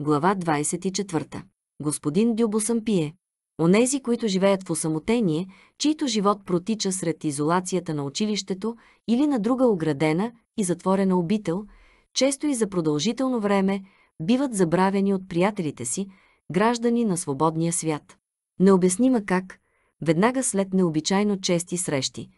Глава 24. Господин Дюбосъм пие. Онези, които живеят в осамотение, чието живот протича сред изолацията на училището или на друга оградена и затворена обител, често и за продължително време биват забравени от приятелите си, граждани на свободния свят. Необяснима как, веднага след необичайно чести срещи,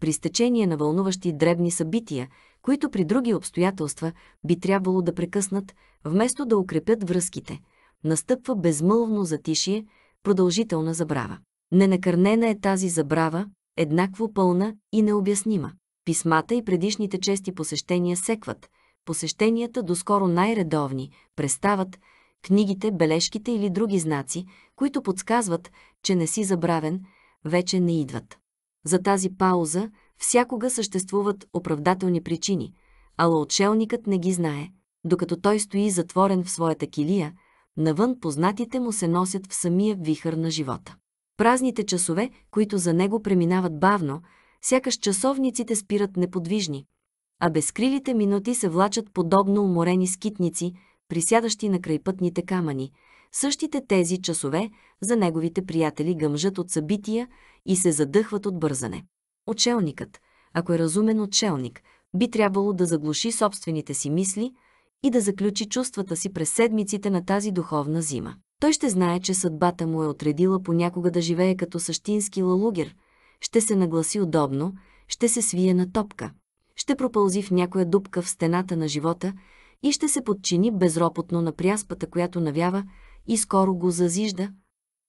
при стечение на вълнуващи дребни събития, които при други обстоятелства би трябвало да прекъснат, вместо да укрепят връзките. Настъпва безмълвно затишие, продължителна забрава. Ненакърнена е тази забрава, еднакво пълна и необяснима. Писмата и предишните чести посещения секват, посещенията доскоро най-редовни, престават, книгите, бележките или други знаци, които подсказват, че не си забравен, вече не идват. За тази пауза всякога съществуват оправдателни причини, ала отшелникът не ги знае, докато той стои затворен в своята килия, навън познатите му се носят в самия вихър на живота. Празните часове, които за него преминават бавно, сякаш часовниците спират неподвижни, а безкрилите минути се влачат подобно уморени скитници, присядащи на крайпътните камъни. Същите тези часове за неговите приятели гъмжат от събития и се задъхват от бързане. Учелникът, ако е разумен учелник, би трябвало да заглуши собствените си мисли – и да заключи чувствата си през седмиците на тази духовна зима. Той ще знае, че съдбата му е отредила понякога да живее като същински лалугер, ще се нагласи удобно, ще се свие на топка, ще пропълзи в някоя дупка в стената на живота и ще се подчини безропотно на пряспата, която навява и скоро го зазижда,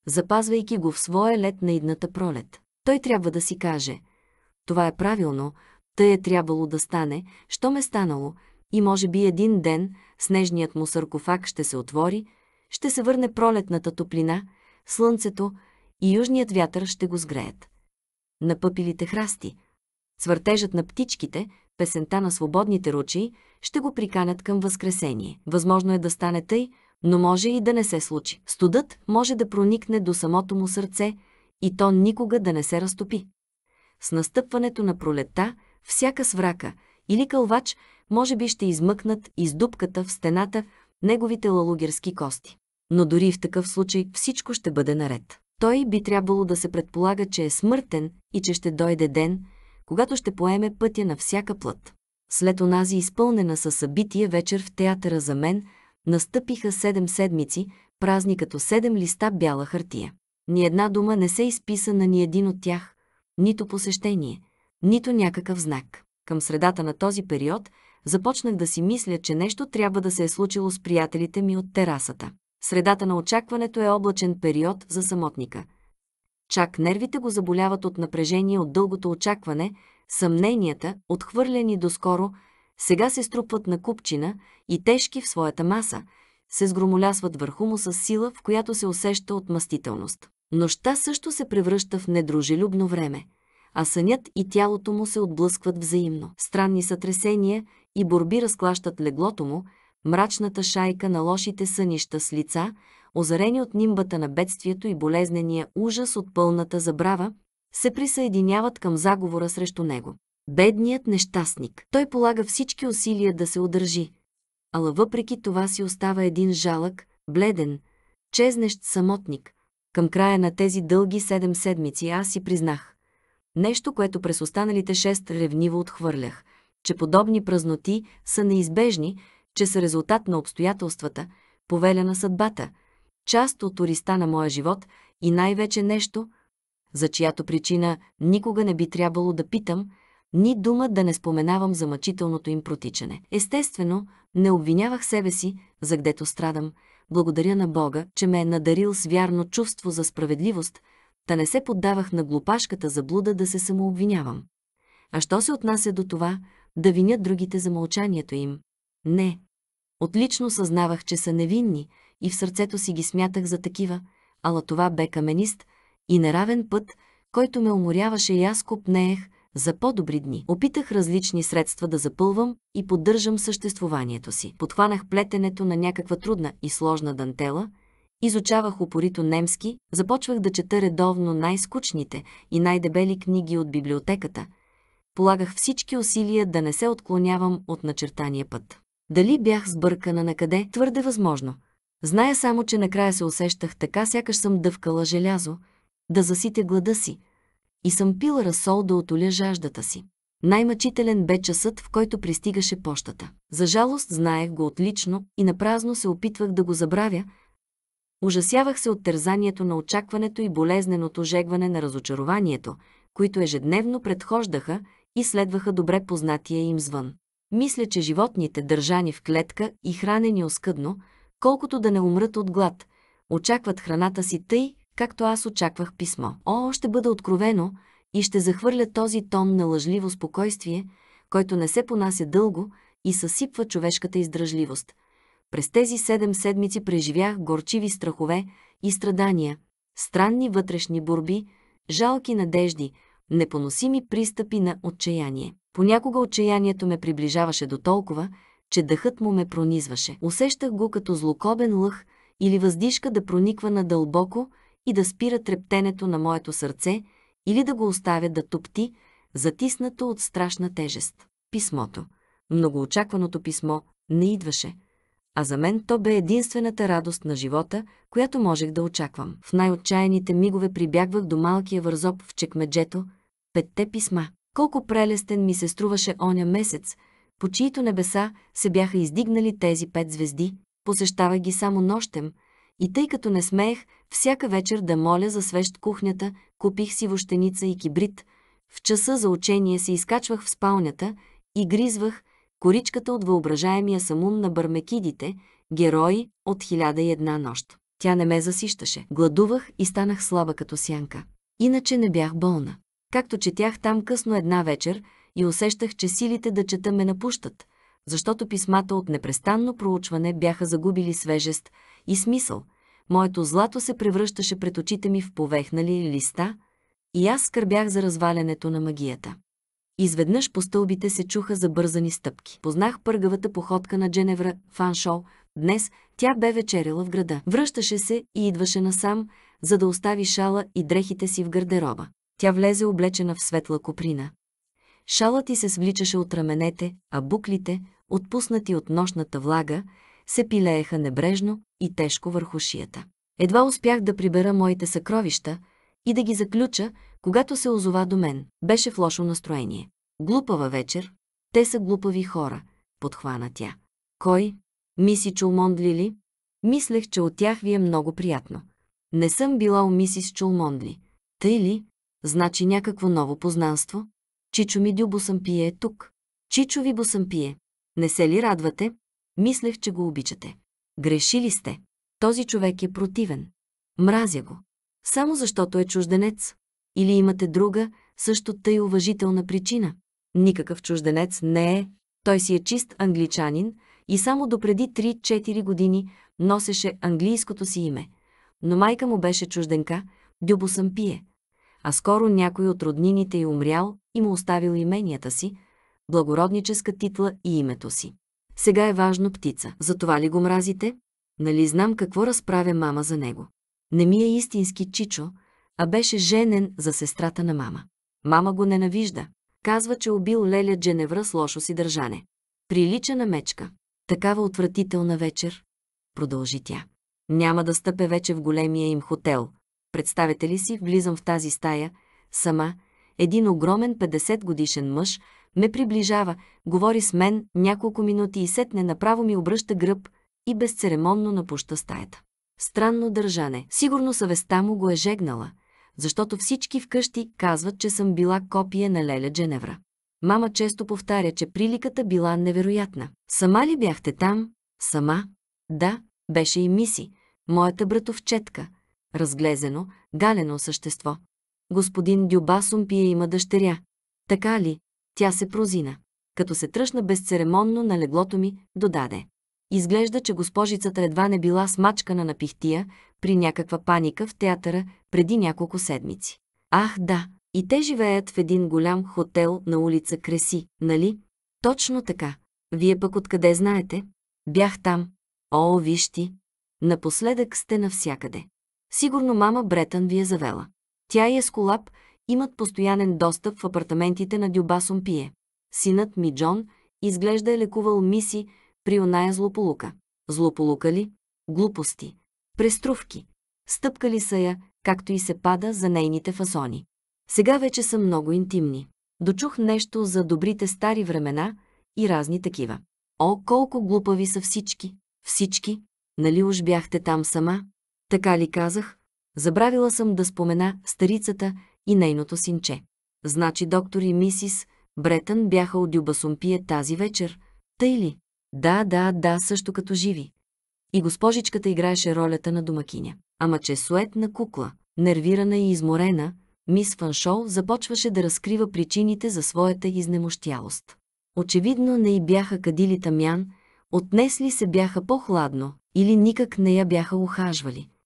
запазвайки го в своя лед на идната пролет. Той трябва да си каже – това е правилно, тъй е трябвало да стане, що ме станало – и може би един ден снежният му саркофаг ще се отвори, ще се върне пролетната топлина, слънцето и южният вятър ще го сгреят. На пъпилите храсти, свъртежът на птичките, песента на свободните ручи ще го приканят към възкресение. Възможно е да стане тъй, но може и да не се случи. Студът може да проникне до самото му сърце и то никога да не се разтопи. С настъпването на пролета, всяка сврака или кълвач може би ще измъкнат из дупката в стената неговите лалугерски кости. Но дори в такъв случай всичко ще бъде наред. Той би трябвало да се предполага, че е смъртен и че ще дойде ден, когато ще поеме пътя на всяка плът. След онази изпълнена със събитие вечер в театъра за мен, настъпиха седем седмици, празни като седем листа бяла хартия. Ни една дума не се изписа на ни един от тях, нито посещение, нито някакъв знак. Към средата на този период – започнах да си мисля, че нещо трябва да се е случило с приятелите ми от терасата. Средата на очакването е облачен период за самотника. Чак нервите го заболяват от напрежение от дългото очакване, съмненията, отхвърлени доскоро, сега се струпват на купчина и тежки в своята маса, се сгромолясват върху му с сила, в която се усеща отмъстителност. Нощта също се превръща в недружелюбно време, а сънят и тялото му се отблъскват взаимно. Странни сътресения и борби разклащат леглото му, мрачната шайка на лошите сънища с лица, озарени от нимбата на бедствието и болезнения ужас от пълната забрава, се присъединяват към заговора срещу него. Бедният нещастник. Той полага всички усилия да се удържи, ала въпреки това си остава един жалък, бледен, чезнещ самотник. Към края на тези дълги седем седмици аз си признах. Нещо, което през останалите шест ревниво отхвърлях – че подобни празноти са неизбежни, че са резултат на обстоятелствата, повеля на съдбата, част от туриста на моя живот и най-вече нещо, за чиято причина никога не би трябвало да питам, ни дума да не споменавам за мъчителното им протичане. Естествено, не обвинявах себе си, за гдето страдам. Благодаря на Бога, че ме е надарил с вярно чувство за справедливост, та не се поддавах на глупашката заблуда да се самообвинявам. А що се отнася до това, да винят другите за мълчанието им. Не. Отлично съзнавах, че са невинни и в сърцето си ги смятах за такива, ала това бе каменист и неравен път, който ме уморяваше и аз копнеех за по-добри дни. Опитах различни средства да запълвам и поддържам съществуванието си. Подхванах плетенето на някаква трудна и сложна дантела, изучавах упорито немски, започвах да чета редовно най-скучните и най-дебели книги от библиотеката – полагах всички усилия да не се отклонявам от начертания път. Дали бях сбъркана на къде, твърде възможно. Зная само, че накрая се усещах така, сякаш съм дъвкала желязо, да засите глада си. И съм пила разсол да отоля жаждата си. Най-мъчителен бе часът, в който пристигаше пощата. За жалост знаех го отлично и напразно се опитвах да го забравя. Ужасявах се от тързанието на очакването и болезненото жегване на разочарованието, които ежедневно предхождаха, и следваха добре познатия им звън. Мисля, че животните, държани в клетка и хранени оскъдно, колкото да не умрат от глад, очакват храната си тъй, както аз очаквах писмо. О, ще бъда откровено и ще захвърля този тон на лъжливо спокойствие, който не се понася дълго и съсипва човешката издръжливост. През тези седем седмици преживях горчиви страхове и страдания, странни вътрешни борби, жалки надежди – непоносими пристъпи на отчаяние. Понякога отчаянието ме приближаваше до толкова, че дъхът му ме пронизваше. Усещах го като злокобен лъх или въздишка да прониква надълбоко и да спира трептенето на моето сърце или да го оставя да топти, затиснато от страшна тежест. Писмото, многоочакваното писмо, не идваше, а за мен то бе единствената радост на живота, която можех да очаквам. В най-отчаяните мигове прибягвах до малкия вързоп в чекмеджето, петте писма. Колко прелестен ми се струваше оня месец, по чието небеса се бяха издигнали тези пет звезди, посещавах ги само нощем, и тъй като не смеех всяка вечер да моля за свещ кухнята, купих си вощеница и кибрид, в часа за учение се изкачвах в спалнята и гризвах коричката от въображаемия самум на бармекидите, герои от хиляда и една нощ. Тя не ме засищаше. Гладувах и станах слаба като сянка. Иначе не бях болна. Както четях там късно една вечер и усещах, че силите да чета ме напущат, защото писмата от непрестанно проучване бяха загубили свежест и смисъл. Моето злато се превръщаше пред очите ми в повехнали листа и аз скърбях за развалянето на магията. Изведнъж по стълбите се чуха забързани стъпки. Познах пъргавата походка на Дженевра фаншо, Днес тя бе вечеряла в града. Връщаше се и идваше насам, за да остави шала и дрехите си в гардероба. Тя влезе облечена в светла коприна. Шалът ти се свличаше от раменете, а буклите, отпуснати от нощната влага, се пилееха небрежно и тежко върху шията. Едва успях да прибера моите съкровища и да ги заключа, когато се озова до мен. Беше в лошо настроение. Глупава вечер. Те са глупави хора, подхвана тя. Кой? Миси Чулмондли ли? Мислех, че от тях ви е много приятно. Не съм била у мисис Чулмондли. Тъй ли? Значи някакво ново познанство? Чичо ми Дюбосампие е тук. Чичо ви пие. Не се ли радвате? Мислех, че го обичате. Грешили сте. Този човек е противен. Мразя го. Само защото е чужденец. Или имате друга, също тъй уважителна причина. Никакъв чужденец не е. Той си е чист англичанин и само допреди 3-4 години носеше английското си име. Но майка му беше чужденка, пие а скоро някой от роднините й е умрял и му оставил именията си, благородническа титла и името си. Сега е важно птица. За това ли го мразите? Нали знам какво разправя мама за него. Не ми е истински чичо, а беше женен за сестрата на мама. Мама го ненавижда. Казва, че убил Леля Дженевра с лошо си държане. Прилича на мечка. Такава отвратителна вечер. Продължи тя. Няма да стъпе вече в големия им хотел – Представете ли си, влизам в тази стая, сама, един огромен 50 годишен мъж ме приближава, говори с мен няколко минути и сетне направо ми обръща гръб и безцеремонно напуща стаята. Странно държане. Сигурно съвестта му го е жегнала, защото всички вкъщи казват, че съм била копие на Леля Дженевра. Мама често повтаря, че приликата била невероятна. Сама ли бяхте там? Сама? Да, беше и Миси, моята братовчетка – разглезено, галено същество. Господин Дюбасум пие има дъщеря. Така ли? Тя се прозина. Като се тръщна безцеремонно на леглото ми, додаде. Изглежда, че госпожицата едва не била смачкана на пихтия при някаква паника в театъра преди няколко седмици. Ах, да, и те живеят в един голям хотел на улица Креси, нали? Точно така. Вие пък откъде знаете? Бях там. О, виж ти! Напоследък сте навсякъде. Сигурно мама Бретън ви е завела. Тя и Есколап имат постоянен достъп в апартаментите на Дюбасом пие. Синът ми Джон изглежда е лекувал миси при оная злополука. Злополука ли? Глупости. Преструвки. Стъпкали са я, както и се пада за нейните фасони. Сега вече са много интимни. Дочух нещо за добрите стари времена и разни такива. О, колко глупави са всички! Всички! Нали уж бяхте там сама? Така ли казах? Забравила съм да спомена старицата и нейното синче. Значи доктор и мисис Бретън бяха от Дюбасумпия тази вечер, тъй ли? Да, да, да, също като живи. И госпожичката играеше ролята на домакиня. Ама че суетна кукла, нервирана и изморена, мис Фаншол започваше да разкрива причините за своята изнемощялост. Очевидно не й бяха кадили тамян, отнесли се бяха по-хладно или никак не я бяха ухажвали –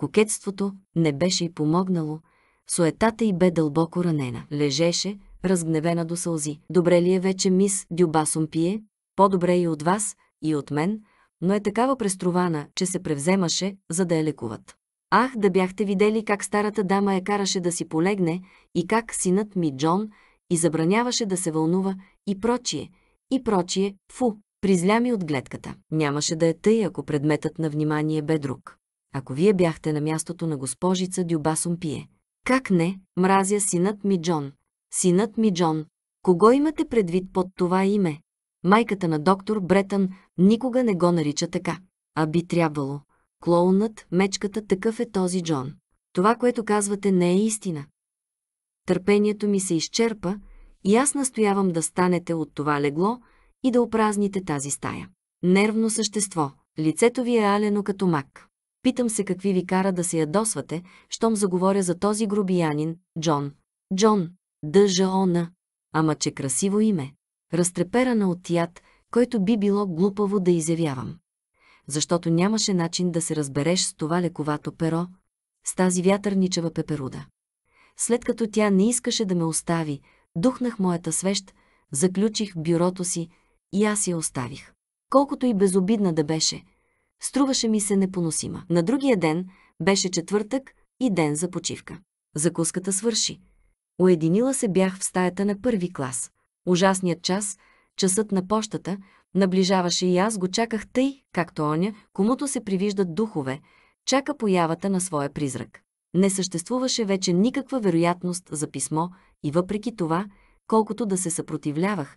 Кокетството не беше и помогнало, суетата й бе дълбоко ранена. Лежеше, разгневена до сълзи. Добре ли е вече мис Дюбасом пие? По-добре и от вас, и от мен, но е такава преструвана, че се превземаше, за да я лекуват. Ах, да бяхте видели как старата дама я караше да си полегне и как синът ми Джон и забраняваше да се вълнува и прочие, и прочие, фу, призля ми от гледката. Нямаше да е тъй, ако предметът на внимание бе друг ако вие бяхте на мястото на госпожица Дюбасом пие. Как не, мразя синът ми Джон. Синът ми Джон. Кого имате предвид под това име? Майката на доктор Бретън никога не го нарича така. А би трябвало. Клоунът, мечката, такъв е този Джон. Това, което казвате, не е истина. Търпението ми се изчерпа и аз настоявам да станете от това легло и да опразните тази стая. Нервно същество. Лицето ви е алено като мак. Питам се какви ви кара да се ядосвате, щом заговоря за този грубиянин, Джон. Джон, Дъжаона. Ама че красиво име. Разтреперана от яд, който би било глупаво да изявявам. Защото нямаше начин да се разбереш с това лековато перо, с тази вятърничева пеперуда. След като тя не искаше да ме остави, духнах моята свещ, заключих бюрото си и аз я оставих. Колкото и безобидна да беше, струваше ми се непоносима. На другия ден беше четвъртък и ден за почивка. Закуската свърши. Уединила се бях в стаята на първи клас. Ужасният час, часът на пощата, наближаваше и аз го чаках тъй, както оня, комуто се привиждат духове, чака появата на своя призрак. Не съществуваше вече никаква вероятност за писмо и въпреки това, колкото да се съпротивлявах,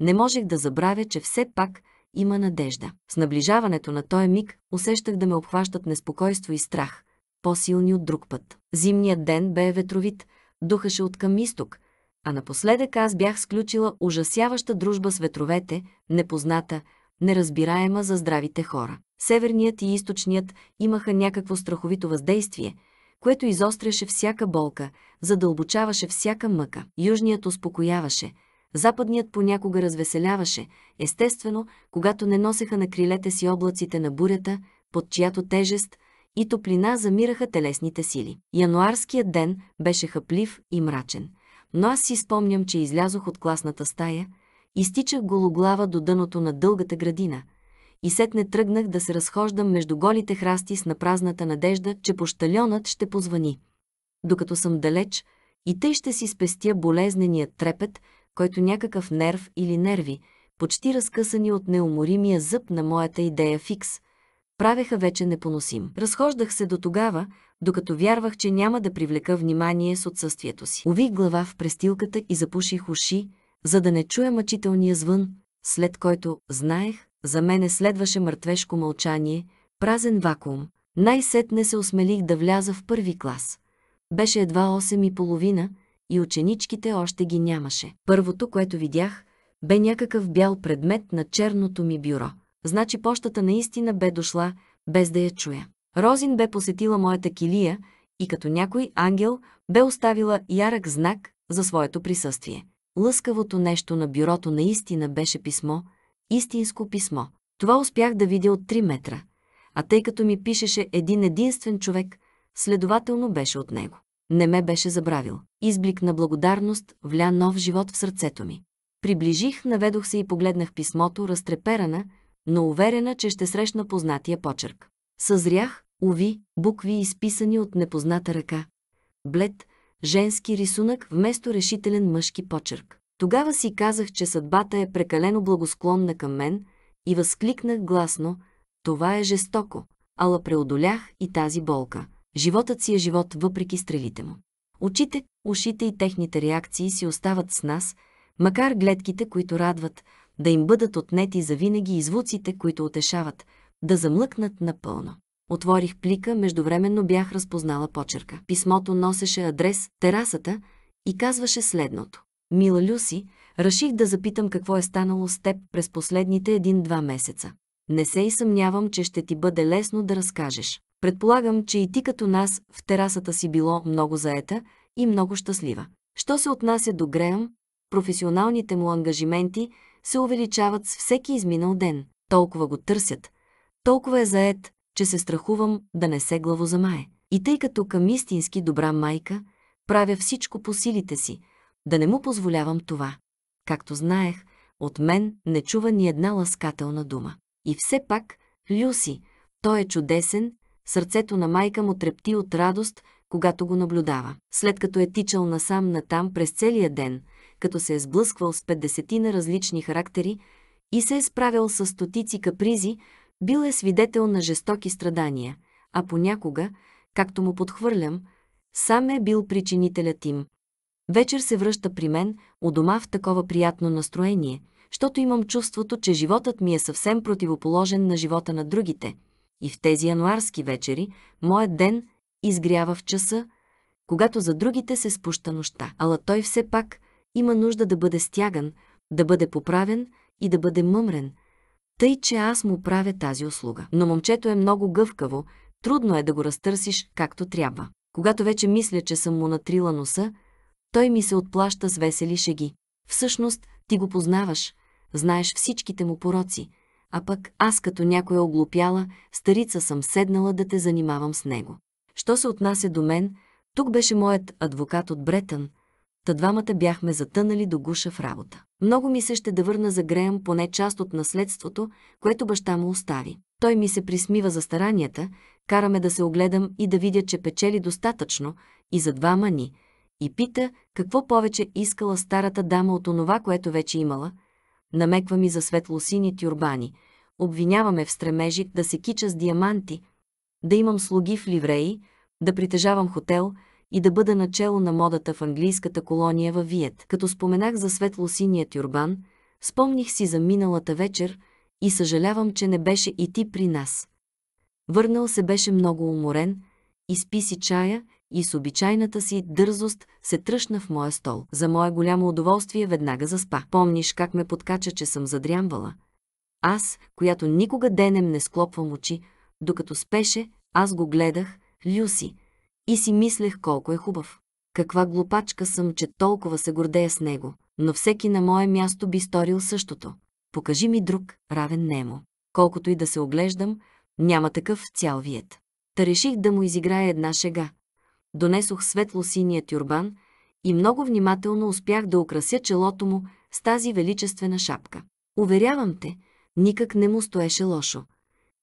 не можех да забравя, че все пак – има надежда. С наближаването на този миг усещах да ме обхващат неспокойство и страх, по-силни от друг път. Зимният ден бе ветровит, духаше от към изток, а напоследък аз бях сключила ужасяваща дружба с ветровете, непозната, неразбираема за здравите хора. Северният и източният имаха някакво страховито въздействие, което изостряше всяка болка, задълбочаваше всяка мъка. Южният успокояваше – Западният понякога развеселяваше, естествено, когато не носеха на крилете си облаците на бурята, под чиято тежест и топлина замираха телесните сили. Януарският ден беше хъплив и мрачен, но аз си спомням, че излязох от класната стая, изтичах гологлава до дъното на дългата градина и сетне тръгнах да се разхождам между голите храсти с напразната надежда, че пощальонът ще позвани. Докато съм далеч, и тъй ще си спестя болезнения трепет, който някакъв нерв или нерви, почти разкъсани от неуморимия зъб на моята идея фикс, правеха вече непоносим. Разхождах се до тогава, докато вярвах, че няма да привлека внимание с отсъствието си. Увих глава в престилката и запуших уши, за да не чуя мъчителния звън, след който, знаех, за мене следваше мъртвешко мълчание, празен вакуум. Най-сетне се осмелих да вляза в първи клас. Беше едва 8 и половина – и ученичките още ги нямаше. Първото, което видях, бе някакъв бял предмет на черното ми бюро. Значи пощата наистина бе дошла, без да я чуя. Розин бе посетила моята килия и като някой ангел бе оставила ярък знак за своето присъствие. Лъскавото нещо на бюрото наистина беше писмо, истинско писмо. Това успях да видя от 3 метра, а тъй като ми пишеше един единствен човек, следователно беше от него не ме беше забравил. Изблик на благодарност вля нов живот в сърцето ми. Приближих, наведох се и погледнах писмото, разтреперана, но уверена, че ще срещна познатия почерк. Съзрях, уви, букви изписани от непозната ръка. Блед, женски рисунък вместо решителен мъжки почерк. Тогава си казах, че съдбата е прекалено благосклонна към мен и възкликнах гласно, това е жестоко, ала преодолях и тази болка. Животът си е живот въпреки стрелите му. Очите, ушите и техните реакции си остават с нас, макар гледките, които радват, да им бъдат отнети завинаги и звуците, които отешават, да замлъкнат напълно. Отворих плика, междувременно бях разпознала почерка. Писмото носеше адрес, терасата и казваше следното. Мила Люси, реших да запитам какво е станало с теб през последните един-два месеца. Не се и съмнявам, че ще ти бъде лесно да разкажеш. Предполагам, че и ти като нас в терасата си било много заета и много щастлива. Що се отнася до Греъм, професионалните му ангажименти се увеличават с всеки изминал ден. Толкова го търсят, толкова е заед, че се страхувам да не се главозамае. И тъй като към истински добра майка, правя всичко по силите си, да не му позволявам това. Както знаех, от мен не чува ни една ласкателна дума. И все пак, Люси, той е чудесен сърцето на майка му трепти от радост, когато го наблюдава. След като е тичал насам-натам през целия ден, като се е сблъсквал с 50 на различни характери и се е справил с стотици капризи, бил е свидетел на жестоки страдания, а понякога, както му подхвърлям, сам е бил причинителят им. Вечер се връща при мен у дома в такова приятно настроение, защото имам чувството, че животът ми е съвсем противоположен на живота на другите – и в тези януарски вечери моят ден изгрява в часа, когато за другите се спуща нощта. Ала той все пак има нужда да бъде стяган, да бъде поправен и да бъде мъмрен, тъй че аз му правя тази услуга. Но момчето е много гъвкаво, трудно е да го разтърсиш както трябва. Когато вече мисля, че съм му натрила носа, той ми се отплаща с весели шеги. Всъщност, ти го познаваш, знаеш всичките му пороци – а пък аз като някоя оглупяла, старица съм седнала да те занимавам с него. Що се отнася до мен, тук беше моят адвокат от Бретън, та двамата бяхме затънали до гуша в работа. Много ми се ще да върна за Греъм поне част от наследството, което баща му остави. Той ми се присмива за старанията, караме да се огледам и да видя, че печели достатъчно и за двама ни, и пита какво повече искала старата дама от онова, което вече имала, намеква ми за светло-сини тюрбани, обвиняваме в стремежи да се кича с диаманти, да имам слуги в ливреи, да притежавам хотел и да бъда начало на модата в английската колония във Виет. Като споменах за светлосиния тюрбан, спомних си за миналата вечер и съжалявам, че не беше и ти при нас. Върнал се беше много уморен, изпи си чая и с обичайната си дързост се тръщна в моя стол. За мое голямо удоволствие веднага заспа. Помниш как ме подкача, че съм задрямвала? Аз, която никога денем не склопвам очи, докато спеше, аз го гледах, Люси, и си мислех колко е хубав. Каква глупачка съм, че толкова се гордея с него, но всеки на мое място би сторил същото. Покажи ми друг, равен немо. Колкото и да се оглеждам, няма такъв цял виет. Та реших да му изиграя една шега донесох светло-синия тюрбан и много внимателно успях да украся челото му с тази величествена шапка. Уверявам те, никак не му стоеше лошо.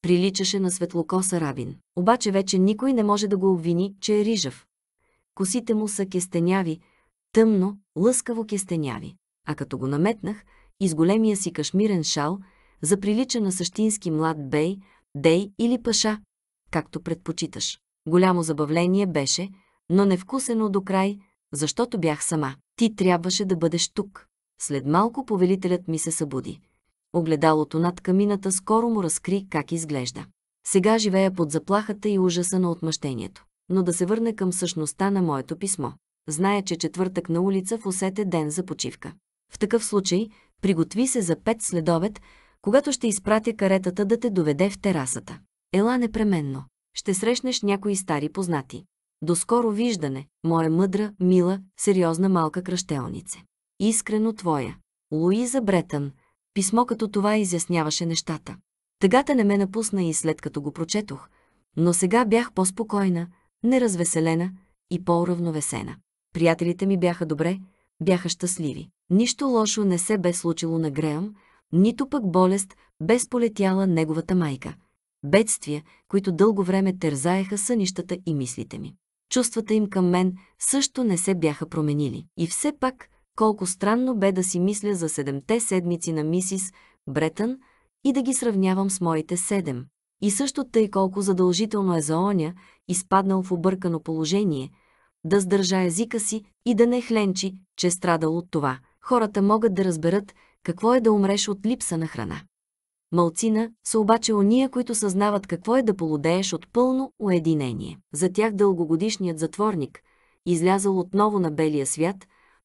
Приличаше на светлокоса рабин. Обаче вече никой не може да го обвини, че е рижав. Косите му са кестеняви, тъмно, лъскаво кестеняви. А като го наметнах, из големия си кашмирен шал, заприлича на същински млад бей, дей или паша, както предпочиташ. Голямо забавление беше, но невкусено до край, защото бях сама. Ти трябваше да бъдеш тук. След малко повелителят ми се събуди. Огледалото над камината скоро му разкри как изглежда. Сега живея под заплахата и ужаса на отмъщението. Но да се върна към същността на моето писмо. Зная, че четвъртък на улица в усете ден за почивка. В такъв случай, приготви се за пет следовет, когато ще изпратя каретата да те доведе в терасата. Ела непременно ще срещнеш някои стари познати. До скоро виждане, моя мъдра, мила, сериозна малка кръщелнице. Искрено твоя. Луиза Бретън. Писмо като това изясняваше нещата. Тъгата не ме напусна и след като го прочетох, но сега бях по-спокойна, неразвеселена и по-уравновесена. Приятелите ми бяха добре, бяха щастливи. Нищо лошо не се бе случило на Греъм, нито пък болест без полетяла неговата майка – бедствия, които дълго време тързаеха сънищата и мислите ми. Чувствата им към мен също не се бяха променили. И все пак, колко странно бе да си мисля за седемте седмици на мисис Бретън и да ги сравнявам с моите седем. И също тъй колко задължително е за оня, изпаднал в объркано положение, да сдържа езика си и да не хленчи, че е страдал от това. Хората могат да разберат какво е да умреш от липса на храна. Малцина са обаче ония, които съзнават какво е да полудееш от пълно уединение. За тях дългогодишният затворник, излязъл отново на белия свят,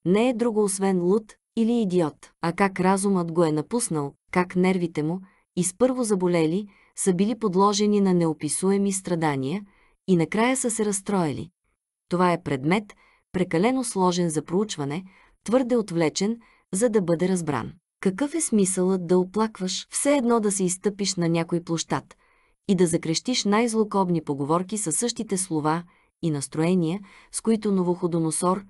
не е друго освен луд или идиот. А как разумът го е напуснал, как нервите му, изпърво заболели, са били подложени на неописуеми страдания и накрая са се разстроили. Това е предмет, прекалено сложен за проучване, твърде отвлечен, за да бъде разбран. Какъв е смисълът да оплакваш, все едно да се изтъпиш на някой площад и да закрещиш най-злокобни поговорки със същите слова и настроения, с които новоходоносор,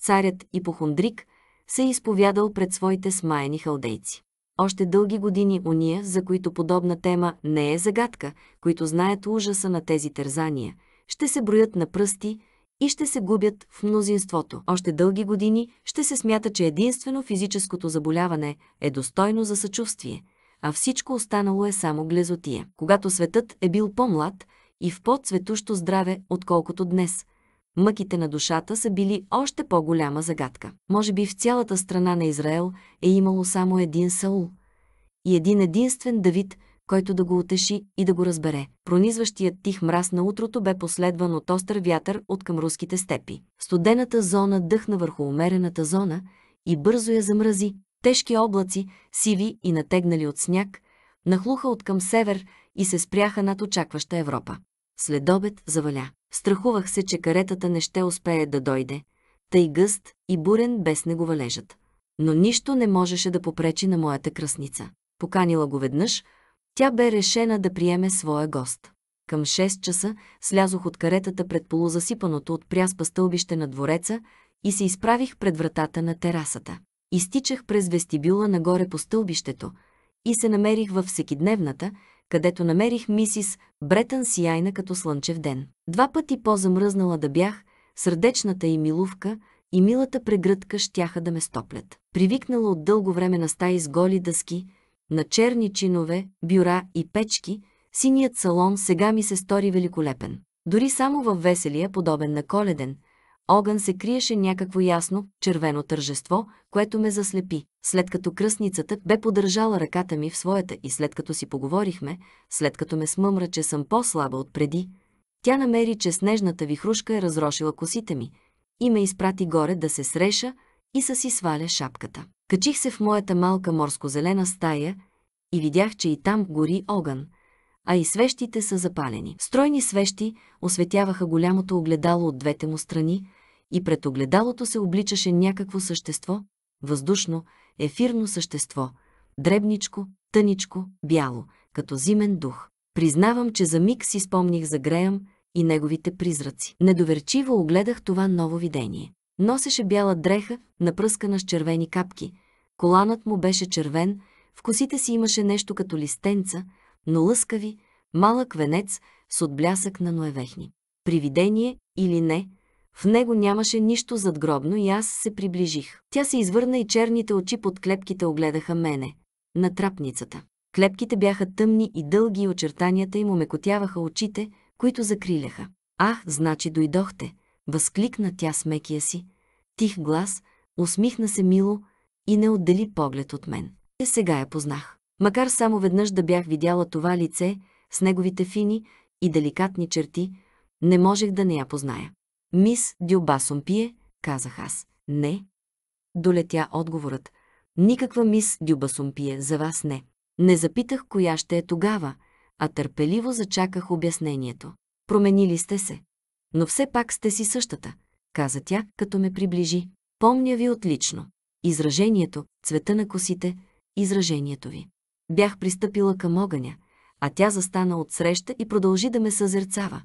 царят и похондрик се е изповядал пред своите смаяни халдейци. Още дълги години уния, за които подобна тема не е загадка, които знаят ужаса на тези тързания, ще се броят на пръсти – и ще се губят в мнозинството. Още дълги години ще се смята, че единствено физическото заболяване е достойно за съчувствие, а всичко останало е само глезотия. Когато светът е бил по-млад и в по-цветущо здраве, отколкото днес – мъките на душата са били още по-голяма загадка. Може би в цялата страна на Израел е имало само един Саул и един единствен Давид, който да го отеши и да го разбере. Пронизващият тих мраз на утрото бе последван от остър вятър от към руските степи. Студената зона дъхна върху умерената зона и бързо я замрази. Тежки облаци, сиви и натегнали от сняг, нахлуха от към север и се спряха над очакваща Европа. След обед заваля. Страхувах се, че каретата не ще успее да дойде, тъй гъст и бурен без него валежат. Но нищо не можеше да попречи на моята кръсница. Поканила го веднъж – тя бе решена да приеме своя гост. Към 6 часа слязох от каретата пред полузасипаното от пряспа стълбище на двореца и се изправих пред вратата на терасата. Изтичах през вестибюла нагоре по стълбището и се намерих във всекидневната, където намерих мисис Бретън сияйна като слънчев ден. Два пъти по-замръзнала да бях, сърдечната и милувка и милата прегръдка щяха да ме стоплят. Привикнала от дълго време на стаи с голи дъски, на черни чинове, бюра и печки, синият салон сега ми се стори великолепен. Дори само във веселия, подобен на коледен, огън се криеше някакво ясно, червено тържество, което ме заслепи. След като кръсницата бе подържала ръката ми в своята и след като си поговорихме, след като ме смъмра, че съм по-слаба от преди, тя намери, че снежната вихрушка е разрошила косите ми и ме изпрати горе да се среша и са си сваля шапката. Качих се в моята малка морско-зелена стая и видях, че и там гори огън, а и свещите са запалени. Стройни свещи осветяваха голямото огледало от двете му страни и пред огледалото се обличаше някакво същество, въздушно, ефирно същество, дребничко, тъничко, бяло, като зимен дух. Признавам, че за миг си спомних за Греъм и неговите призраци. Недоверчиво огледах това ново видение. Носеше бяла дреха, напръскана с червени капки. Коланът му беше червен, в косите си имаше нещо като листенца, но лъскави, малък венец с отблясък на ноевехни. Привидение или не, в него нямаше нищо задгробно и аз се приближих. Тя се извърна и черните очи под клепките огледаха мене, на трапницата. Клепките бяха тъмни и дълги и очертанията им омекотяваха очите, които закриляха. Ах, значи дойдохте, възкликна тя с мекия си, тих глас, усмихна се мило и не отдели поглед от мен. Те сега я познах. Макар само веднъж да бях видяла това лице с неговите фини и деликатни черти, не можех да не я позная. Мис Дюбасон пие, казах аз. Не. Долетя отговорът. Никаква мис Дюбасон пие, за вас не. Не запитах коя ще е тогава, а търпеливо зачаках обяснението. Променили сте се но все пак сте си същата, каза тя, като ме приближи. Помня ви отлично. Изражението, цвета на косите, изражението ви. Бях пристъпила към огъня, а тя застана отсреща и продължи да ме съзерцава.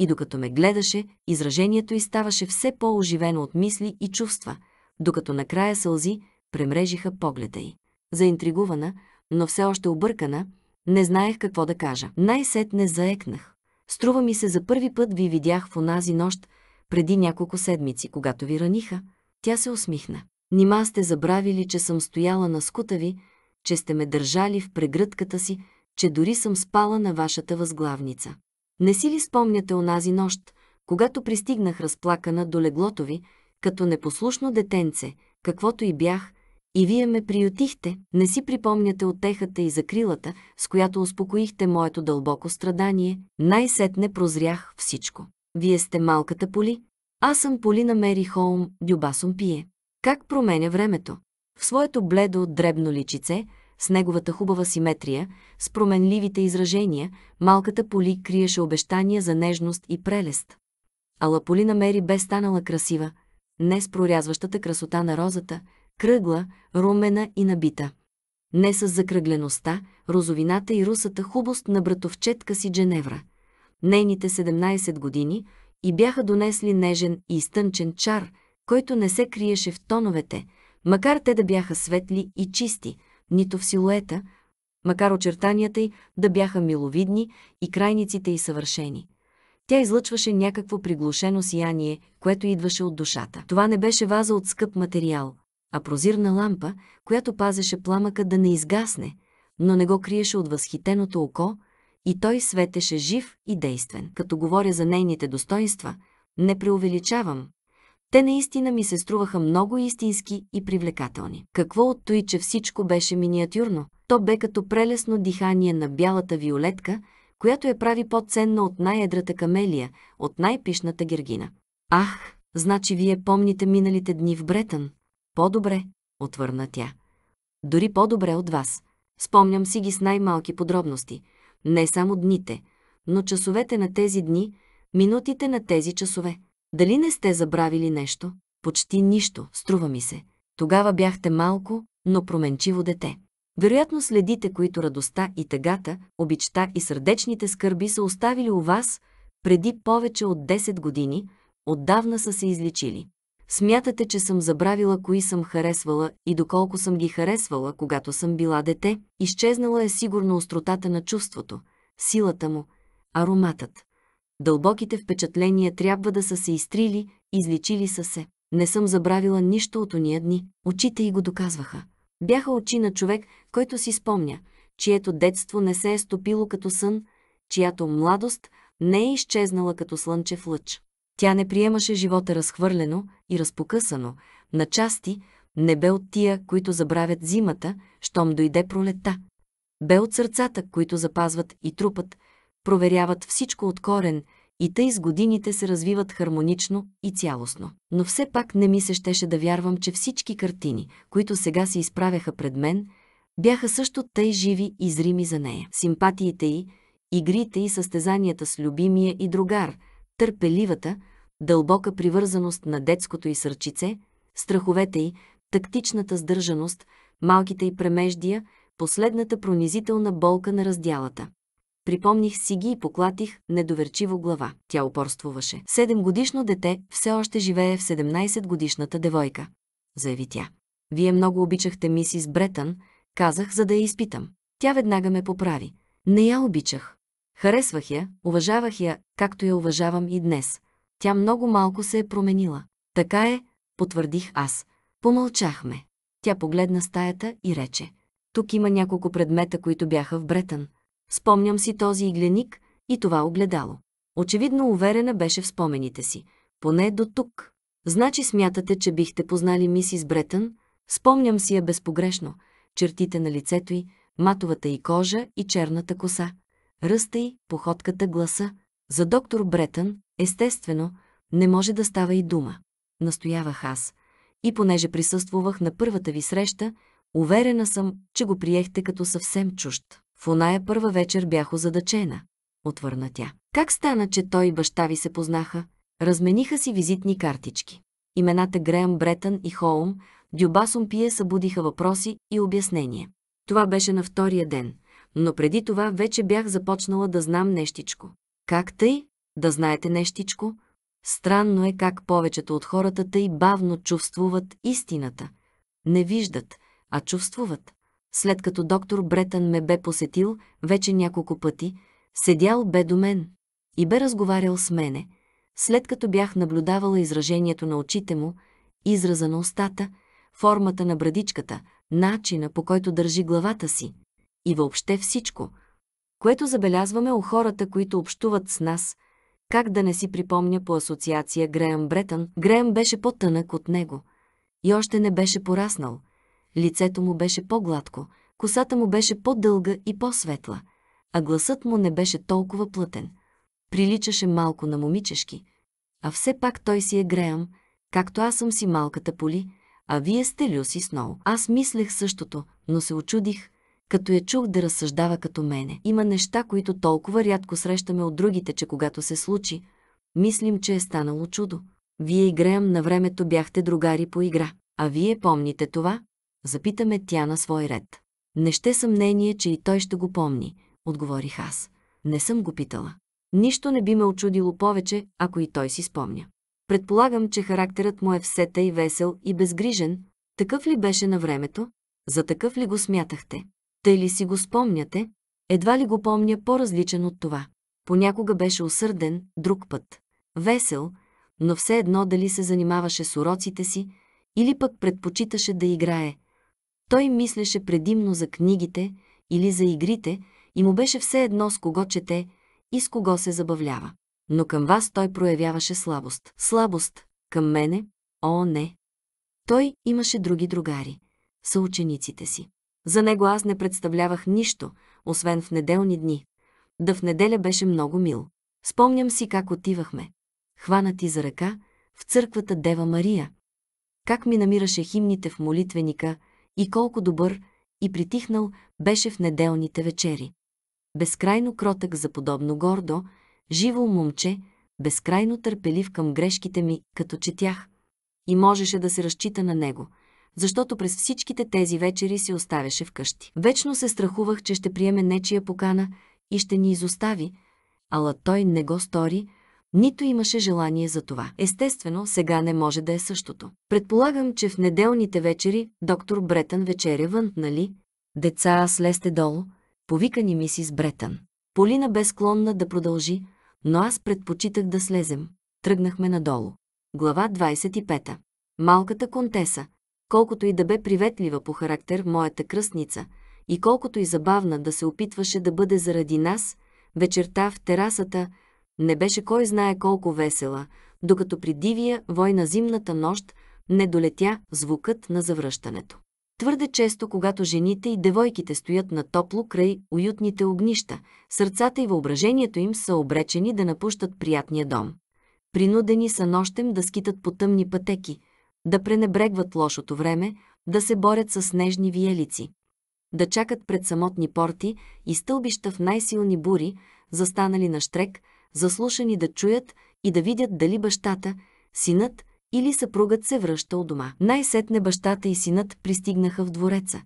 И докато ме гледаше, изражението й ставаше все по-оживено от мисли и чувства, докато накрая сълзи премрежиха погледа й. Заинтригувана, но все още объркана, не знаех какво да кажа. Най-сетне заекнах. Струва ми се за първи път ви видях в онази нощ, преди няколко седмици, когато ви раниха. Тя се усмихна. Нима сте забравили, че съм стояла на скута ви, че сте ме държали в прегръдката си, че дори съм спала на вашата възглавница. Не си ли спомняте онази нощ, когато пристигнах разплакана до леглото ви, като непослушно детенце, каквото и бях, и вие ме приютихте, не си припомняте отехата и закрилата, с която успокоихте моето дълбоко страдание, най-сетне прозрях всичко. Вие сте малката Поли, аз съм Полина Мери Холм, Дюбасон пие. Как променя времето? В своето бледо, дребно личице, с неговата хубава симетрия, с променливите изражения, малката Поли криеше обещания за нежност и прелест. Ала Полина Мери бе станала красива, не с прорязващата красота на розата – кръгла, румена и набита. Не с закръглеността, розовината и русата хубост на братовчетка си Дженевра. Нейните 17 години и бяха донесли нежен и изтънчен чар, който не се криеше в тоновете, макар те да бяха светли и чисти, нито в силуета, макар очертанията й да бяха миловидни и крайниците й съвършени. Тя излъчваше някакво приглушено сияние, което идваше от душата. Това не беше ваза от скъп материал, а прозирна лампа, която пазеше пламъка да не изгасне, но не го криеше от възхитеното око, и той светеше жив и действен. Като говоря за нейните достоинства, не преувеличавам. Те наистина ми се струваха много истински и привлекателни. Какво от той, че всичко беше миниатюрно? То бе като прелесно дихание на бялата виолетка, която я прави по-ценна от най-едрата камелия, от най-пишната гергина. Ах, значи вие помните миналите дни в Бретън? По-добре, отвърна тя. Дори по-добре от вас. Спомням си ги с най-малки подробности. Не само дните, но часовете на тези дни, минутите на тези часове. Дали не сте забравили нещо? Почти нищо, струва ми се. Тогава бяхте малко, но променчиво дете. Вероятно следите, които радостта и тъгата, обичта и сърдечните скърби са оставили у вас преди повече от 10 години, отдавна са се изличили. Смятате, че съм забравила кои съм харесвала и доколко съм ги харесвала, когато съм била дете, изчезнала е сигурно остротата на чувството, силата му, ароматът. Дълбоките впечатления трябва да са се изтрили, изличили са се. Не съм забравила нищо от ония дни. Очите й го доказваха. Бяха очи на човек, който си спомня, чието детство не се е стопило като сън, чиято младост не е изчезнала като слънчев лъч. Тя не приемаше живота разхвърлено и разпокъсано, на части, не бе от тия, които забравят зимата, щом дойде пролета. Бе от сърцата, които запазват и трупат, проверяват всичко от корен и тъй с годините се развиват хармонично и цялостно. Но все пак не ми се щеше да вярвам, че всички картини, които сега се изправяха пред мен, бяха също тъй живи и зрими за нея. Симпатиите й, игрите и състезанията с любимия и другар – търпеливата, дълбока привързаност на детското и сърчице, страховете й, тактичната сдържаност, малките й премеждия, последната пронизителна болка на раздялата. Припомних си ги и поклатих недоверчиво глава. Тя упорствуваше. Седем годишно дете все още живее в 17 годишната девойка, заяви тя. Вие много обичахте мисис Бретън, казах, за да я изпитам. Тя веднага ме поправи. Не я обичах. Харесвах я, уважавах я, както я уважавам и днес. Тя много малко се е променила. Така е, потвърдих аз. Помълчахме. Тя погледна стаята и рече. Тук има няколко предмета, които бяха в Бретън. Спомням си този игленик и това огледало. Очевидно уверена беше в спомените си. Поне до тук. Значи смятате, че бихте познали мисис Бретън? Спомням си я безпогрешно. Чертите на лицето й, матовата й кожа и черната коса. Ръста й, походката, гласа. За доктор Бретън, естествено, не може да става и дума. Настоявах аз. И понеже присъствувах на първата ви среща, уверена съм, че го приехте като съвсем чужд. В оная първа вечер бях озадачена. Отвърна тя. Как стана, че той и баща ви се познаха? Размениха си визитни картички. Имената Греъм Бретън и Холм, Дюбасом Пие събудиха въпроси и обяснения. Това беше на втория ден – но преди това вече бях започнала да знам нещичко. Как тъй? Да знаете нещичко? Странно е как повечето от хората тъй бавно чувствуват истината. Не виждат, а чувствуват. След като доктор Бретън ме бе посетил вече няколко пъти, седял бе до мен и бе разговарял с мене. След като бях наблюдавала изражението на очите му, израза на устата, формата на брадичката, начина по който държи главата си, и въобще всичко, което забелязваме у хората, които общуват с нас, как да не си припомня по асоциация Греъм Бретън, Греъм беше по-тънък от него и още не беше пораснал. Лицето му беше по-гладко, косата му беше по-дълга и по-светла, а гласът му не беше толкова плътен. Приличаше малко на момичешки, а все пак той си е Греъм, както аз съм си малката поли, а вие сте Люси Сноу. Аз мислех същото, но се очудих, като я чух да разсъждава като мене. Има неща, които толкова рядко срещаме от другите, че когато се случи, мислим, че е станало чудо. Вие и Греъм на времето бяхте другари по игра. А вие помните това? Запитаме тя на свой ред. Не ще съмнение, че и той ще го помни, отговорих аз. Не съм го питала. Нищо не би ме очудило повече, ако и той си спомня. Предполагам, че характерът му е всета и весел и безгрижен. Такъв ли беше на времето? За такъв ли го смятахте? Тъй ли си го спомняте, едва ли го помня по-различен от това. Понякога беше усърден, друг път. Весел, но все едно дали се занимаваше с уроците си или пък предпочиташе да играе. Той мислеше предимно за книгите или за игрите и му беше все едно с кого чете и с кого се забавлява. Но към вас той проявяваше слабост. Слабост към мене? О, не! Той имаше други другари, съучениците си. За него аз не представлявах нищо, освен в неделни дни. Да в неделя беше много мил. Спомням си как отивахме. Хванати за ръка в църквата Дева Мария. Как ми намираше химните в молитвеника и колко добър и притихнал беше в неделните вечери. Безкрайно кротък за подобно гордо, живо момче, безкрайно търпелив към грешките ми, като четях. И можеше да се разчита на него – защото през всичките тези вечери се оставяше вкъщи. Вечно се страхувах, че ще приеме нечия покана и ще ни изостави, ала той не го стори, нито имаше желание за това. Естествено, сега не може да е същото. Предполагам, че в неделните вечери доктор Бретън вечеря вън, нали? Деца, слезте долу, повика ни мисис Бретън. Полина бе склонна да продължи, но аз предпочитах да слезем. Тръгнахме надолу. Глава 25. Малката контеса колкото и да бе приветлива по характер моята кръстница и колкото и забавна да се опитваше да бъде заради нас, вечерта в терасата не беше кой знае колко весела, докато при дивия вой на зимната нощ не долетя звукът на завръщането. Твърде често, когато жените и девойките стоят на топло край уютните огнища, сърцата и въображението им са обречени да напущат приятния дом. Принудени са нощем да скитат по тъмни пътеки, да пренебрегват лошото време, да се борят с нежни виелици, да чакат пред самотни порти и стълбища в най-силни бури, застанали на штрек, заслушани да чуят и да видят дали бащата, синът или съпругът се връща от дома. Най-сетне бащата и синът пристигнаха в двореца,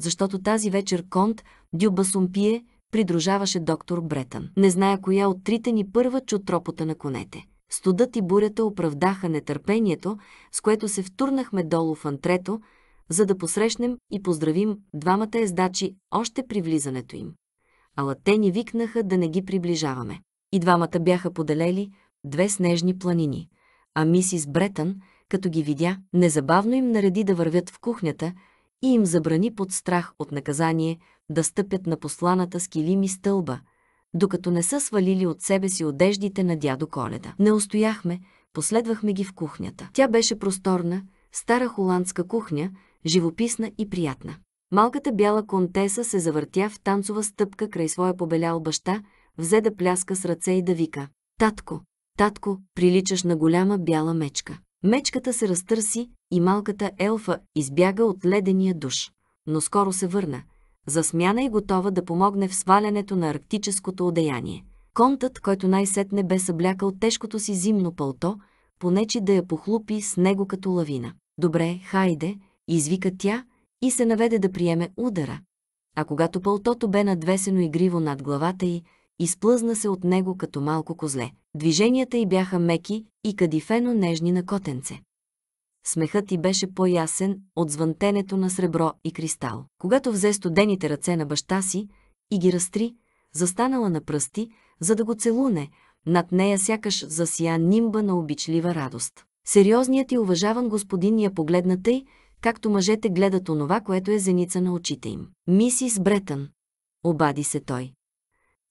защото тази вечер конт Дюбасумпие придружаваше доктор Бретън. Не зная коя от трите ни първа чу тропота на конете. Студът и бурята оправдаха нетърпението, с което се втурнахме долу в антрето, за да посрещнем и поздравим двамата ездачи още при влизането им. Ала те ни викнаха да не ги приближаваме. И двамата бяха поделели две снежни планини, а мисис Бретън, като ги видя, незабавно им нареди да вървят в кухнята и им забрани под страх от наказание да стъпят на посланата с килими стълба – докато не са свалили от себе си одеждите на дядо Коледа. Не устояхме, последвахме ги в кухнята. Тя беше просторна, стара холандска кухня, живописна и приятна. Малката бяла контеса се завъртя в танцова стъпка край своя побелял баща, взе да пляска с ръце и да вика. Татко, татко, приличаш на голяма бяла мечка. Мечката се разтърси и малката елфа избяга от ледения душ, но скоро се върна – за смяна и готова да помогне в свалянето на арктическото одеяние. Контът, който най-сетне бе съблякал тежкото си зимно пълто, понечи да я похлупи с него като лавина. Добре, хайде, извика тя и се наведе да приеме удара. А когато пълтото бе надвесено игриво над главата й, изплъзна се от него като малко козле. Движенията й бяха меки и кадифено нежни на котенце. Смехът ти беше по-ясен от звънтенето на сребро и кристал. Когато взе студените ръце на баща си и ги разтри, застанала на пръсти, за да го целуне, над нея сякаш засия нимба на обичлива радост. Сериозният и уважаван господин я погледна тъй, както мъжете гледат онова, което е зеница на очите им. Мисис Бретън, обади се той.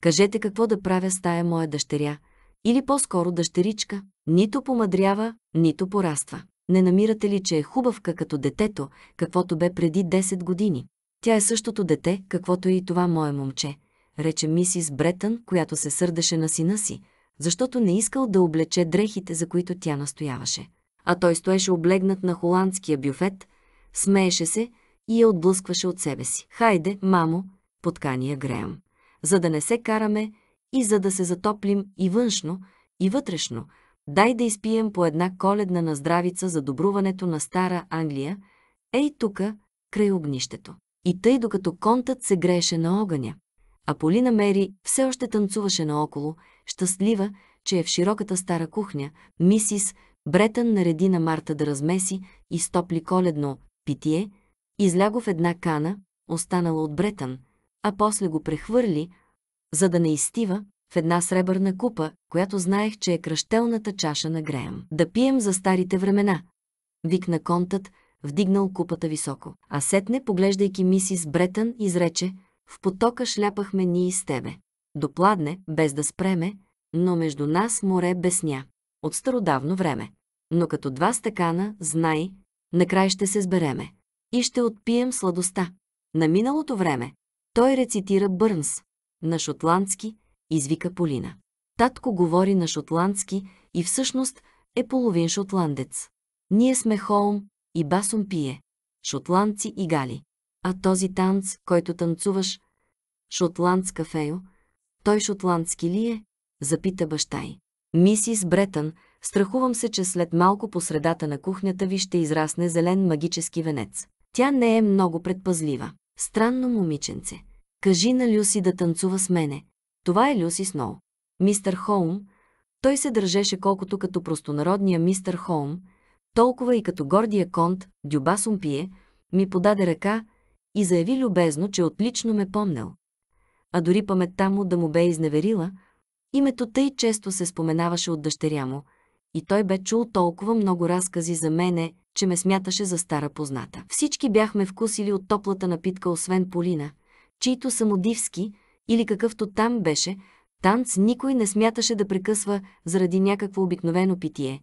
Кажете какво да правя с тая моя дъщеря, или по-скоро дъщеричка, нито помадрява, нито пораства. Не намирате ли, че е хубавка като детето, каквото бе преди 10 години? Тя е същото дете, каквото е и това мое момче, рече мисис Бретън, която се сърдеше на сина си, защото не искал да облече дрехите, за които тя настояваше. А той стоеше облегнат на холандския бюфет, смееше се и я отблъскваше от себе си. «Хайде, мамо!» – подкания Греъм. «За да не се караме и за да се затоплим и външно, и вътрешно – Дай да изпием по една коледна наздравица за добруването на Стара Англия, ей тука, край огнището. И тъй докато контът се грееше на огъня, а полина Мери все още танцуваше наоколо, щастлива, че е в широката стара кухня, мисис Бретън нареди на Марта да размеси и стопли коледно питие, изляго в една кана, останала от Бретън, а после го прехвърли, за да не изстива, в една сребърна купа, която знаех, че е кръщелната чаша на Греем. Да пием за старите времена, викна контът, вдигнал купата високо. А сетне, поглеждайки мисис Бретън, изрече, в потока шляпахме ние с тебе. Допладне, без да спреме, но между нас море бесня. От стародавно време. Но като два стакана, знай, накрай ще се сбереме. И ще отпием сладостта. На миналото време. Той рецитира Бърнс. На шотландски – извика Полина. Татко говори на шотландски и всъщност е половин шотландец. Ние сме Холм и Басом пие, шотландци и гали. А този танц, който танцуваш, шотландска фео, той шотландски ли е? Запита баща й. Мисис Бретън, страхувам се, че след малко по средата на кухнята ви ще израсне зелен магически венец. Тя не е много предпазлива. Странно момиченце. Кажи на Люси да танцува с мене. Това е Люси Сноу. Мистер Холм. той се държеше колкото като простонародния мистер Холм, толкова и като гордия конт, Дюба Сумпие, ми подаде ръка и заяви любезно, че отлично ме помнел. А дори паметта му да му бе изневерила, името тъй често се споменаваше от дъщеря му, и той бе чул толкова много разкази за мене, че ме смяташе за стара позната. Всички бяхме вкусили от топлата напитка, освен Полина, чийто самодивски, или какъвто там беше, танц никой не смяташе да прекъсва заради някакво обикновено питие.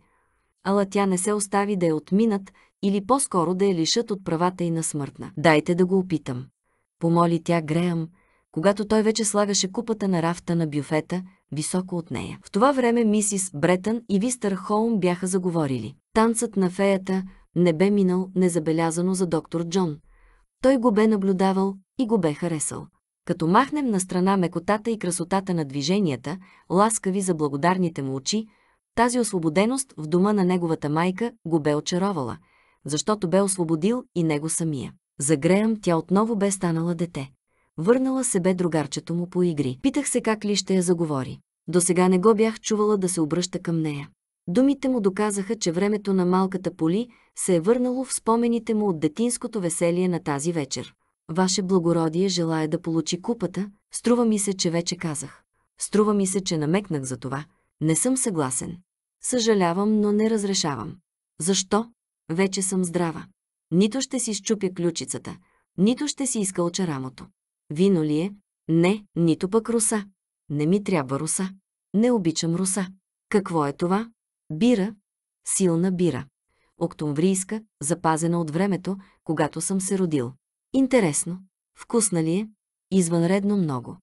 Ала тя не се остави да я отминат или по-скоро да я лишат от правата и на смъртна. Дайте да го опитам. Помоли тя Греъм, когато той вече слагаше купата на рафта на бюфета, високо от нея. В това време мисис Бретън и Вистър Холм бяха заговорили. Танцът на феята не бе минал незабелязано за доктор Джон. Той го бе наблюдавал и го бе харесал. Като махнем на страна мекотата и красотата на движенията, ласкави за благодарните му очи, тази освободеност в дома на неговата майка го бе очаровала, защото бе освободил и него самия. За Греъм тя отново бе станала дете. Върнала се бе другарчето му по игри. Питах се как ли ще я заговори. До сега не го бях чувала да се обръща към нея. Думите му доказаха, че времето на малката Поли се е върнало в спомените му от детинското веселие на тази вечер. Ваше благородие желая да получи купата, струва ми се, че вече казах. Струва ми се, че намекнах за това. Не съм съгласен. Съжалявам, но не разрешавам. Защо? Вече съм здрава. Нито ще си щупя ключицата, нито ще си изкълча рамото. Вино ли е? Не, нито пък руса. Не ми трябва руса. Не обичам руса. Какво е това? Бира. Силна бира. Октомврийска, запазена от времето, когато съм се родил. Интересно, вкусна ли е? Извънредно много.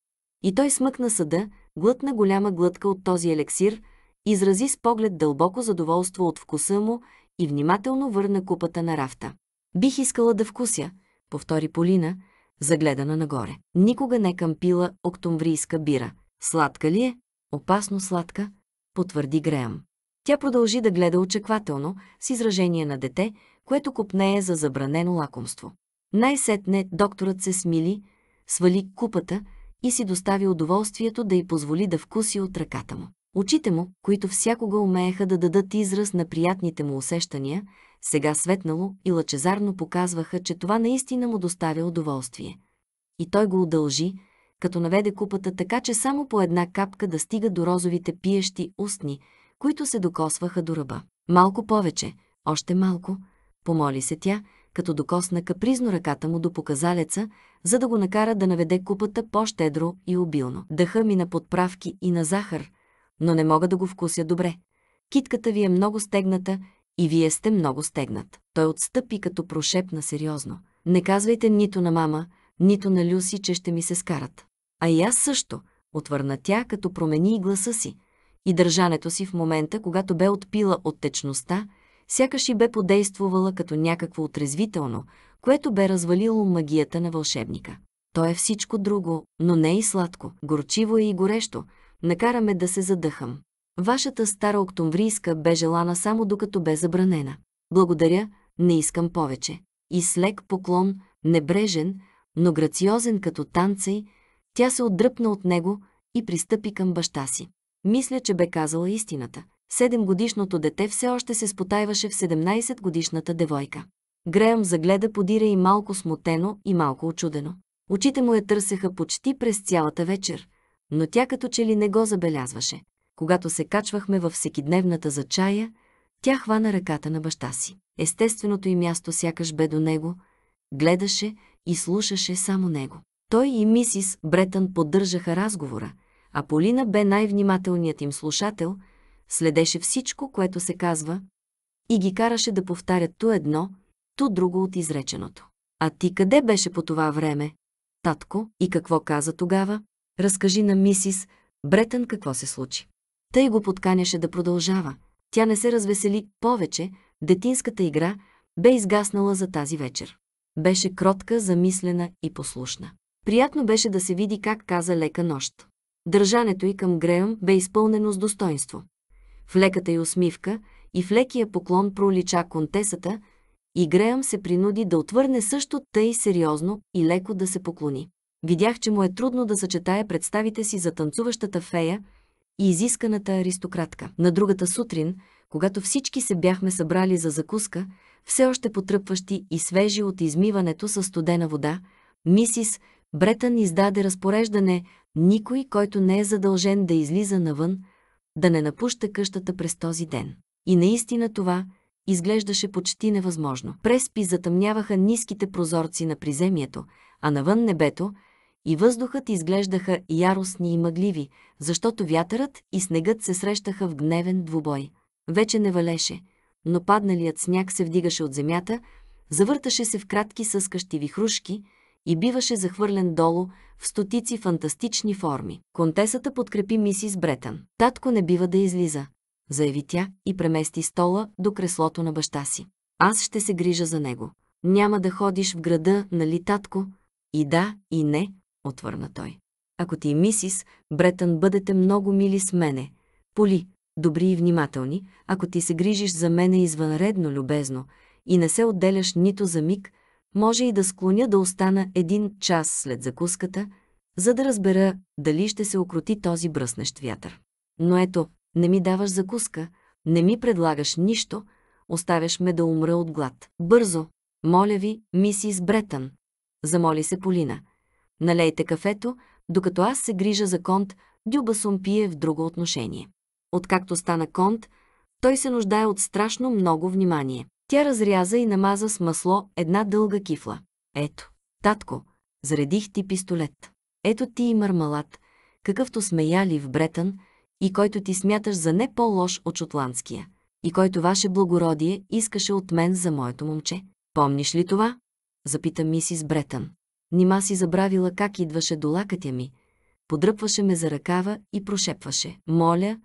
И той смъкна съда, глътна голяма глътка от този елексир, изрази с поглед дълбоко задоволство от вкуса му и внимателно върна купата на рафта. Бих искала да вкуся, повтори Полина, загледана нагоре. Никога не към пила октомврийска бира. Сладка ли е? Опасно сладка, потвърди Греъм. Тя продължи да гледа очаквателно, с изражение на дете, което купнее за забранено лакомство. Най-сетне докторът се смили, свали купата и си достави удоволствието да й позволи да вкуси от ръката му. Очите му, които всякога умееха да дадат израз на приятните му усещания, сега светнало и лъчезарно показваха, че това наистина му доставя удоволствие. И той го удължи, като наведе купата така, че само по една капка да стига до розовите пиещи устни, които се докосваха до ръба. Малко повече, още малко, помоли се тя – като докосна капризно ръката му до показалеца, за да го накара да наведе купата по-щедро и обилно. Дъха ми на подправки и на захар, но не мога да го вкуся добре. Китката ви е много стегната и вие сте много стегнат. Той отстъпи като прошепна сериозно. Не казвайте нито на мама, нито на Люси, че ще ми се скарат. А и аз също, отвърна тя, като промени и гласа си, и държането си в момента, когато бе отпила от течността, сякаш и бе подействувала като някакво отрезвително, което бе развалило магията на вълшебника. То е всичко друго, но не и сладко, горчиво е и горещо, накараме да се задъхам. Вашата стара октомврийска бе желана само докато бе забранена. Благодаря, не искам повече. И с лек поклон, небрежен, но грациозен като танцей, тя се отдръпна от него и пристъпи към баща си. Мисля, че бе казала истината седемгодишното дете все още се спотайваше в 17-годишната девойка. Греъм загледа подира и малко смутено, и малко очудено. Очите му я търсеха почти през цялата вечер, но тя като че ли не го забелязваше. Когато се качвахме във всекидневната за чая, тя хвана ръката на баща си. Естественото й място сякаш бе до него, гледаше и слушаше само него. Той и мисис Бретън поддържаха разговора, а Полина бе най-внимателният им слушател – следеше всичко, което се казва, и ги караше да повтарят ту едно, ту друго от изреченото. А ти къде беше по това време, татко, и какво каза тогава? Разкажи на мисис Бретън какво се случи. Тъй го подканяше да продължава. Тя не се развесели повече, детинската игра бе изгаснала за тази вечер. Беше кротка, замислена и послушна. Приятно беше да се види как каза лека нощ. Държането й към Греъм бе изпълнено с достоинство. В леката й е усмивка и в лекия поклон пролича контесата и Греъм се принуди да отвърне също тъй сериозно и леко да се поклони. Видях, че му е трудно да съчетае представите си за танцуващата фея и изисканата аристократка. На другата сутрин, когато всички се бяхме събрали за закуска, все още потръпващи и свежи от измиването със студена вода, мисис Бретън издаде разпореждане никой, който не е задължен да излиза навън, да не напуща къщата през този ден. И наистина това изглеждаше почти невъзможно. Преспи затъмняваха ниските прозорци на приземието, а навън небето и въздухът изглеждаха яростни и мъгливи, защото вятърът и снегът се срещаха в гневен двубой. Вече не валеше, но падналият сняг се вдигаше от земята, завърташе се в кратки съскащи вихрушки – и биваше захвърлен долу в стотици фантастични форми. Контесата подкрепи мисис Бретън. Татко не бива да излиза, заяви тя и премести стола до креслото на баща си. Аз ще се грижа за него. Няма да ходиш в града, нали, татко? И да, и не, отвърна той. Ако ти и мисис Бретън бъдете много мили с мене, поли, добри и внимателни, ако ти се грижиш за мене извънредно любезно и не се отделяш нито за миг, може и да склоня да остана един час след закуската, за да разбера дали ще се окроти този бръснещ вятър. Но ето, не ми даваш закуска, не ми предлагаш нищо, оставяш ме да умра от глад. Бързо, моля ви, мисис Бретън, замоли се Полина. Налейте кафето, докато аз се грижа за конт, Дюба пие в друго отношение. Откакто стана конт, той се нуждае от страшно много внимание. Тя разряза и намаза с масло една дълга кифла. Ето, татко, заредих ти пистолет. Ето ти и мармалат, какъвто сме яли в Бретън и който ти смяташ за не по-лош от шотландския, и който ваше благородие искаше от мен за моето момче. Помниш ли това? Запита мисис Бретън. Нима си забравила как идваше до лакътя ми. Подръпваше ме за ръкава и прошепваше. Моля,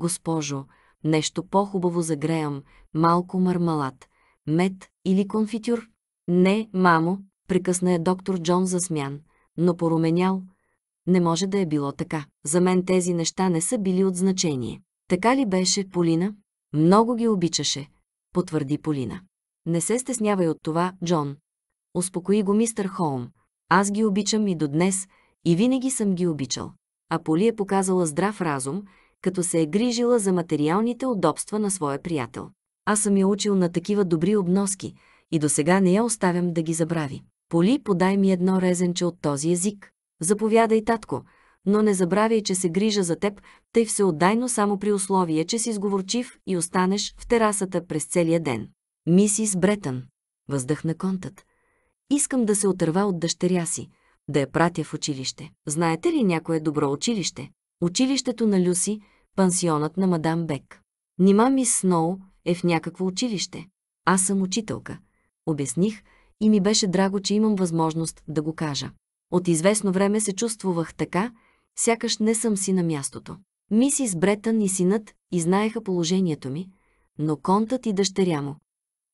госпожо, Нещо по-хубаво загреям, малко мармалат, мед или конфитюр. Не, мамо, прекъсна е доктор Джон засмян, но поруменял. Не може да е било така. За мен тези неща не са били от значение. Така ли беше, Полина? Много ги обичаше, потвърди Полина. Не се стеснявай от това, Джон. Успокои го мистър Холм. Аз ги обичам и до днес, и винаги съм ги обичал. А Поли е показала здрав разум като се е грижила за материалните удобства на своя приятел. Аз съм я учил на такива добри обноски и до сега не я оставям да ги забрави. Поли, подай ми едно резенче от този език. Заповядай, татко, но не забравяй, че се грижа за теб, тъй всеотдайно само при условие, че си сговорчив и останеш в терасата през целия ден. Мисис Бретън, въздъхна контът. Искам да се отърва от дъщеря си, да я пратя в училище. Знаете ли някое добро училище? Училището на Люси, пансионът на мадам Бек. Нима мис Сноу е в някакво училище. Аз съм учителка. Обясних и ми беше драго, че имам възможност да го кажа. От известно време се чувствувах така, сякаш не съм си на мястото. Мисис Бретън и синът и знаеха положението ми, но контът и дъщеря му.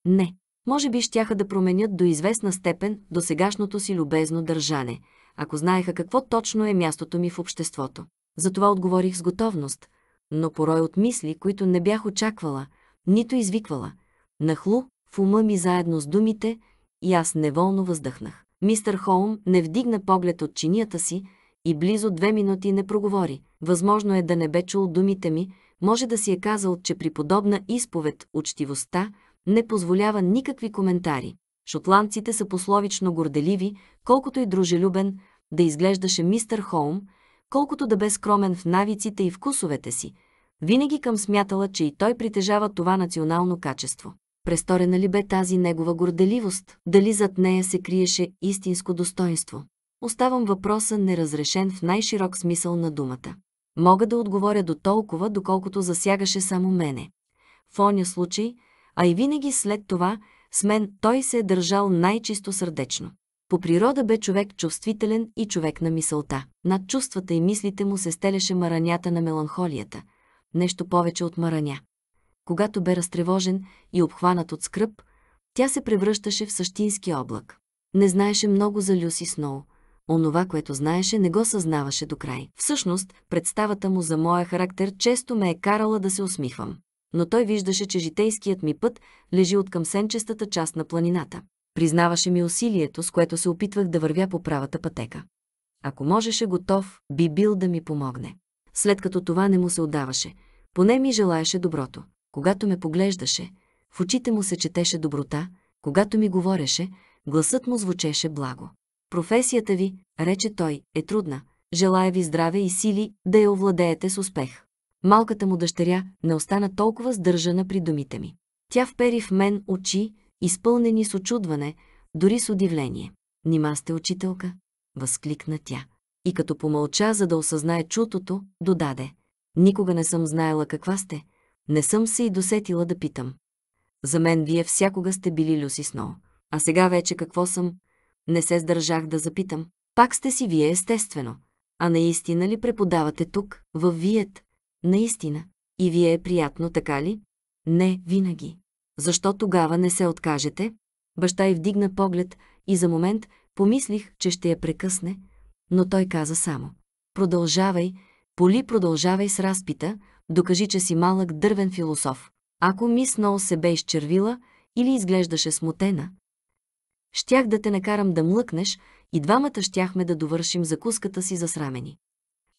Не, може би щяха да променят до известна степен до сегашното си любезно държане, ако знаеха какво точно е мястото ми в обществото. Затова отговорих с готовност, но порой от мисли, които не бях очаквала, нито извиквала. Нахлу в ума ми заедно с думите и аз неволно въздъхнах. Мистер Холм не вдигна поглед от чинията си и близо две минути не проговори. Възможно е да не бе чул думите ми, може да си е казал, че при подобна изповед учтивостта не позволява никакви коментари. Шотландците са пословично горделиви, колкото и дружелюбен да изглеждаше мистер Холм, колкото да бе скромен в навиците и вкусовете си, винаги към смятала, че и той притежава това национално качество. Престорена ли бе тази негова горделивост? Дали зад нея се криеше истинско достоинство? Оставам въпроса неразрешен в най-широк смисъл на думата. Мога да отговоря до толкова, доколкото засягаше само мене. В оня случай, а и винаги след това, с мен той се е държал най-чисто сърдечно. По природа бе човек чувствителен и човек на мисълта. Над чувствата и мислите му се стелеше маранята на меланхолията, нещо повече от мараня. Когато бе разтревожен и обхванат от скръп, тя се превръщаше в същински облак. Не знаеше много за Люси Сноу. Онова, което знаеше, не го съзнаваше до край. Всъщност, представата му за моя характер често ме е карала да се усмихвам. Но той виждаше, че житейският ми път лежи от към сенчестата част на планината признаваше ми усилието, с което се опитвах да вървя по правата пътека. Ако можеше готов, би бил да ми помогне. След като това не му се отдаваше, поне ми желаеше доброто. Когато ме поглеждаше, в очите му се четеше доброта, когато ми говореше, гласът му звучеше благо. Професията ви, рече той, е трудна. Желая ви здраве и сили да я овладеете с успех. Малката му дъщеря не остана толкова сдържана при думите ми. Тя впери в мен очи, изпълнени с очудване, дори с удивление. «Нима сте учителка?» – възкликна тя. И като помълча, за да осъзнае чутото, додаде. «Никога не съм знаела каква сте. Не съм се и досетила да питам. За мен вие всякога сте били Люси Сноу. А сега вече какво съм? Не се сдържах да запитам. Пак сте си вие естествено. А наистина ли преподавате тук, във Виет? Наистина. И вие е приятно, така ли? Не, винаги. Защо тогава не се откажете? Баща й вдигна поглед и за момент помислих, че ще я прекъсне, но той каза само. Продължавай, Поли продължавай с разпита, докажи, че си малък дървен философ. Ако мис Ноу се бе изчервила или изглеждаше смутена, щях да те накарам да млъкнеш и двамата щяхме да довършим закуската си засрамени.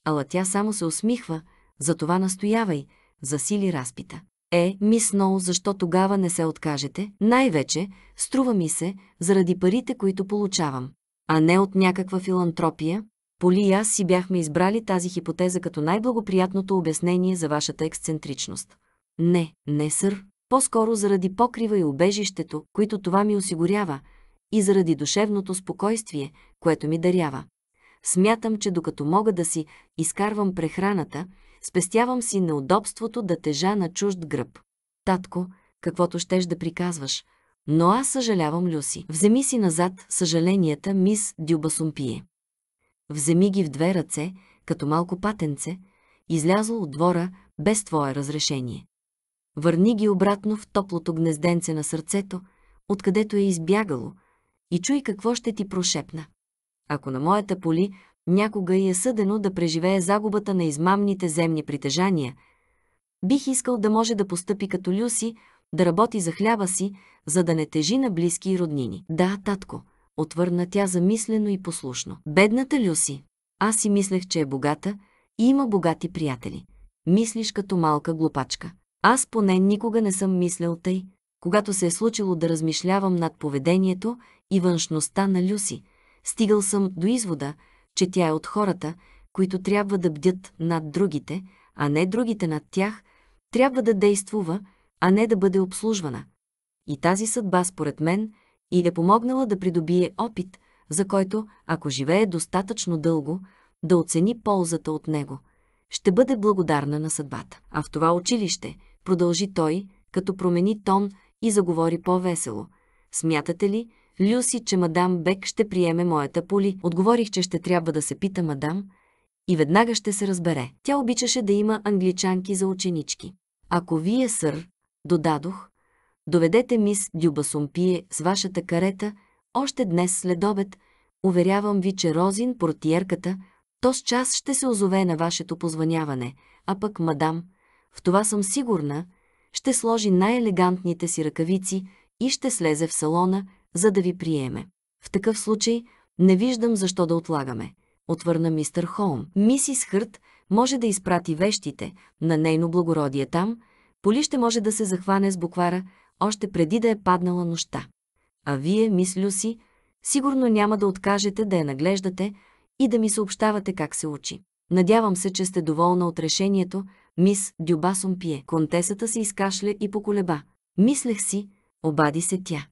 Ала тя само се усмихва, затова настоявай, засили разпита. Е, мис Ноу, защо тогава не се откажете? Най-вече, струва ми се, заради парите, които получавам. А не от някаква филантропия. Поли и аз си бяхме избрали тази хипотеза като най-благоприятното обяснение за вашата ексцентричност. Не, не, сър. По-скоро заради покрива и убежището, които това ми осигурява, и заради душевното спокойствие, което ми дарява. Смятам, че докато мога да си изкарвам прехраната, Спестявам си неудобството да тежа на чужд гръб. Татко, каквото щеш да приказваш, но аз съжалявам Люси. Вземи си назад съжаленията мис Дюбасумпие. Вземи ги в две ръце, като малко патенце, излязло от двора без твое разрешение. Върни ги обратно в топлото гнезденце на сърцето, откъдето е избягало, и чуй какво ще ти прошепна. Ако на моята поли някога и е съдено да преживее загубата на измамните земни притежания. Бих искал да може да постъпи като Люси, да работи за хляба си, за да не тежи на близки и роднини. Да, татко, отвърна тя замислено и послушно. Бедната Люси. Аз си мислех, че е богата и има богати приятели. Мислиш като малка глупачка. Аз поне никога не съм мислял тъй, когато се е случило да размишлявам над поведението и външността на Люси. Стигал съм до извода, че тя е от хората, които трябва да бдят над другите, а не другите над тях, трябва да действува, а не да бъде обслужвана. И тази съдба, според мен, и е помогнала да придобие опит, за който, ако живее достатъчно дълго, да оцени ползата от него. Ще бъде благодарна на съдбата. А в това училище, продължи той, като промени тон и заговори по-весело. Смятате ли, Люси, че мадам Бек ще приеме моята поли. Отговорих, че ще трябва да се пита мадам и веднага ще се разбере. Тя обичаше да има англичанки за ученички. Ако вие, сър, додадох, доведете мис Дюбасумпие с вашата карета още днес след обед, уверявам ви, че Розин, портиерката, то с час ще се озове на вашето позваняване, а пък, мадам, в това съм сигурна, ще сложи най-елегантните си ръкавици и ще слезе в салона, за да ви приеме. В такъв случай не виждам защо да отлагаме, отвърна мистър Холм. Мисис Хърт може да изпрати вещите на нейно благородие там, поли ще може да се захване с буквара още преди да е паднала нощта. А вие, мис Люси, сигурно няма да откажете да я наглеждате и да ми съобщавате как се учи. Надявам се, че сте доволна от решението, мис Дюбасом пие. Контесата се изкашля и поколеба. Мислех си, обади се тя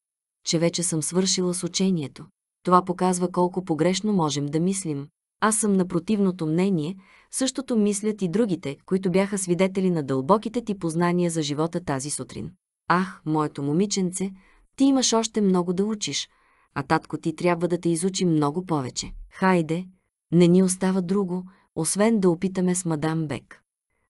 че вече съм свършила с учението. Това показва колко погрешно можем да мислим. Аз съм на противното мнение, същото мислят и другите, които бяха свидетели на дълбоките ти познания за живота тази сутрин. Ах, моето момиченце, ти имаш още много да учиш, а татко ти трябва да те изучи много повече. Хайде, не ни остава друго, освен да опитаме с мадам Бек.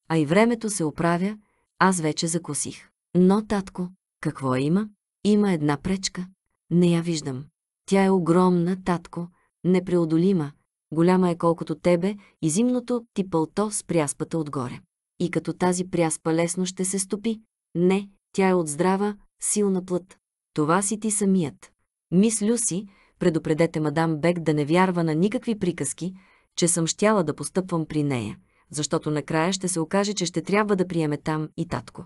А и времето се оправя, аз вече закусих. Но, татко, какво има? Има една пречка. Не я виждам. Тя е огромна, татко, непреодолима. Голяма е колкото тебе и зимното ти пълто с пряспата отгоре. И като тази пряспа лесно ще се стопи. Не, тя е от здрава, силна плът. Това си ти самият. Мис Люси, предупредете мадам Бек да не вярва на никакви приказки, че съм щяла да постъпвам при нея, защото накрая ще се окаже, че ще трябва да приеме там и татко.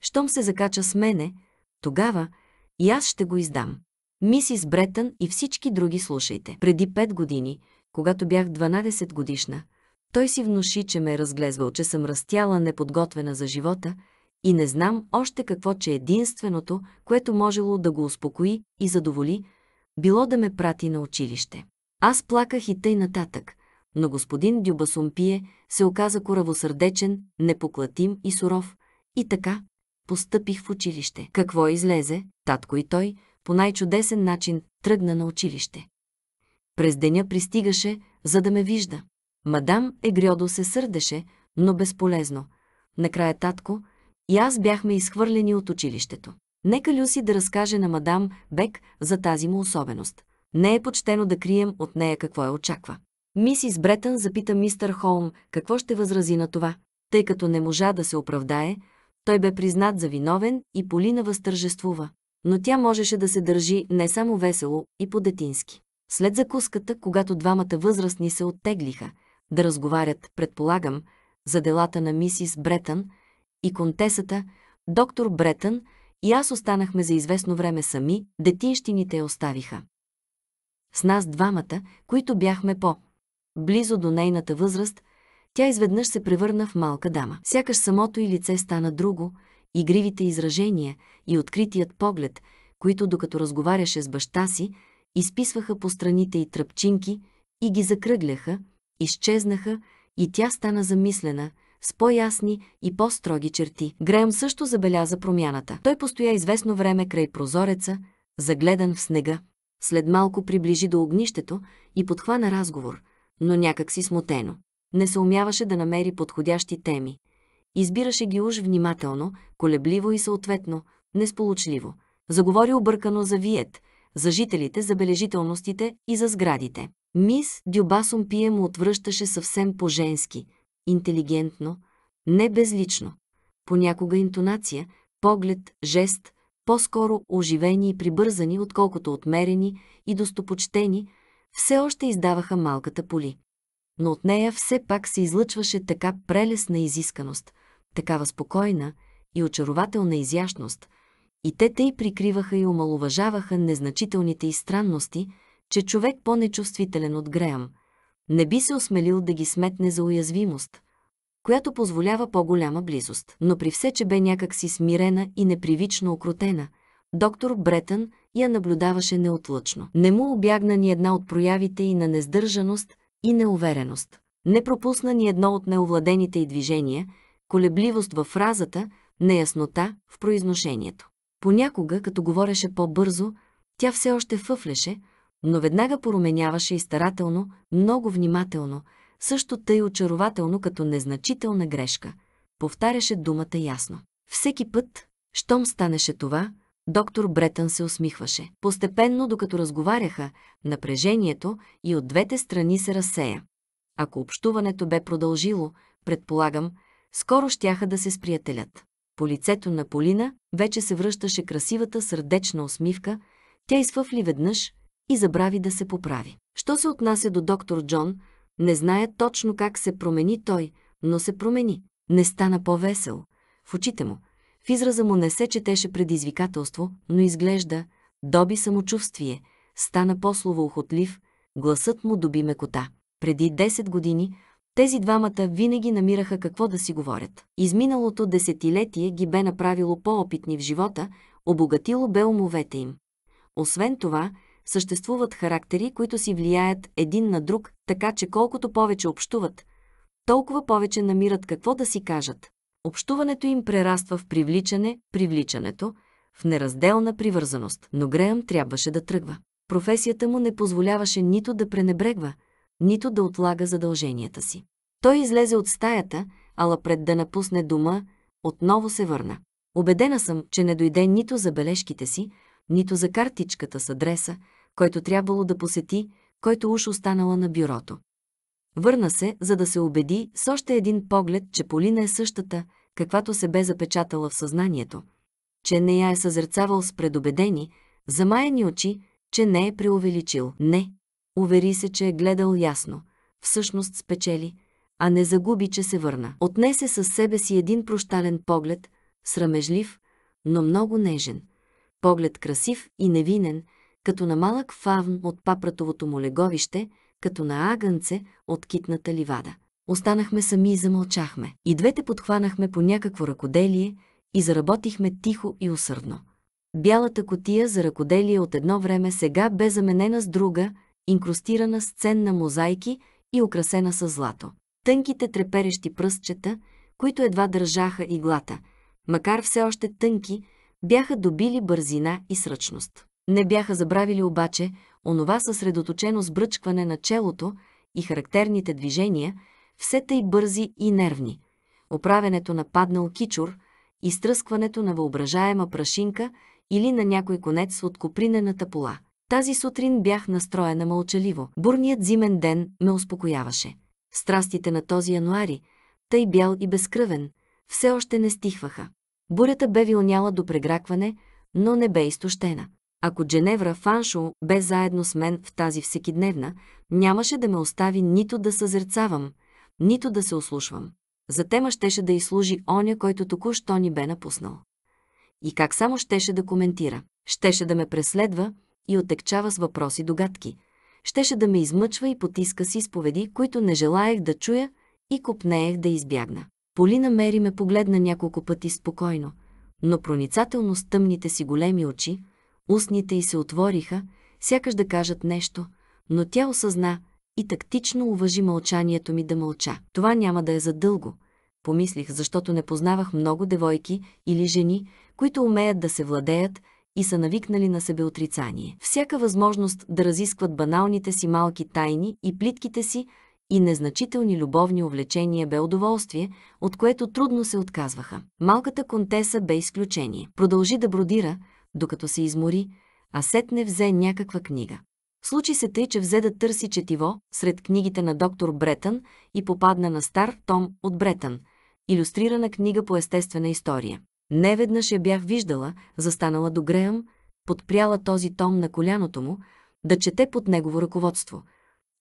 Щом се закача с мене, тогава и аз ще го издам. Мисис Бретън и всички други слушайте. Преди пет години, когато бях 12 годишна, той си внуши, че ме е разглезвал, че съм растяла неподготвена за живота и не знам още какво, че единственото, което можело да го успокои и задоволи, било да ме прати на училище. Аз плаках и тъй нататък, но господин Дюбасумпие се оказа коравосърдечен, непоклатим и суров. И така, постъпих в училище. Какво излезе? Татко и той, по най-чудесен начин, тръгна на училище. През деня пристигаше, за да ме вижда. Мадам Егриодо се сърдеше, но безполезно. Накрая татко и аз бяхме изхвърлени от училището. Нека Люси да разкаже на мадам Бек за тази му особеност. Не е почтено да крием от нея какво я очаква. Мисис Бретън запита мистър Холм какво ще възрази на това, тъй като не можа да се оправдае, той бе признат за виновен и Полина възтържествува. Но тя можеше да се държи не само весело и по-детински. След закуската, когато двамата възрастни се оттеглиха, да разговарят, предполагам, за делата на мисис Бретън и контесата, доктор Бретън и аз останахме за известно време сами, детинщините я оставиха. С нас двамата, които бяхме по близо до нейната възраст, тя изведнъж се превърна в малка дама. Сякаш самото й лице стана друго, игривите изражения и откритият поглед, които докато разговаряше с баща си, изписваха по страните и тръпчинки и ги закръгляха, изчезнаха и тя стана замислена, с по-ясни и по-строги черти. Греъм също забеляза промяната. Той постоя известно време край прозореца, загледан в снега. След малко приближи до огнището и подхвана разговор, но някак си смутено. Не се умяваше да намери подходящи теми. Избираше ги уж внимателно, колебливо и съответно, несполучливо. Заговори объркано за Виет, за жителите, за бележителностите и за сградите. Мис Дюбасом Пие му отвръщаше съвсем по-женски, интелигентно, не безлично. Понякога интонация, поглед, жест, по-скоро оживени и прибързани, отколкото отмерени и достопочтени, все още издаваха малката поли но от нея все пак се излъчваше така прелесна изисканост, такава спокойна и очарователна изящност, и те тъй прикриваха и омалуважаваха незначителните и странности, че човек по-нечувствителен от Греъм не би се осмелил да ги сметне за уязвимост, която позволява по-голяма близост. Но при все, че бе някакси смирена и непривично окрутена, доктор Бретън я наблюдаваше неотлъчно. Не му обягна ни една от проявите и на нездържаност – и неувереност. Не пропусна ни едно от неовладените й движения, колебливост във фразата, неяснота в произношението. Понякога, като говореше по-бързо, тя все още фъфлеше, но веднага поруменяваше и старателно, много внимателно, също тъй очарователно като незначителна грешка. Повтаряше думата ясно. Всеки път, щом станеше това, Доктор Бретън се усмихваше. Постепенно, докато разговаряха, напрежението и от двете страни се разсея. Ако общуването бе продължило, предполагам, скоро щяха да се сприятелят. По лицето на Полина вече се връщаше красивата сърдечна усмивка, тя изфъфли веднъж и забрави да се поправи. Що се отнася до доктор Джон, не зная точно как се промени той, но се промени. Не стана по-весел. В очите му, в израза му не се четеше предизвикателство, но изглежда, доби самочувствие, стана по-словоохотлив, гласът му доби мекота. Преди 10 години тези двамата винаги намираха какво да си говорят. Изминалото десетилетие ги бе направило по-опитни в живота, обогатило бе умовете им. Освен това, съществуват характери, които си влияят един на друг, така че колкото повече общуват, толкова повече намират какво да си кажат. Общуването им прераства в привличане, привличането, в неразделна привързаност. Но Греъм трябваше да тръгва. Професията му не позволяваше нито да пренебрегва, нито да отлага задълженията си. Той излезе от стаята, ала пред да напусне дома, отново се върна. Обедена съм, че не дойде нито за бележките си, нито за картичката с адреса, който трябвало да посети, който уж останала на бюрото. Върна се, за да се убеди с още един поглед, че Полина е същата, каквато се бе запечатала в съзнанието, че не я е съзерцавал с предобедени, замаяни очи, че не е преувеличил. Не. Увери се, че е гледал ясно. Всъщност спечели, а не загуби, че се върна. Отнесе със себе си един прощален поглед, срамежлив, но много нежен. Поглед красив и невинен, като на малък фавн от папратовото му леговище – като на агънце от китната ливада. Останахме сами и замълчахме. И двете подхванахме по някакво ръкоделие и заработихме тихо и усърдно. Бялата котия за ръкоделие от едно време сега бе заменена с друга, инкрустирана с ценна мозайки и украсена с злато. Тънките треперещи пръстчета, които едва държаха иглата, макар все още тънки, бяха добили бързина и сръчност. Не бяха забравили обаче онова съсредоточено сбръчкване на челото и характерните движения, все тъй бързи и нервни, оправенето на паднал кичур, изтръскването на въображаема прашинка или на някой конец от копринената пола. Тази сутрин бях настроена мълчаливо. Бурният зимен ден ме успокояваше. Страстите на този януари, тъй бял и безкръвен, все още не стихваха. Бурята бе вилняла до прегракване, но не бе изтощена. Ако Дженевра Фаншо бе заедно с мен в тази всекидневна, нямаше да ме остави нито да съзерцавам, нито да се ослушвам. За тема щеше да изслужи оня, който току-що ни бе напуснал. И как само щеше да коментира. Щеше да ме преследва и отекчава с въпроси догадки. Щеше да ме измъчва и потиска си изповеди, които не желаех да чуя и купнеех да избягна. Полина Мери ме погледна няколко пъти спокойно, но проницателно с тъмните си големи очи – Устните й се отвориха, сякаш да кажат нещо, но тя осъзна и тактично уважи мълчанието ми да мълча. Това няма да е задълго, помислих, защото не познавах много девойки или жени, които умеят да се владеят и са навикнали на себеотрицание. Всяка възможност да разискват баналните си малки тайни и плитките си и незначителни любовни увлечения бе удоволствие, от което трудно се отказваха. Малката контеса бе изключение. Продължи да бродира, докато се измори, а сетне взе някаква книга. Случи се тъй, че взе да търси четиво сред книгите на доктор Бретън и попадна на стар том от Бретън, иллюстрирана книга по естествена история. Неведнъж я бях виждала, застанала до Греъм, подпряла този том на коляното му, да чете под негово ръководство.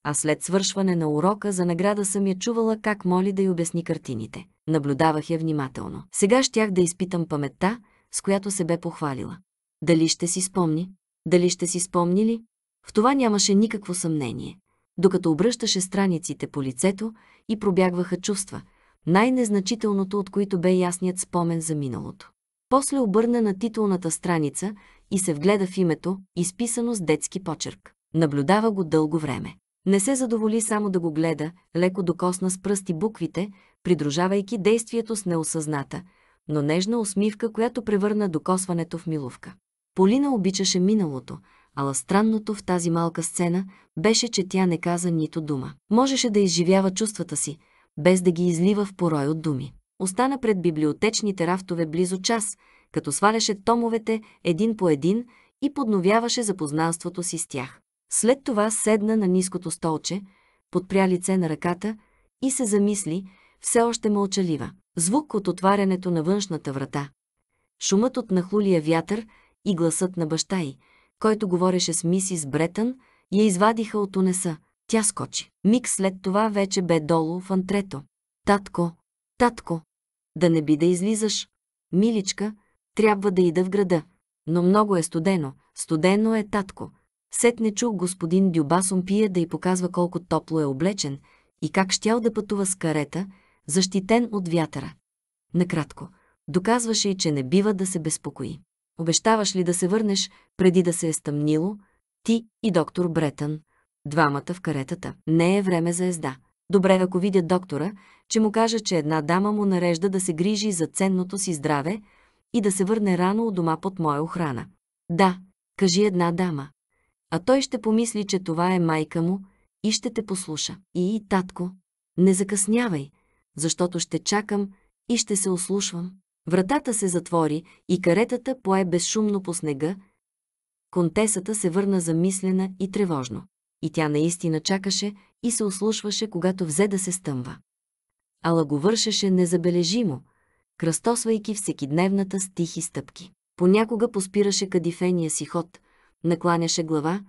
А след свършване на урока за награда съм я чувала как моли да й обясни картините. Наблюдавах я внимателно. Сега щях да изпитам паметта, с която се бе похвалила. Дали ще си спомни? Дали ще си спомни ли? В това нямаше никакво съмнение. Докато обръщаше страниците по лицето и пробягваха чувства, най-незначителното от които бе ясният спомен за миналото. После обърна на титулната страница и се вгледа в името, изписано с детски почерк. Наблюдава го дълго време. Не се задоволи само да го гледа, леко докосна с пръсти буквите, придружавайки действието с неосъзната, но нежна усмивка, която превърна докосването в милувка. Полина обичаше миналото, ала странното в тази малка сцена беше, че тя не каза нито дума. Можеше да изживява чувствата си, без да ги излива в порой от думи. Остана пред библиотечните рафтове близо час, като сваляше томовете един по един и подновяваше запознанството си с тях. След това седна на ниското столче, подпря лице на ръката и се замисли, все още мълчалива. Звук от отварянето на външната врата. Шумът от нахлулия вятър и гласът на баща й, който говореше с мисис Бретън, я извадиха от унеса. Тя скочи. Миг след това вече бе долу в антрето. Татко, татко, да не би да излизаш. Миличка, трябва да ида в града. Но много е студено. Студено е татко. Сетне чух господин Дюбасон пие да й показва колко топло е облечен и как щял да пътува с карета, защитен от вятъра. Накратко, доказваше и, че не бива да се безпокои. Обещаваш ли да се върнеш, преди да се е стъмнило, ти и доктор Бретън, двамата в каретата. Не е време за езда. Добре, ако видя доктора, че му кажа, че една дама му нарежда да се грижи за ценното си здраве и да се върне рано от дома под моя охрана. Да, кажи една дама. А той ще помисли, че това е майка му и ще те послуша. И, татко, не закъснявай, защото ще чакам и ще се ослушвам. Вратата се затвори и каретата пое безшумно по снега. Контесата се върна замислена и тревожно. И тя наистина чакаше и се ослушваше, когато взе да се стъмва. Ала го вършеше незабележимо, кръстосвайки всекидневната с тихи стъпки. Понякога поспираше кадифения си ход, накланяше глава,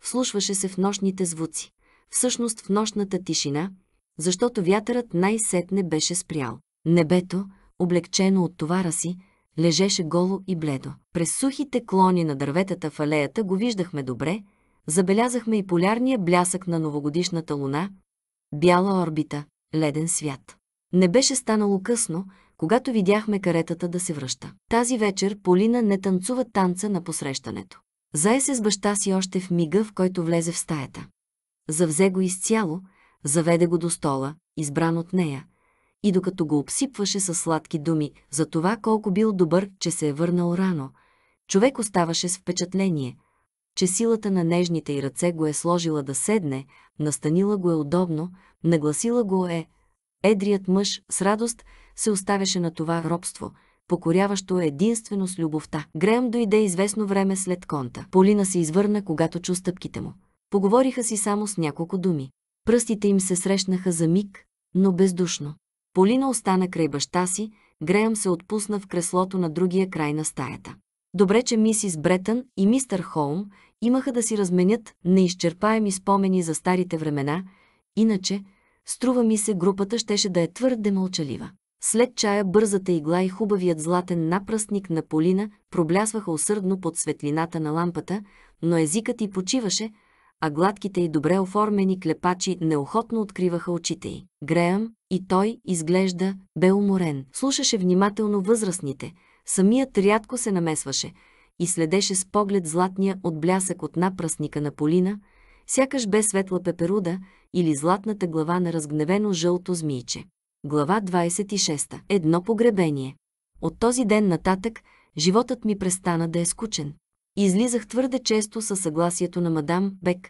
вслушваше се в нощните звуци, всъщност в нощната тишина, защото вятърът най-сетне беше спрял. Небето, облегчено от товара си, лежеше голо и бледо. През сухите клони на дърветата в алеята го виждахме добре, забелязахме и полярния блясък на новогодишната луна, бяла орбита, леден свят. Не беше станало късно, когато видяхме каретата да се връща. Тази вечер Полина не танцува танца на посрещането. Зае се с баща си още в мига, в който влезе в стаята. Завзе го изцяло, заведе го до стола, избран от нея – и докато го обсипваше със сладки думи за това колко бил добър, че се е върнал рано, човек оставаше с впечатление, че силата на нежните й ръце го е сложила да седне, настанила го е удобно, нагласила го е. Едрият мъж с радост се оставяше на това робство – покоряващо единствено с любовта. Греъм дойде известно време след конта. Полина се извърна, когато чу стъпките му. Поговориха си само с няколко думи. Пръстите им се срещнаха за миг, но бездушно. Полина остана край баща си, Греъм се отпусна в креслото на другия край на стаята. Добре, че мисис Бретън и мистър Холм имаха да си разменят неизчерпаеми спомени за старите времена, иначе, струва ми се, групата щеше да е твърде мълчалива. След чая бързата игла и хубавият златен напръстник на Полина проблясваха усърдно под светлината на лампата, но езикът й почиваше – а гладките и добре оформени клепачи неохотно откриваха очите й. Греъм, и той, изглежда, бе уморен. Слушаше внимателно възрастните, самият рядко се намесваше и следеше с поглед златния отблясък от напръсника на Полина, сякаш бе светла пеперуда или златната глава на разгневено жълто змийче. Глава 26. Едно погребение. От този ден нататък животът ми престана да е скучен. Излизах твърде често със съгласието на мадам Бек,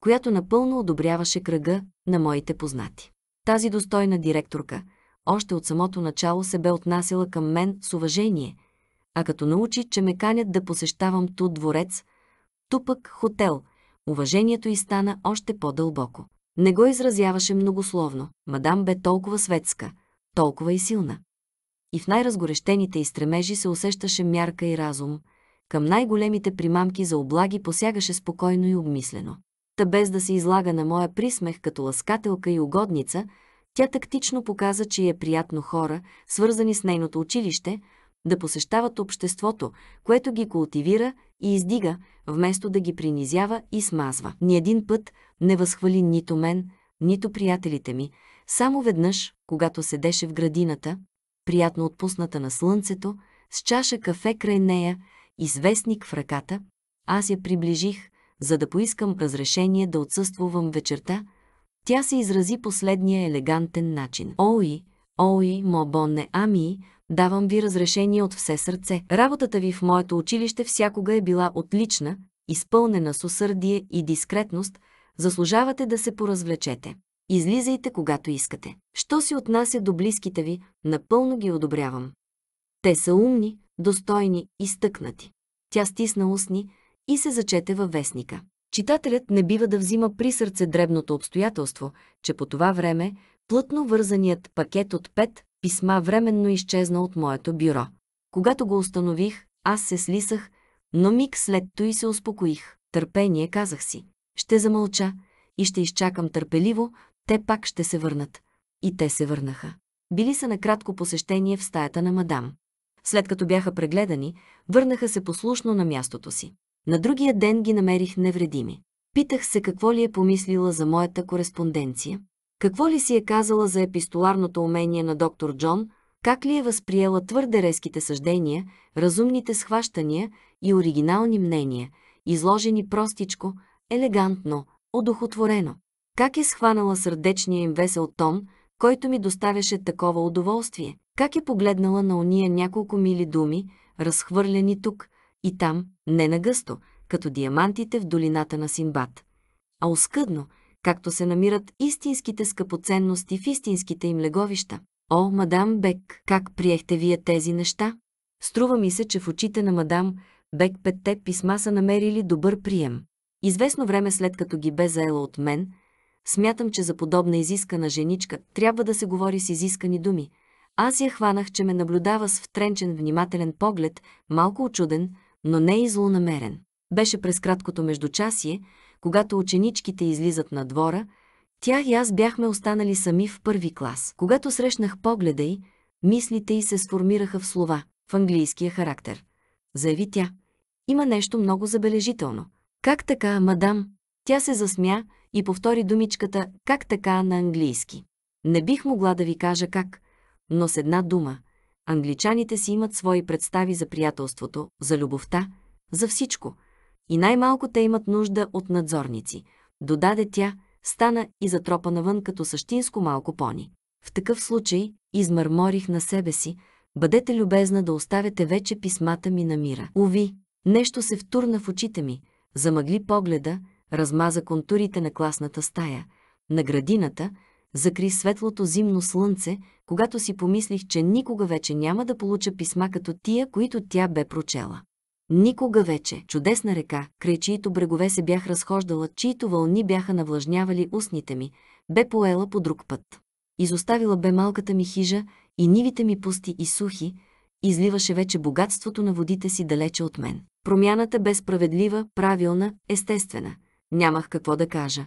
която напълно одобряваше кръга на моите познати. Тази достойна директорка още от самото начало се бе отнасяла към мен с уважение, а като научи, че ме канят да посещавам ту дворец, ту пък хотел, уважението й стана още по-дълбоко. Не го изразяваше многословно. Мадам бе толкова светска, толкова и силна. И в най-разгорещените й стремежи се усещаше мярка и разум – към най-големите примамки за облаги посягаше спокойно и обмислено. Та без да се излага на моя присмех като ласкателка и угодница, тя тактично показа, че е приятно хора, свързани с нейното училище, да посещават обществото, което ги култивира и издига, вместо да ги принизява и смазва. Ни един път не възхвали нито мен, нито приятелите ми, само веднъж, когато седеше в градината, приятно отпусната на слънцето, с чаша кафе край нея, известник в ръката, аз я приближих, за да поискам разрешение да отсъствувам вечерта, тя се изрази последния елегантен начин. Ои, ои, мо бонне ами, давам ви разрешение от все сърце. Работата ви в моето училище всякога е била отлична, изпълнена с усърдие и дискретност, заслужавате да се поразвлечете. Излизайте, когато искате. Що си отнася до близките ви, напълно ги одобрявам. Те са умни, достойни, и стъкнати. Тя стисна устни и се зачете във вестника. Читателят не бива да взима при сърце дребното обстоятелство, че по това време плътно вързаният пакет от пет писма временно изчезна от моето бюро. Когато го установих, аз се слисах, но миг след той се успокоих. Търпение казах си. Ще замълча и ще изчакам търпеливо, те пак ще се върнат. И те се върнаха. Били са на кратко посещение в стаята на мадам. След като бяха прегледани, върнаха се послушно на мястото си. На другия ден ги намерих невредими. Питах се какво ли е помислила за моята кореспонденция. Какво ли си е казала за епистоларното умение на доктор Джон, как ли е възприела твърде резките съждения, разумните схващания и оригинални мнения, изложени простичко, елегантно, одухотворено. Как е схванала сърдечния им весел тон, който ми доставяше такова удоволствие, как е погледнала на уния няколко мили думи, разхвърлени тук и там, не нагъсто, като диамантите в долината на Симбат, а оскъдно, както се намират истинските скъпоценности в истинските им леговища. О, мадам Бек, как приехте вие тези неща? Струва ми се, че в очите на мадам Бек петте писма са намерили добър прием. Известно време след като ги бе заела от мен, смятам, че за подобна изискана женичка трябва да се говори с изискани думи – аз я хванах, че ме наблюдава с втренчен внимателен поглед, малко очуден, но не и злонамерен. Беше през краткото междучасие, когато ученичките излизат на двора, тях и аз бяхме останали сами в първи клас. Когато срещнах погледа й, мислите й се сформираха в слова, в английския характер. Заяви тя. Има нещо много забележително. Как така, мадам? Тя се засмя и повтори думичката «как така» на английски. Не бих могла да ви кажа как – но с една дума, англичаните си имат свои представи за приятелството, за любовта, за всичко. И най-малко те имат нужда от надзорници. Додаде тя, стана и затропа навън като същинско малко пони. В такъв случай измърморих на себе си, бъдете любезна да оставяте вече писмата ми на мира. Уви, нещо се втурна в очите ми, замъгли погледа, размаза контурите на класната стая, на градината, закри светлото зимно слънце, когато си помислих, че никога вече няма да получа писма като тия, които тя бе прочела. Никога вече, чудесна река, край чието брегове се бях разхождала, чието вълни бяха навлажнявали устните ми, бе поела по друг път. Изоставила бе малката ми хижа и нивите ми пусти и сухи, изливаше вече богатството на водите си далече от мен. Промяната бе справедлива, правилна, естествена. Нямах какво да кажа.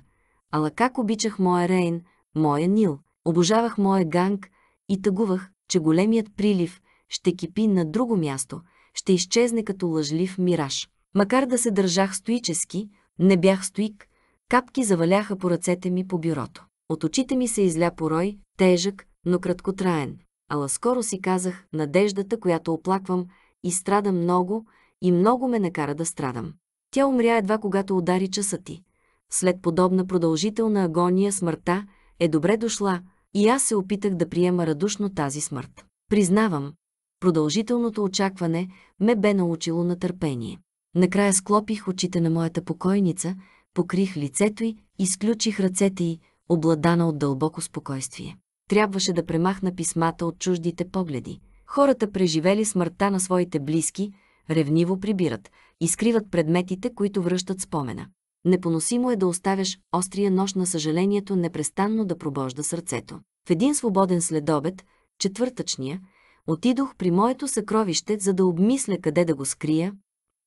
Ала как обичах моя Рейн, моя Нил. Обожавах моя ганг и тъгувах, че големият прилив ще кипи на друго място, ще изчезне като лъжлив мираж. Макар да се държах стоически, не бях стоик, капки заваляха по ръцете ми по бюрото. От очите ми се изля порой, тежък, но краткотраен. Ала скоро си казах надеждата, която оплаквам, и страда много, и много ме накара да страдам. Тя умря едва когато удари часа ти. След подобна продължителна агония смъртта, е добре дошла и аз се опитах да приема радушно тази смърт. Признавам, продължителното очакване ме бе научило на търпение. Накрая склопих очите на моята покойница, покрих лицето й, изключих ръцете й, обладана от дълбоко спокойствие. Трябваше да премахна писмата от чуждите погледи. Хората преживели смъртта на своите близки, ревниво прибират, изкриват предметите, които връщат спомена. Непоносимо е да оставяш острия нощ на съжалението непрестанно да пробожда сърцето. В един свободен следобед, четвъртъчния, отидох при моето съкровище, за да обмисля къде да го скрия,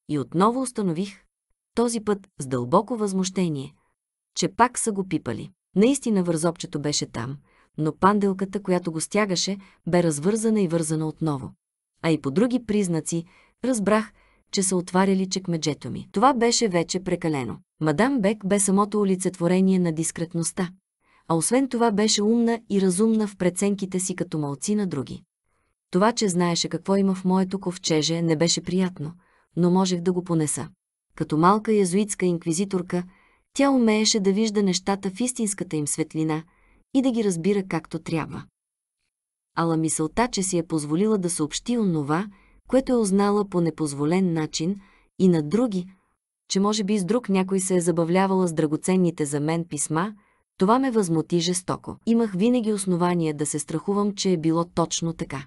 и отново установих, този път с дълбоко възмущение, че пак са го пипали. Наистина вързопчето беше там, но панделката, която го стягаше, бе развързана и вързана отново. А и по други признаци разбрах, че са отваряли чекмеджето ми. Това беше вече прекалено. Мадам Бек бе самото олицетворение на дискретността, а освен това беше умна и разумна в преценките си като малци на други. Това, че знаеше какво има в моето ковчеже, не беше приятно, но можех да го понеса. Като малка язуитска инквизиторка, тя умееше да вижда нещата в истинската им светлина и да ги разбира както трябва. Ала мисълта, че си е позволила да съобщи онова, което е узнала по непозволен начин и на други – че може би с друг някой се е забавлявала с драгоценните за мен писма, това ме възмути жестоко. Имах винаги основание да се страхувам, че е било точно така.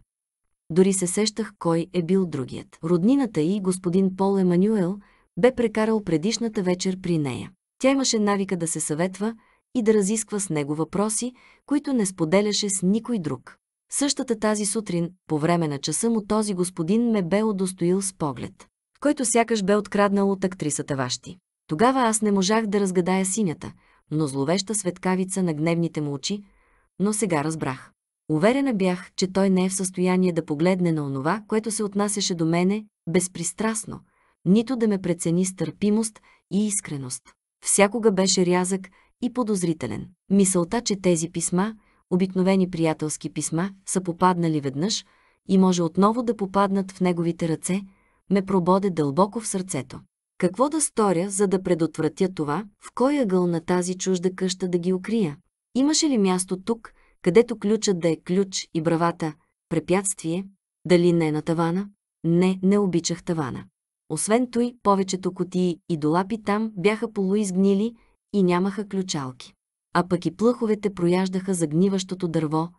Дори се сещах кой е бил другият. Роднината и господин Пол Еманюел, бе прекарал предишната вечер при нея. Тя имаше навика да се съветва и да разисква с него въпроси, които не споделяше с никой друг. Същата тази сутрин, по време на часа му, този господин ме бе удостоил с поглед който сякаш бе откраднал от актрисата Вашти. Тогава аз не можах да разгадая синята, но зловеща светкавица на гневните му очи, но сега разбрах. Уверена бях, че той не е в състояние да погледне на онова, което се отнасяше до мене, безпристрастно, нито да ме прецени с търпимост и искреност. Всякога беше рязък и подозрителен. Мисълта, че тези писма, обикновени приятелски писма, са попаднали веднъж и може отново да попаднат в неговите ръце – ме прободе дълбоко в сърцето. Какво да сторя, за да предотвратя това, в кой ъгъл на тази чужда къща да ги укрия? Имаше ли място тук, където ключът да е ключ и бравата – препятствие? Дали не е на тавана? Не, не обичах тавана. Освен той, повечето котии и долапи там бяха полуизгнили и нямаха ключалки. А пък и плъховете прояждаха загниващото дърво,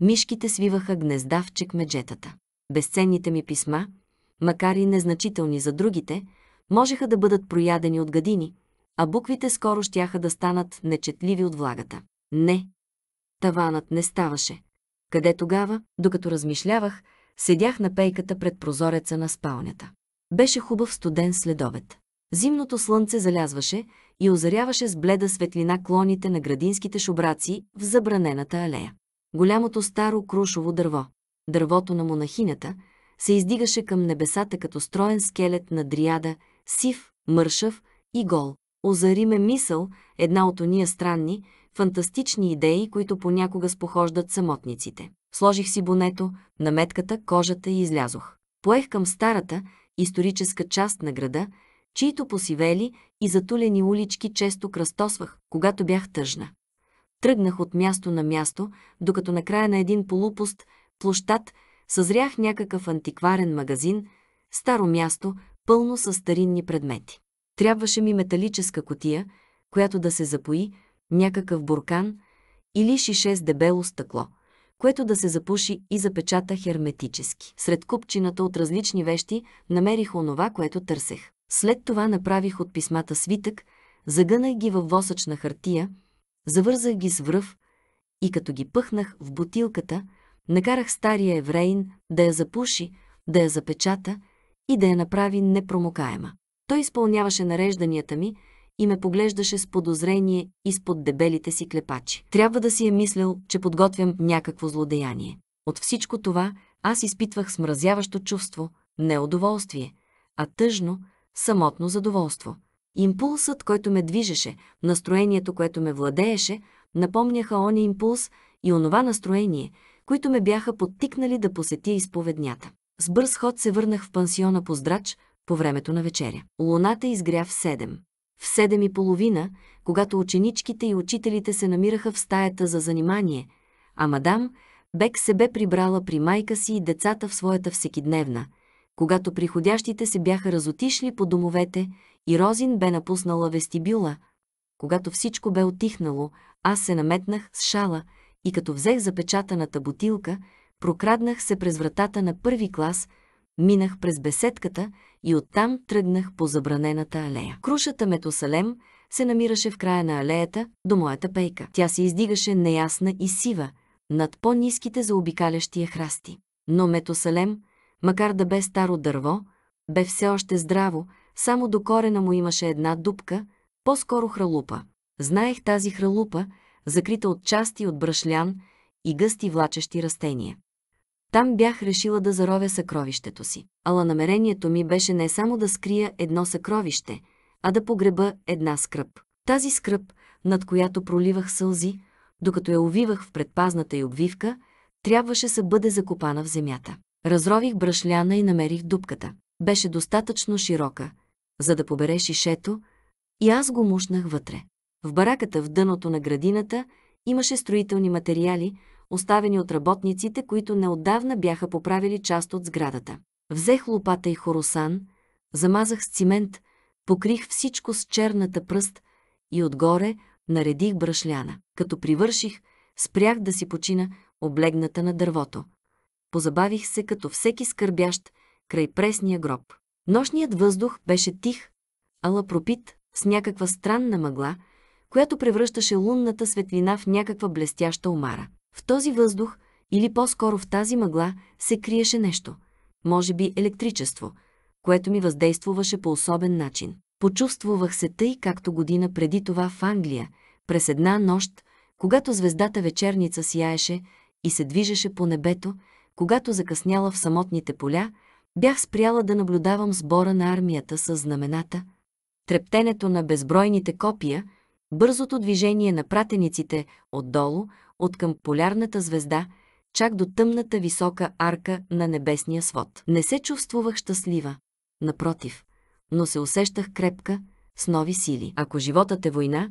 мишките свиваха гнезда в чекмеджетата. Безценните ми писма – макар и незначителни за другите, можеха да бъдат проядени от гадини, а буквите скоро щяха да станат нечетливи от влагата. Не. Таванът не ставаше. Къде тогава, докато размишлявах, седях на пейката пред прозореца на спалнята. Беше хубав студен следовет. Зимното слънце залязваше и озаряваше с бледа светлина клоните на градинските шубраци в забранената алея. Голямото старо крушово дърво, дървото на монахинята, се издигаше към небесата като строен скелет на дриада, сив, мършав и гол. Озари ме мисъл, една от ония странни, фантастични идеи, които понякога спохождат самотниците. Сложих си бонето, наметката, кожата и излязох. Поех към старата, историческа част на града, чието посивели и затулени улички често кръстосвах, когато бях тъжна. Тръгнах от място на място, докато накрая на един полупост, площад, съзрях някакъв антикварен магазин, старо място, пълно с старинни предмети. Трябваше ми металическа котия, която да се запои, някакъв буркан или шише с дебело стъкло, което да се запуши и запечата херметически. Сред купчината от различни вещи намерих онова, което търсех. След това направих от писмата свитък, загънах ги във восъчна хартия, завързах ги с връв и като ги пъхнах в бутилката – Накарах стария Еврейн да я запуши, да я запечата и да я направи непромокаема. Той изпълняваше нарежданията ми и ме поглеждаше с подозрение изпод дебелите си клепачи. Трябва да си е мислял, че подготвям някакво злодеяние. От всичко това аз изпитвах смразяващо чувство, не удоволствие, а тъжно, самотно задоволство. Импулсът, който ме движеше, настроението, което ме владееше, напомняха оня импулс и онова настроение, които ме бяха подтикнали да посетя изповеднята. С бърз ход се върнах в пансиона по здрач по времето на вечеря. Луната изгря в 7. В седем и половина, когато ученичките и учителите се намираха в стаята за занимание, а мадам Бек се бе прибрала при майка си и децата в своята всекидневна, когато приходящите се бяха разотишли по домовете и Розин бе напуснала вестибюла. Когато всичко бе отихнало, аз се наметнах с шала – и като взех запечатаната бутилка, прокраднах се през вратата на първи клас, минах през беседката и оттам тръгнах по забранената алея. Крушата Метосалем се намираше в края на алеята до моята пейка. Тя се издигаше неясна и сива, над по-низките заобикалящия храсти. Но Метосалем, макар да бе старо дърво, бе все още здраво, само до корена му имаше една дупка, по-скоро хралупа. Знаех тази хралупа, закрита от части от брашлян и гъсти влачещи растения. Там бях решила да заровя съкровището си. Ала намерението ми беше не само да скрия едно съкровище, а да погреба една скръп. Тази скръп, над която проливах сълзи, докато я увивах в предпазната й обвивка, трябваше да бъде закопана в земята. Разрових брашляна и намерих дупката. Беше достатъчно широка, за да побере шишето, и аз го мушнах вътре. В бараката в дъното на градината имаше строителни материали, оставени от работниците, които неотдавна бяха поправили част от сградата. Взех лопата и хоросан, замазах с цимент, покрих всичко с черната пръст и отгоре наредих брашляна. Като привърших, спрях да си почина облегната на дървото. Позабавих се като всеки скърбящ край пресния гроб. Нощният въздух беше тих, ала пропит с някаква странна мъгла – която превръщаше лунната светлина в някаква блестяща омара. В този въздух, или по-скоро в тази мъгла, се криеше нещо. Може би електричество, което ми въздействуваше по особен начин. Почувствувах се тъй, както година преди това в Англия, през една нощ, когато звездата вечерница сияеше и се движеше по небето, когато закъсняла в самотните поля, бях спряла да наблюдавам сбора на армията с знамената, трептенето на безбройните копия – Бързото движение на пратениците отдолу, от към полярната звезда, чак до тъмната висока арка на небесния свод. Не се чувствувах щастлива. Напротив, но се усещах крепка, с нови сили. Ако животът е война,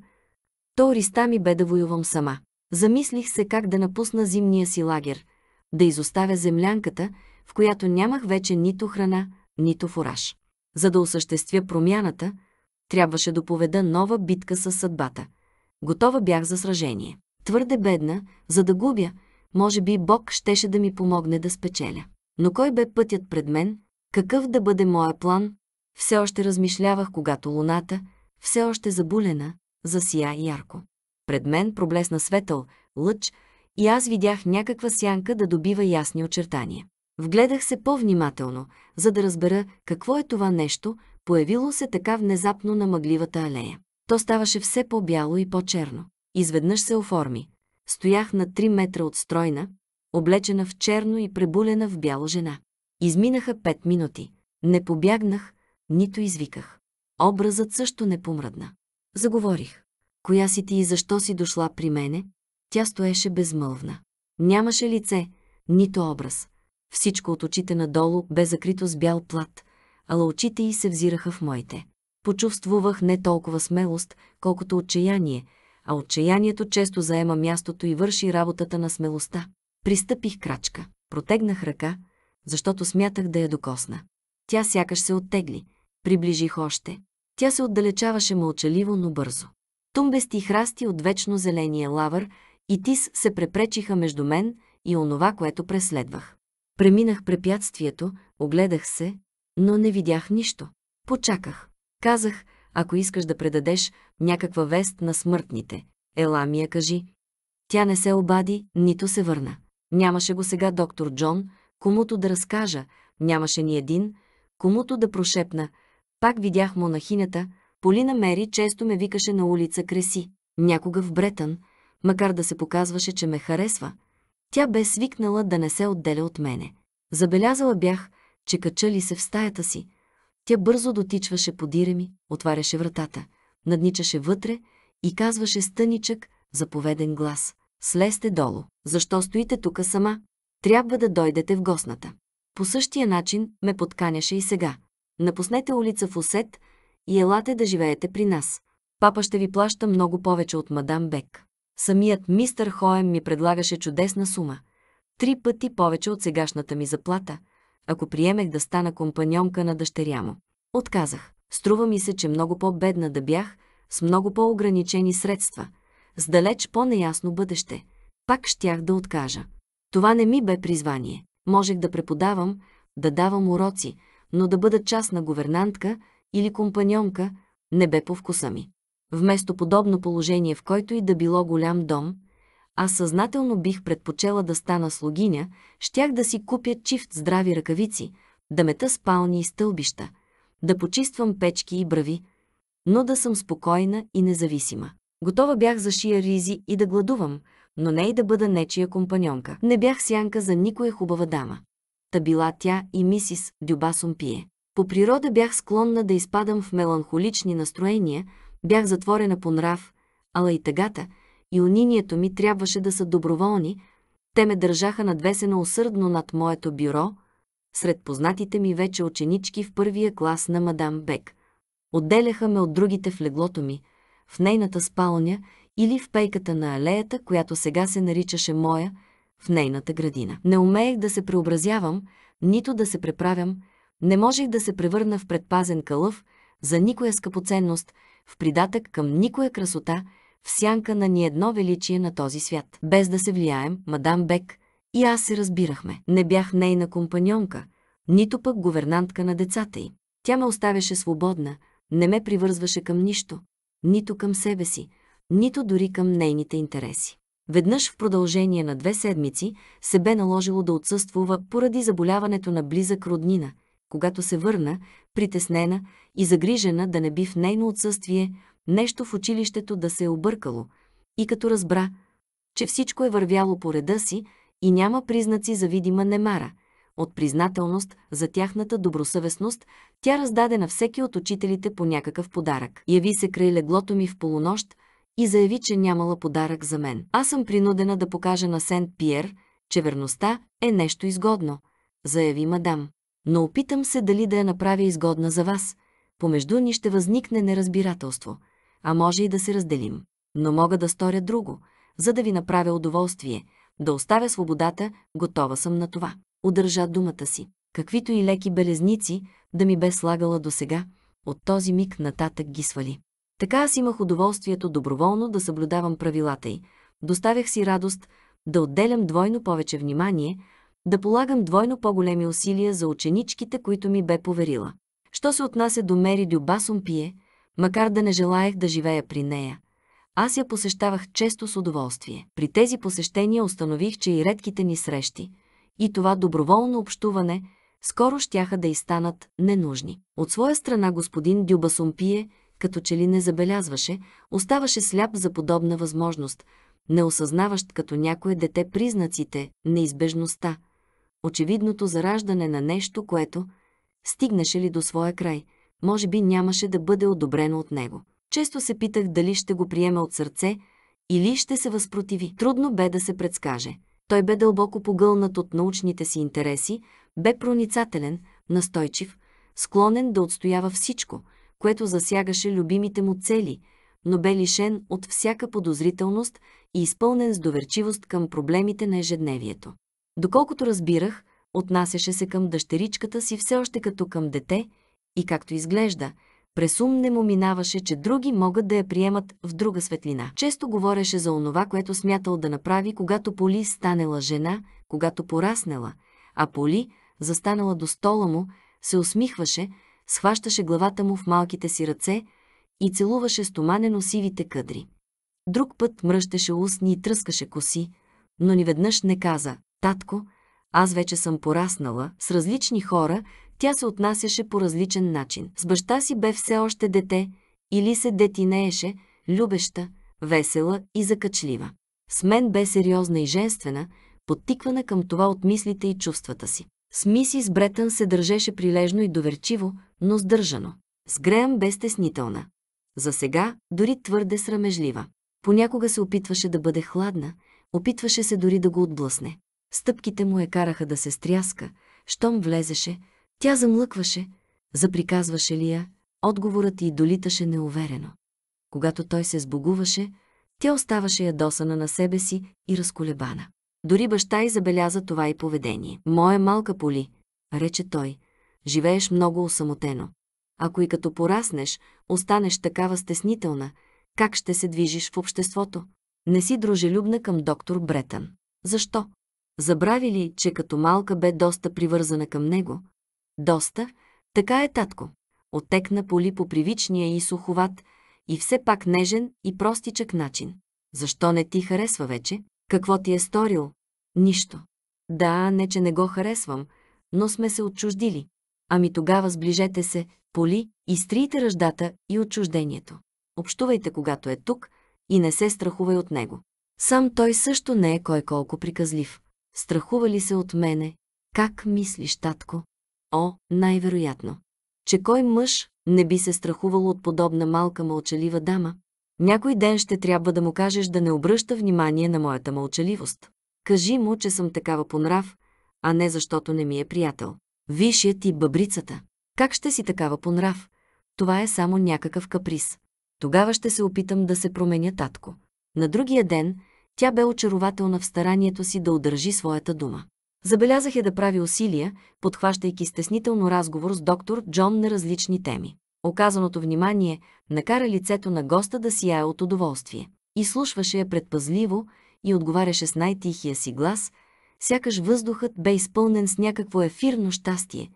то ориста ми бе да воювам сама. Замислих се как да напусна зимния си лагер, да изоставя землянката, в която нямах вече нито храна, нито фураж. За да осъществя промяната, трябваше да поведа нова битка с съдбата. Готова бях за сражение. Твърде бедна, за да губя, може би Бог щеше да ми помогне да спечеля. Но кой бе пътят пред мен? Какъв да бъде моя план? Все още размишлявах, когато луната, все още забулена, засия ярко. Пред мен проблесна светъл, лъч, и аз видях някаква сянка да добива ясни очертания. Вгледах се по-внимателно, за да разбера какво е това нещо, появило се така внезапно на мъгливата алея. То ставаше все по-бяло и по-черно. Изведнъж се оформи. Стоях на 3 метра от стройна, облечена в черно и пребулена в бяло жена. Изминаха 5 минути. Не побягнах, нито извиках. Образът също не помръдна. Заговорих. Коя си ти и защо си дошла при мене? Тя стоеше безмълвна. Нямаше лице, нито образ. Всичко от очите надолу бе закрито с бял плат, ала очите й се взираха в моите. Почувствувах не толкова смелост, колкото отчаяние, а отчаянието често заема мястото и върши работата на смелостта. Пристъпих крачка. Протегнах ръка, защото смятах да я докосна. Тя сякаш се оттегли. Приближих още. Тя се отдалечаваше мълчаливо, но бързо. Тумбести храсти от вечно зеления лавър и тис се препречиха между мен и онова, което преследвах. Преминах препятствието, огледах се, но не видях нищо. Почаках. Казах, ако искаш да предадеш някаква вест на смъртните, ела ми я кажи. Тя не се обади, нито се върна. Нямаше го сега доктор Джон, комуто да разкажа, нямаше ни един, комуто да прошепна. Пак видях монахинята, Полина Мери често ме викаше на улица Креси, някога в Бретън, макар да се показваше, че ме харесва. Тя бе свикнала да не се отделя от мене. Забелязала бях, че кача ли се в стаята си. Тя бързо дотичваше подире ми, отваряше вратата, надничаше вътре и казваше стъничък, заповеден глас. Слезте долу. Защо стоите тука сама? Трябва да дойдете в госната. По същия начин ме подканяше и сега. Напуснете улица в Осет и елате да живеете при нас. Папа ще ви плаща много повече от мадам Бек. Самият мистър Хоем ми предлагаше чудесна сума. Три пъти повече от сегашната ми заплата, ако приемех да стана компаньонка на дъщеря му. Отказах. Струва ми се, че много по-бедна да бях, с много по-ограничени средства, с далеч по-неясно бъдеще. Пак щях да откажа. Това не ми бе призвание. Можех да преподавам, да давам уроци, но да бъда част на говернантка или компаньонка не бе по вкуса ми. Вместо подобно положение, в който и да било голям дом, аз съзнателно бих предпочела да стана слугиня, щях да си купя чифт здрави ръкавици, да мета спални и стълбища, да почиствам печки и брави, но да съм спокойна и независима. Готова бях за шия ризи и да гладувам, но не и да бъда нечия компаньонка. Не бях сянка за никоя хубава дама. Та била тя и мисис Дюба Сумпие. По природа бях склонна да изпадам в меланхолични настроения, бях затворена по нрав, ала и тъгата – и унинието ми трябваше да са доброволни, те ме държаха надвесено усърдно над моето бюро, сред познатите ми вече ученички в първия клас на мадам Бек. Отделяха ме от другите в леглото ми, в нейната спалня или в пейката на алеята, която сега се наричаше моя, в нейната градина. Не умеех да се преобразявам, нито да се преправям, не можех да се превърна в предпазен кълъв за никоя скъпоценност, в придатък към никоя красота – в сянка на ни едно величие на този свят. Без да се влияем, мадам Бек и аз се разбирахме. Не бях нейна компаньонка, нито пък говернантка на децата й. Тя ме оставяше свободна, не ме привързваше към нищо, нито към себе си, нито дори към нейните интереси. Веднъж в продължение на две седмици се бе наложило да отсъствува поради заболяването на близък роднина. Когато се върна, притеснена и загрижена да не би в нейно отсъствие нещо в училището да се е объркало, и като разбра, че всичко е вървяло по реда си и няма признаци за видима немара, от признателност за тяхната добросъвестност, тя раздаде на всеки от учителите по някакъв подарък. Яви се край леглото ми в полунощ и заяви, че нямала подарък за мен. Аз съм принудена да покажа на Сент-Пьер, че верността е нещо изгодно, заяви мадам. Но опитам се дали да я направя изгодна за вас. Помежду ни ще възникне неразбирателство – а може и да се разделим. Но мога да сторя друго, за да ви направя удоволствие, да оставя свободата, готова съм на това. Удържа думата си. Каквито и леки белезници да ми бе слагала досега, от този миг нататък ги свали. Така аз имах удоволствието доброволно да съблюдавам правилата й. Доставях си радост да отделям двойно повече внимание, да полагам двойно по-големи усилия за ученичките, които ми бе поверила. Що се отнася до Мери Пие, Макар да не желаях да живея при нея, аз я посещавах често с удоволствие. При тези посещения установих, че и редките ни срещи, и това доброволно общуване, скоро щяха да изстанат ненужни. От своя страна господин Дюбасумпие, като че ли не забелязваше, оставаше сляп за подобна възможност, неосъзнаващ като някое дете признаците, неизбежността, очевидното зараждане на нещо, което, стигнаше ли до своя край – може би нямаше да бъде одобрено от него. Често се питах дали ще го приеме от сърце или ще се възпротиви. Трудно бе да се предскаже. Той бе дълбоко погълнат от научните си интереси, бе проницателен, настойчив, склонен да отстоява всичко, което засягаше любимите му цели, но бе лишен от всяка подозрителност и изпълнен с доверчивост към проблемите на ежедневието. Доколкото разбирах, отнасяше се към дъщеричката си все още като към дете и както изглежда, през ум не му минаваше, че други могат да я приемат в друга светлина. Често говореше за онова, което смятал да направи, когато Поли станела жена, когато пораснела, а Поли, застанала до стола му, се усмихваше, схващаше главата му в малките си ръце и целуваше стоманено сивите кадри. Друг път мръщеше устни и тръскаше коси, но ни веднъж не каза «Татко, аз вече съм пораснала с различни хора, тя се отнасяше по различен начин. С баща си бе все още дете, или се детинееше, любеща, весела и закачлива. С мен бе сериозна и женствена, подтиквана към това от мислите и чувствата си. С мисис Бретън се държеше прилежно и доверчиво, но сдържано. С Греъм бе стеснителна. За сега дори твърде срамежлива. Понякога се опитваше да бъде хладна, опитваше се дори да го отблъсне. Стъпките му я караха да се стряска, щом влезеше, тя замлъкваше, заприказваше ли я, отговорът й долиташе неуверено. Когато той се сбогуваше, тя оставаше ядосана на себе си и разколебана. Дори баща й забеляза това и поведение. «Моя малка поли», рече той, «живееш много осамотено. Ако и като пораснеш, останеш такава стеснителна, как ще се движиш в обществото? Не си дружелюбна към доктор Бретън. Защо? Забрави ли, че като малка бе доста привързана към него, доста, така е, татко. Отекна Поли по привичния и суховат, и все пак нежен и простичък начин. Защо не ти харесва вече? Какво ти е сторил? Нищо. Да, не че не го харесвам, но сме се отчуждили. Ами тогава сближете се, поли, стрийте ръждата и отчуждението. Общувайте, когато е тук, и не се страхувай от него. Сам той също не е кой колко приказлив. Страхува ли се от мене? Как мислиш, татко? О, най-вероятно. Че кой мъж не би се страхувал от подобна малка мълчалива дама? Някой ден ще трябва да му кажеш да не обръща внимание на моята мълчаливост. Кажи му, че съм такава по нрав, а не защото не ми е приятел. Вишия ти бъбрицата. Как ще си такава по нрав? Това е само някакъв каприз. Тогава ще се опитам да се променя татко. На другия ден тя бе очарователна в старанието си да удържи своята дума. Забелязах я да прави усилия, подхващайки стеснително разговор с доктор Джон на различни теми. Оказаното внимание накара лицето на госта да сияе от удоволствие. И слушваше я предпазливо и отговаряше с най-тихия си глас, сякаш въздухът бе изпълнен с някакво ефирно щастие,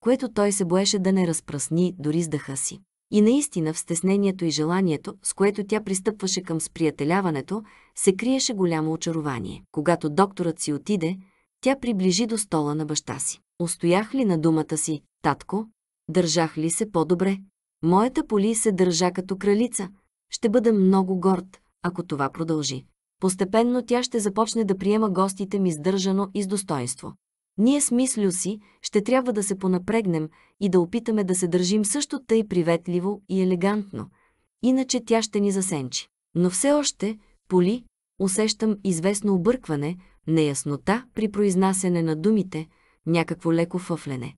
което той се боеше да не разпрасни дори с дъха си. И наистина в стеснението и желанието, с което тя пристъпваше към сприятеляването, се криеше голямо очарование. Когато докторът си отиде, тя приближи до стола на баща си. Устоях ли на думата си, татко? Държах ли се по-добре? Моята поли се държа като кралица. Ще бъда много горд, ако това продължи. Постепенно тя ще започне да приема гостите ми сдържано и с достоинство. Ние с мислю си ще трябва да се понапрегнем и да опитаме да се държим също тъй приветливо и елегантно. Иначе тя ще ни засенчи. Но все още, Поли, усещам известно объркване, неяснота при произнасяне на думите, някакво леко фъфлене.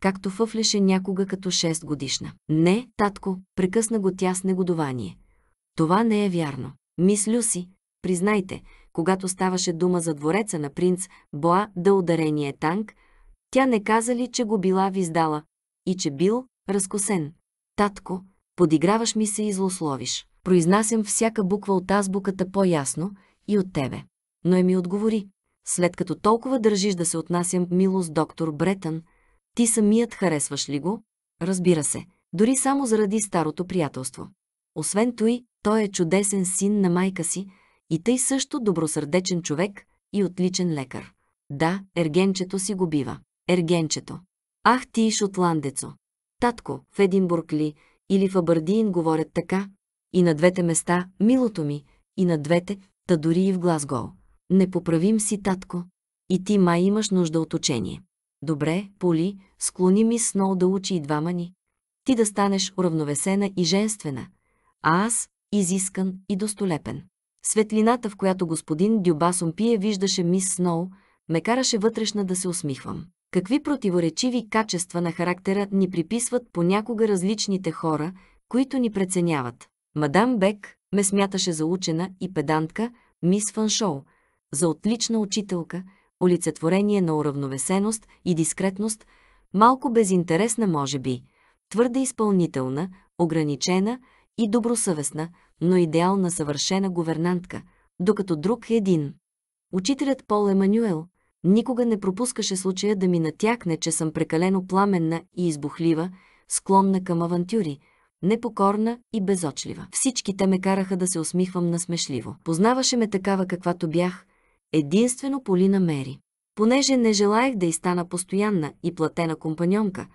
Както фъфлеше някога като 6 годишна. Не, татко, прекъсна го тя с негодование. Това не е вярно. Мис Люси, признайте, когато ставаше дума за двореца на принц Боа да ударение танк, тя не каза ли, че го била виздала и че бил разкосен. Татко, подиграваш ми се и злословиш. Произнасям всяка буква от азбуката по-ясно и от тебе но е ми отговори. След като толкова държиш да се отнасям мило с доктор Бретън, ти самият харесваш ли го? Разбира се, дори само заради старото приятелство. Освен той, той е чудесен син на майка си и тъй също добросърдечен човек и отличен лекар. Да, ергенчето си го бива. Ергенчето. Ах ти, шотландецо! Татко, в Единбург ли или в Абърдиин говорят така? И на двете места, милото ми, и на двете, та дори и в Глазгол. Непоправим си, татко. И ти май имаш нужда от учение. Добре, Поли, склони ми Сноу да учи и двама ни. Ти да станеш уравновесена и женствена, а аз – изискан и достолепен. Светлината, в която господин Дюбасом пие виждаше мис Сноу, ме караше вътрешна да се усмихвам. Какви противоречиви качества на характера ни приписват понякога различните хора, които ни преценяват. Мадам Бек ме смяташе за учена и педантка, мис Фаншоу за отлична учителка, олицетворение на уравновесеност и дискретност, малко безинтересна може би, твърде изпълнителна, ограничена и добросъвестна, но идеална съвършена гувернантка, докато друг е един. Учителят Пол Еманюел никога не пропускаше случая да ми натякне, че съм прекалено пламенна и избухлива, склонна към авантюри, непокорна и безочлива. Всички те ме караха да се усмихвам насмешливо. Познаваше ме такава каквато бях – единствено Полина Мери. Понеже не желаех да изстана постоянна и платена компаньонка,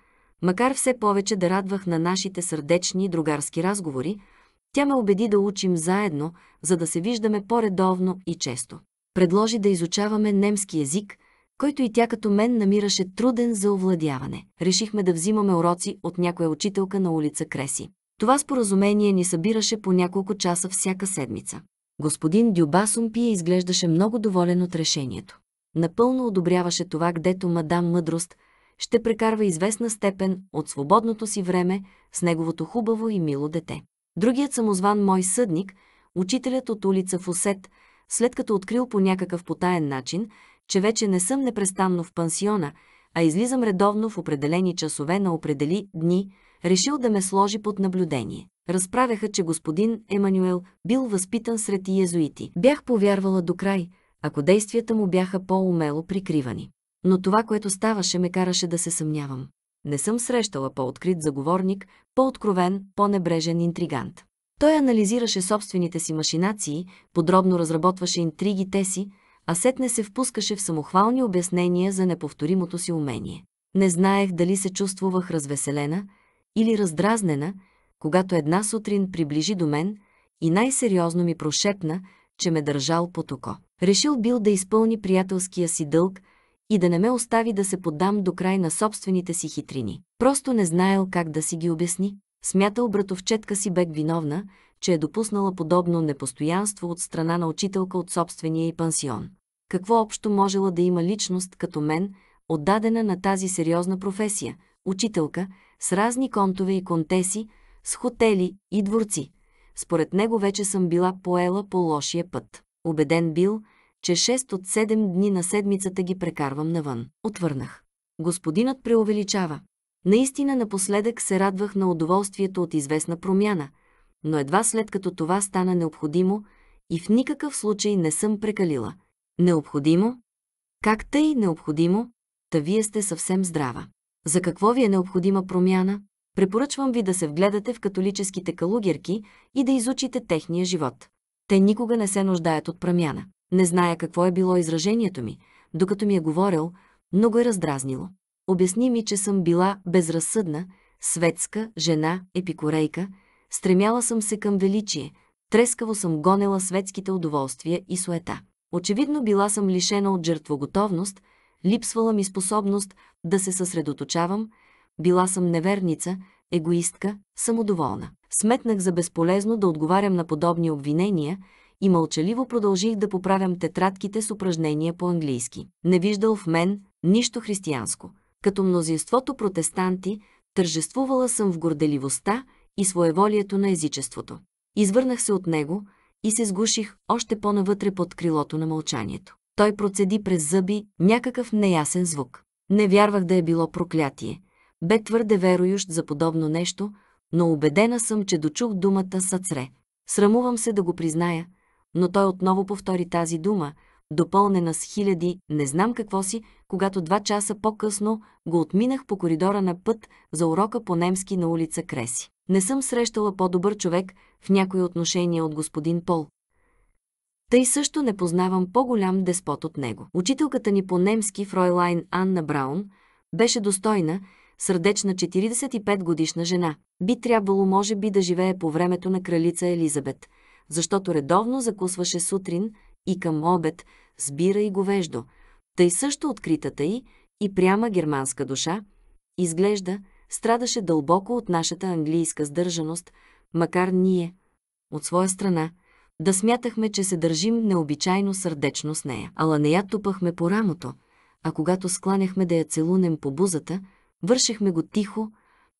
макар все повече да радвах на нашите сърдечни и другарски разговори, тя ме убеди да учим заедно, за да се виждаме по-редовно и често. Предложи да изучаваме немски язик, който и тя като мен намираше труден за овладяване. Решихме да взимаме уроци от някоя учителка на улица Креси. Това споразумение ни събираше по няколко часа всяка седмица. Господин Дюбасумпия изглеждаше много доволен от решението. Напълно одобряваше това, гдето мадам мъдрост ще прекарва известна степен от свободното си време с неговото хубаво и мило дете. Другият самозван мой съдник, учителят от улица Фусет, след като открил по някакъв потаен начин, че вече не съм непрестанно в пансиона, а излизам редовно в определени часове на определи дни – решил да ме сложи под наблюдение. Разправяха, че господин Емануел бил възпитан сред иезуити. Бях повярвала до край, ако действията му бяха по-умело прикривани. Но това, което ставаше, ме караше да се съмнявам. Не съм срещала по-открит заговорник, по-откровен, по-небрежен интригант. Той анализираше собствените си машинации, подробно разработваше интригите си, а сетне се впускаше в самохвални обяснения за неповторимото си умение. Не знаех дали се чувствувах развеселена – или раздразнена, когато една сутрин приближи до мен и най-сериозно ми прошепна, че ме държал под око. Решил бил да изпълни приятелския си дълг и да не ме остави да се поддам до край на собствените си хитрини. Просто не знаел как да си ги обясни. Смятал братовчетка си бек виновна, че е допуснала подобно непостоянство от страна на учителка от собствения и пансион. Какво общо можела да има личност като мен, отдадена на тази сериозна професия, учителка, с разни контове и контеси, с хотели и дворци. Според него вече съм била поела по лошия път. Обеден бил, че 6 от 7 дни на седмицата ги прекарвам навън. Отвърнах. Господинът преувеличава. Наистина напоследък се радвах на удоволствието от известна промяна, но едва след като това стана необходимо и в никакъв случай не съм прекалила. Необходимо? Как тъй необходимо? Та вие сте съвсем здрава. За какво ви е необходима промяна? Препоръчвам ви да се вгледате в католическите калугерки и да изучите техния живот. Те никога не се нуждаят от промяна. Не зная какво е било изражението ми, докато ми е говорил, но го е раздразнило. Обясни ми, че съм била безразсъдна, светска, жена, епикорейка, стремяла съм се към величие, трескаво съм гонела светските удоволствия и суета. Очевидно била съм лишена от жертвоготовност – Липсвала ми способност да се съсредоточавам, била съм неверница, егоистка, самодоволна. Сметнах за безполезно да отговарям на подобни обвинения и мълчаливо продължих да поправям тетрадките с упражнения по английски. Не виждал в мен нищо християнско. Като мнозинството протестанти, тържествувала съм в горделивостта и своеволието на езичеството. Извърнах се от него и се сгуших още по-навътре под крилото на мълчанието той процеди през зъби някакъв неясен звук. Не вярвах да е било проклятие. Бе твърде верующ за подобно нещо, но убедена съм, че дочух думата сацре. Срамувам се да го призная, но той отново повтори тази дума, допълнена с хиляди, не знам какво си, когато два часа по-късно го отминах по коридора на път за урока по немски на улица Креси. Не съм срещала по-добър човек в някои отношения от господин Пол. Тъй също не познавам по-голям деспот от него. Учителката ни по немски Фройлайн Анна Браун беше достойна, сърдечна 45 годишна жена. Би трябвало, може би, да живее по времето на кралица Елизабет, защото редовно закусваше сутрин и към обед сбира и говеждо. Тъй също откритата й и пряма германска душа, изглежда, страдаше дълбоко от нашата английска сдържаност, макар ние, от своя страна, да смятахме, че се държим необичайно сърдечно с нея. Ала не я тупахме по рамото, а когато скланяхме да я целунем по бузата, вършехме го тихо,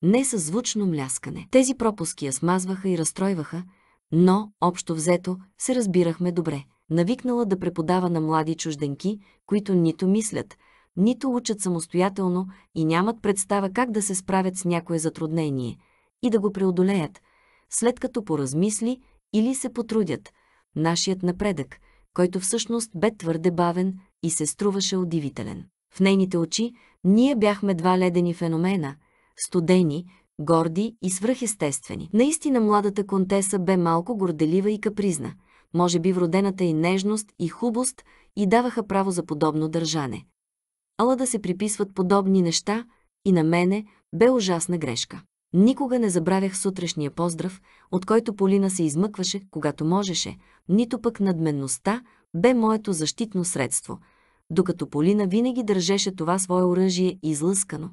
не със звучно мляскане. Тези пропуски я смазваха и разстройваха, но, общо взето, се разбирахме добре. Навикнала да преподава на млади чужденки, които нито мислят, нито учат самостоятелно и нямат представа как да се справят с някое затруднение и да го преодолеят, след като поразмисли или се потрудят. Нашият напредък, който всъщност бе твърде бавен и се струваше удивителен. В нейните очи ние бяхме два ледени феномена, студени, горди и свръхестествени. Наистина младата контеса бе малко горделива и капризна, може би вродената и нежност и хубост и даваха право за подобно държане. Ала да се приписват подобни неща и на мене бе ужасна грешка. Никога не забравях сутрешния поздрав, от който Полина се измъкваше, когато можеше, нито пък надменността бе моето защитно средство, докато Полина винаги държеше това свое оръжие излъскано,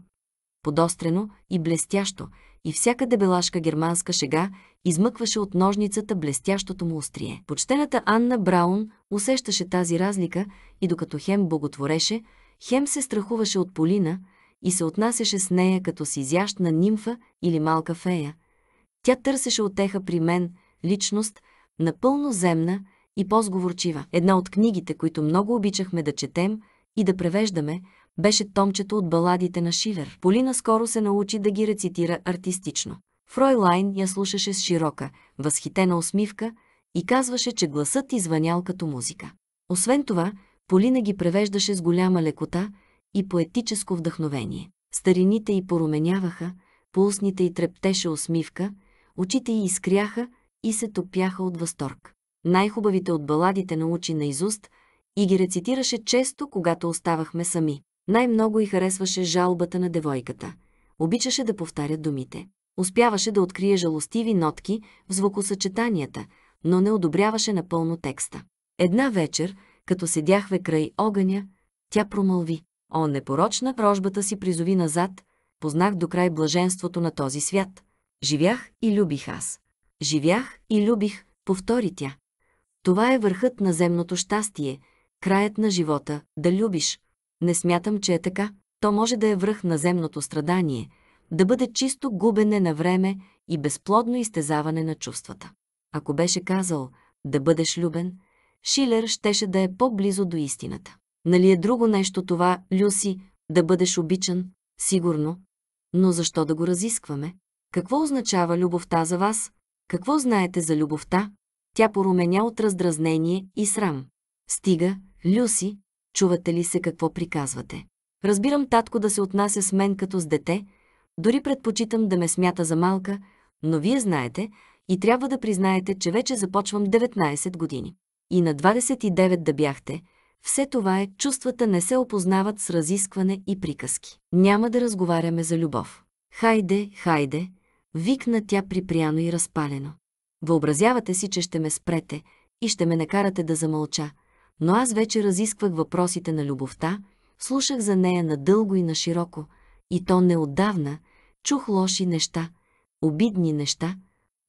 подострено и блестящо, и всяка дебелашка германска шега измъкваше от ножницата блестящото му острие. Почтената Анна Браун усещаше тази разлика и докато хем боготвореше, хем се страхуваше от Полина – и се отнасяше с нея като си изящна нимфа или малка фея. Тя търсеше отеха при мен, личност, напълно земна и по-сговорчива. Една от книгите, които много обичахме да четем и да превеждаме, беше томчето от баладите на Шивер. Полина скоро се научи да ги рецитира артистично. Фройлайн я слушаше с широка, възхитена усмивка и казваше, че гласът извънял като музика. Освен това, Полина ги превеждаше с голяма лекота – и поетическо вдъхновение. Старините й поруменяваха, пулсните й трептеше усмивка, очите й изкряха и се топяха от възторг. Най-хубавите от баладите научи наизуст и ги рецитираше често, когато оставахме сами. Най-много й харесваше жалбата на девойката. Обичаше да повтаря думите. Успяваше да открие жалостиви нотки в звукосъчетанията, но не одобряваше напълно текста. Една вечер, като седяхме край огъня, тя промълви. О, непорочна, рожбата си призови назад, познах до край блаженството на този свят. Живях и любих аз. Живях и любих, повтори тя. Това е върхът на земното щастие, краят на живота, да любиш. Не смятам, че е така. То може да е връх на земното страдание, да бъде чисто губене на време и безплодно изтезаване на чувствата. Ако беше казал да бъдеш любен, Шилер щеше да е по-близо до истината. Нали е друго нещо това, Люси, да бъдеш обичан? Сигурно. Но защо да го разискваме? Какво означава любовта за вас? Какво знаете за любовта? Тя поруменя от раздразнение и срам. Стига, Люси, чувате ли се какво приказвате? Разбирам татко да се отнася с мен като с дете, дори предпочитам да ме смята за малка, но вие знаете и трябва да признаете, че вече започвам 19 години. И на 29 да бяхте, все това е, чувствата не се опознават с разискване и приказки. Няма да разговаряме за любов. Хайде, хайде, викна тя припряно и разпалено. Въобразявате си, че ще ме спрете и ще ме накарате да замълча, но аз вече разисквах въпросите на любовта, слушах за нея надълго и на широко, и то неотдавна чух лоши неща, обидни неща,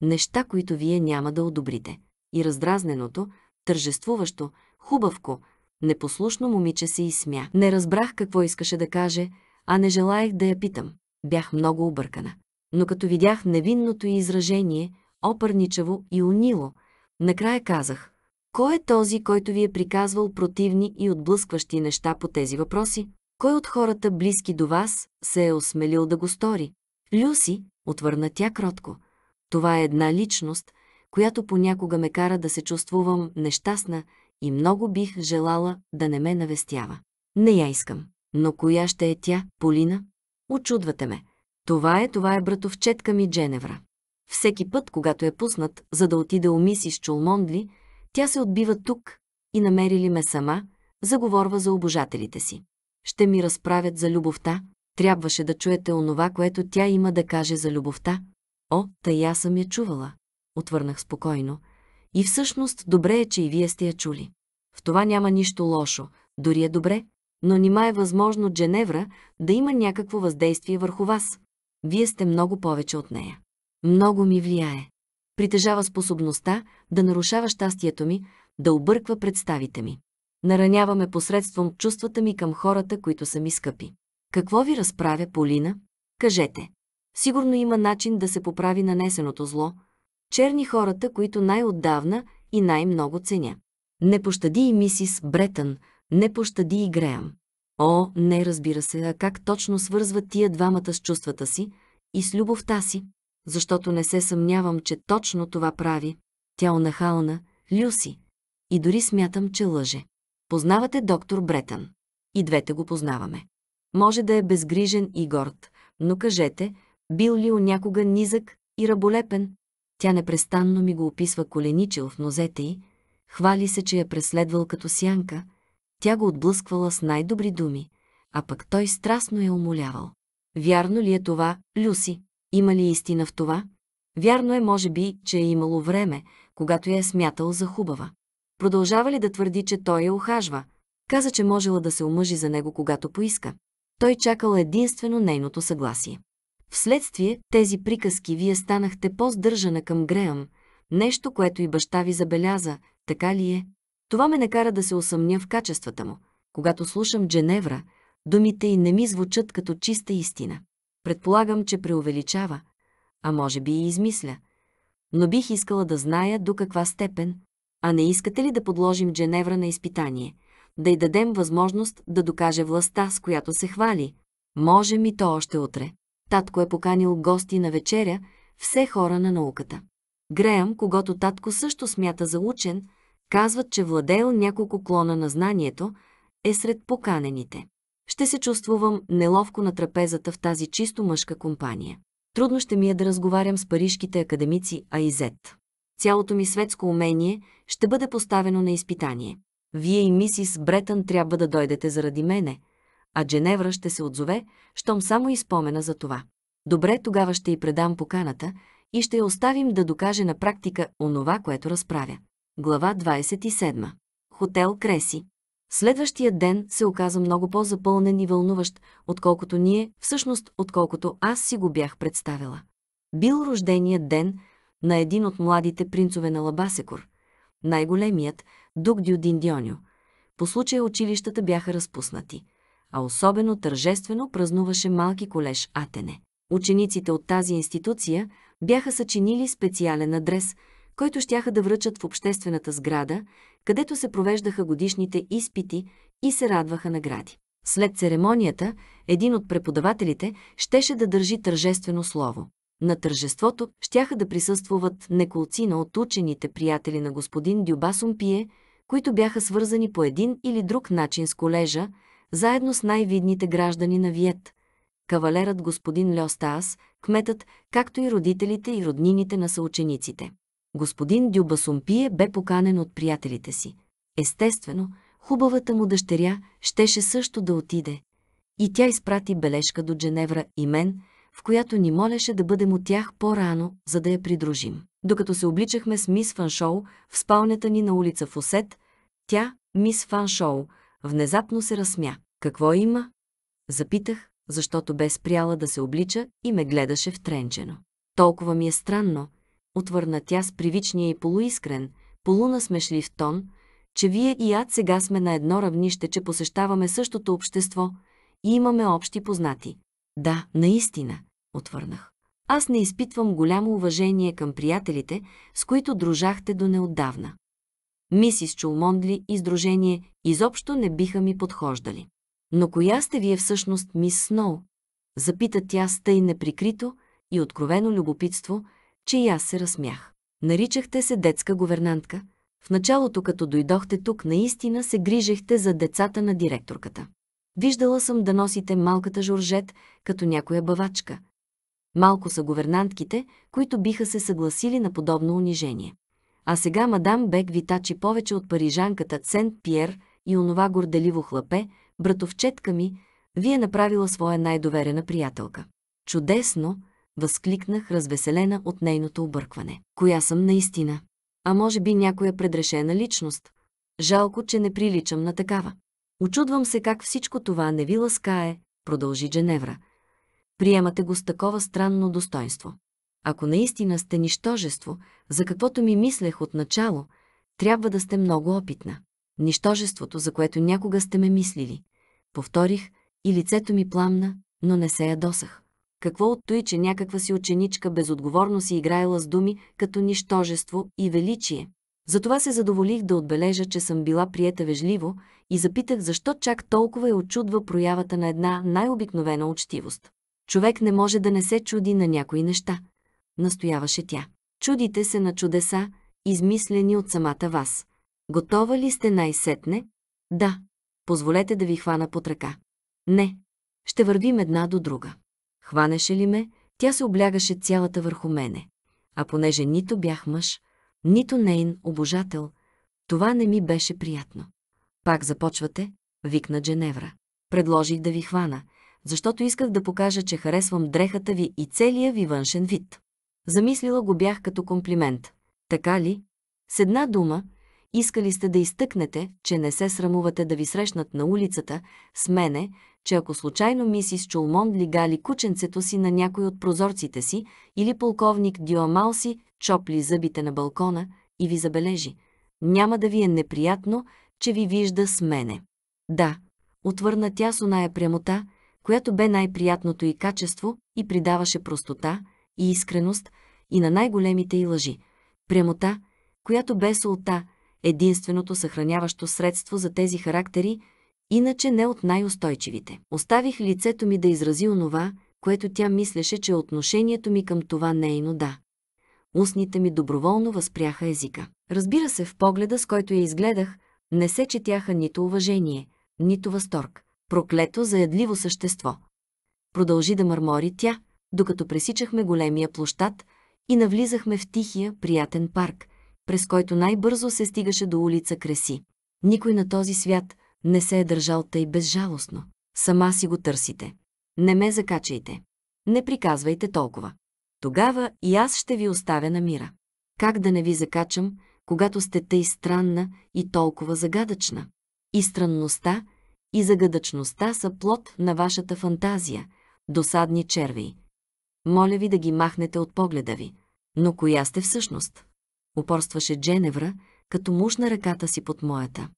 неща, които вие няма да одобрите. И раздразненото, тържествуващо, хубавко, Непослушно момиче се изсмя. Не разбрах какво искаше да каже, а не желаях да я питам. Бях много объркана. Но като видях невинното изражение, опърничаво и унило, накрая казах, кой е този, който ви е приказвал противни и отблъскващи неща по тези въпроси? Кой от хората близки до вас се е осмелил да го стори? Люси, отвърна тя кротко. Това е една личност, която понякога ме кара да се чувствувам нещастна и много бих желала да не ме навестява. Не я искам. Но коя ще е тя, Полина? Очудвате ме. Това е, това е братовчетка ми Дженевра. Всеки път, когато е пуснат, за да отида у мисис Чулмондли, тя се отбива тук и намерили ме сама, заговорва за обожателите си. Ще ми разправят за любовта, трябваше да чуете онова, което тя има да каже за любовта. О, тая съм я чувала, отвърнах спокойно, и всъщност добре е, че и вие сте я чули. В това няма нищо лошо, дори е добре, но нима е възможно Дженевра да има някакво въздействие върху вас. Вие сте много повече от нея. Много ми влияе. Притежава способността да нарушава щастието ми, да обърква представите ми. Нараняваме посредством чувствата ми към хората, които са ми скъпи. Какво ви разправя Полина? Кажете. Сигурно има начин да се поправи нанесеното зло, черни хората, които най-отдавна и най-много ценя. Не пощади и мисис Бретън, не пощади и Греъм. О, не разбира се, а как точно свързват тия двамата с чувствата си и с любовта си, защото не се съмнявам, че точно това прави. Тя унахална, Люси. И дори смятам, че лъже. Познавате доктор Бретън. И двете го познаваме. Може да е безгрижен и горд, но кажете, бил ли у някога низък и раболепен, тя непрестанно ми го описва коленичел в нозете й, хвали се, че я преследвал като сянка, тя го отблъсквала с най-добри думи, а пък той страстно я умолявал. Вярно ли е това, Люси? Има ли истина в това? Вярно е, може би, че е имало време, когато я е смятал за хубава. Продължава ли да твърди, че той я охажва? Каза, че можела да се омъжи за него, когато поиска. Той чакал единствено нейното съгласие. Вследствие тези приказки вие станахте по-здържана към Греъм, нещо, което и баща ви забеляза, така ли е? Това ме накара да се осъмня в качествата му. Когато слушам Дженевра, думите й не ми звучат като чиста истина. Предполагам, че преувеличава, а може би и измисля. Но бих искала да зная до каква степен. А не искате ли да подложим Дженевра на изпитание? Да й дадем възможност да докаже властта, с която се хвали. Може ми то още утре. Татко е поканил гости на вечеря, все хора на науката. Греъм, когато татко също смята за учен, казват, че владеел няколко клона на знанието, е сред поканените. Ще се чувствувам неловко на трапезата в тази чисто мъжка компания. Трудно ще ми е да разговарям с парижките академици Айзет. Цялото ми светско умение ще бъде поставено на изпитание. Вие и мисис Бретън трябва да дойдете заради мене, а Дженевра ще се отзове, щом само и спомена за това. Добре, тогава ще й предам поканата и ще я оставим да докаже на практика онова, което разправя. Глава 27. Хотел Креси. Следващият ден се оказа много по-запълнен и вълнуващ, отколкото ние, всъщност отколкото аз си го бях представила. Бил рожденият ден на един от младите принцове на Лабасекор, най-големият Дук Дионю. По случая училищата бяха разпуснати – а особено тържествено празнуваше малки колеж Атене. Учениците от тази институция бяха съчинили специален адрес, който щяха да връчат в обществената сграда, където се провеждаха годишните изпити и се радваха награди. След церемонията, един от преподавателите щеше да държи тържествено слово. На тържеството щяха да присъствуват неколцина от учените приятели на господин Дюбасумпие, които бяха свързани по един или друг начин с колежа, заедно с най-видните граждани на Виет, кавалерът господин Льостаас, кметът, както и родителите и роднините на съучениците. Господин Дюбасумпие бе поканен от приятелите си. Естествено, хубавата му дъщеря щеше също да отиде. И тя изпрати бележка до Дженевра и мен, в която ни молеше да бъдем от тях по-рано, за да я придружим. Докато се обличахме с мис Фаншоу в спалнята ни на улица Фосет, тя, мис Фаншоу, Внезапно се разсмя. Какво има? Запитах, защото бе спряла да се облича и ме гледаше втренчено. Толкова ми е странно, отвърна тя с привичния и полуискрен, полунасмешлив тон, че вие и аз сега сме на едно равнище, че посещаваме същото общество и имаме общи познати. Да, наистина, отвърнах. Аз не изпитвам голямо уважение към приятелите, с които дружахте до неотдавна мисис Чулмондли и Сдружение изобщо не биха ми подхождали. Но коя сте вие всъщност, мис Сноу? Запита тя с тъй неприкрито и откровено любопитство, че и аз се разсмях. Наричахте се детска говернантка. В началото, като дойдохте тук, наистина се грижехте за децата на директорката. Виждала съм да носите малката журжет като някоя бавачка. Малко са говернантките, които биха се съгласили на подобно унижение. А сега мадам Бек ви тачи повече от парижанката Сент-Пьер и онова горделиво хлапе, братовчетка ми, ви е направила своя най-доверена приятелка. Чудесно, възкликнах развеселена от нейното объркване. Коя съм наистина? А може би някоя предрешена личност. Жалко, че не приличам на такава. Очудвам се как всичко това не ви ласкае, продължи Дженевра. Приемате го с такова странно достоинство. Ако наистина сте нищожество, за каквото ми мислех от начало, трябва да сте много опитна. Нищожеството, за което някога сте ме мислили. Повторих и лицето ми пламна, но не се ядосах. Какво от той, че някаква си ученичка безотговорно си играела с думи като нищожество и величие? Затова се задоволих да отбележа, че съм била приета вежливо и запитах защо чак толкова е очудва проявата на една най-обикновена учтивост. Човек не може да не се чуди на някои неща настояваше тя. Чудите се на чудеса, измислени от самата вас. Готова ли сте най-сетне? Да. Позволете да ви хвана под ръка. Не. Ще вървим една до друга. Хванеше ли ме, тя се облягаше цялата върху мене. А понеже нито бях мъж, нито нейн обожател, това не ми беше приятно. Пак започвате, викна Дженевра. Предложих да ви хвана, защото исках да покажа, че харесвам дрехата ви и целия ви външен вид. Замислила го бях като комплимент. Така ли? С една дума, искали сте да изтъкнете, че не се срамувате да ви срещнат на улицата с мене, че ако случайно мисис Чулмон лигали кученцето си на някой от прозорците си или полковник Диомал си чопли зъбите на балкона и ви забележи. Няма да ви е неприятно, че ви вижда с мене. Да, отвърна тя с оная прямота, която бе най-приятното и качество и придаваше простота – и искреност и на най-големите й лъжи. Прямота, която бе солта, единственото съхраняващо средство за тези характери, иначе не от най-устойчивите. Оставих лицето ми да изрази онова, което тя мислеше, че отношението ми към това нейно е да. Устните ми доброволно възпряха езика. Разбира се, в погледа, с който я изгледах, не се четяха нито уважение, нито възторг. Проклето заедливо същество. Продължи да мърмори тя, докато пресичахме големия площад и навлизахме в тихия, приятен парк, през който най-бързо се стигаше до улица Креси. Никой на този свят не се е държал тъй безжалостно. Сама си го търсите. Не ме закачайте. Не приказвайте толкова. Тогава и аз ще ви оставя на мира. Как да не ви закачам, когато сте тъй странна и толкова загадъчна? И странността, и загадъчността са плод на вашата фантазия, досадни червеи. Моля ви да ги махнете от погледа ви. Но коя сте всъщност? Упорстваше Дженевра, като мушна ръката си под моята.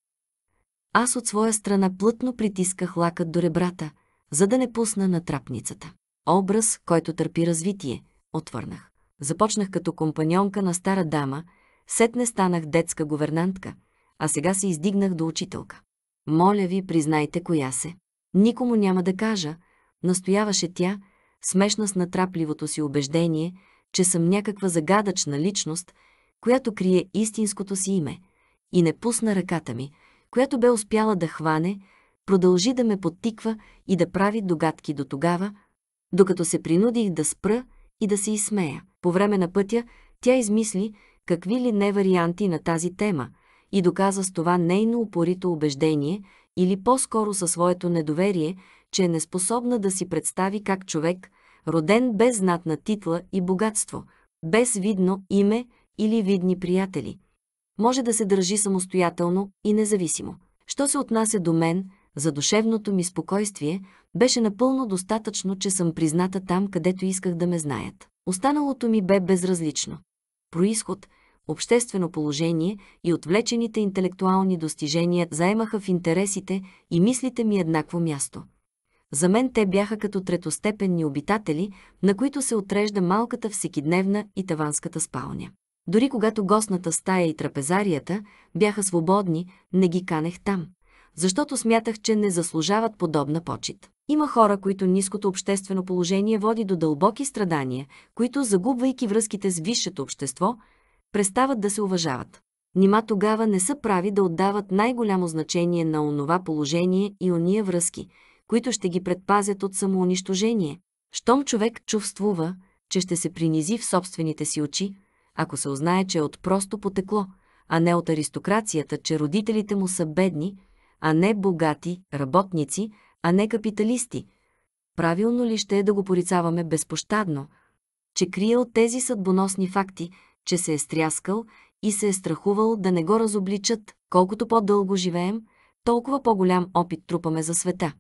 Аз от своя страна плътно притисках лакът до ребрата, за да не пусна на трапницата. Образ, който търпи развитие, отвърнах. Започнах като компаньонка на стара дама, сетне станах детска говернантка, а сега се издигнах до учителка. Моля ви, признайте коя се. Никому няма да кажа, настояваше тя, смешна с натрапливото си убеждение, че съм някаква загадъчна личност, която крие истинското си име, и не пусна ръката ми, която бе успяла да хване, продължи да ме подтиква и да прави догадки до тогава, докато се принудих да спра и да се изсмея. По време на пътя тя измисли какви ли не варианти на тази тема и доказа с това нейно упорито убеждение или по-скоро със своето недоверие, че е неспособна да си представи как човек, роден без знатна титла и богатство, без видно име или видни приятели, може да се държи самостоятелно и независимо. Що се отнася до мен, за душевното ми спокойствие, беше напълно достатъчно, че съм призната там, където исках да ме знаят. Останалото ми бе безразлично. Происход, обществено положение и отвлечените интелектуални достижения заемаха в интересите и мислите ми еднакво място. За мен те бяха като третостепенни обитатели, на които се отрежда малката всекидневна и таванската спалня. Дори когато гостната стая и трапезарията бяха свободни, не ги канех там, защото смятах, че не заслужават подобна почет. Има хора, които ниското обществено положение води до дълбоки страдания, които, загубвайки връзките с висшето общество, престават да се уважават. Нима тогава не са прави да отдават най-голямо значение на онова положение и ония връзки – които ще ги предпазят от самоунищожение. Щом човек чувствува, че ще се принизи в собствените си очи, ако се узнае, че е от просто потекло, а не от аристокрацията, че родителите му са бедни, а не богати, работници, а не капиталисти. Правилно ли ще е да го порицаваме безпощадно, че крие от тези съдбоносни факти, че се е стряскал и се е страхувал да не го разобличат, колкото по-дълго живеем, толкова по-голям опит трупаме за света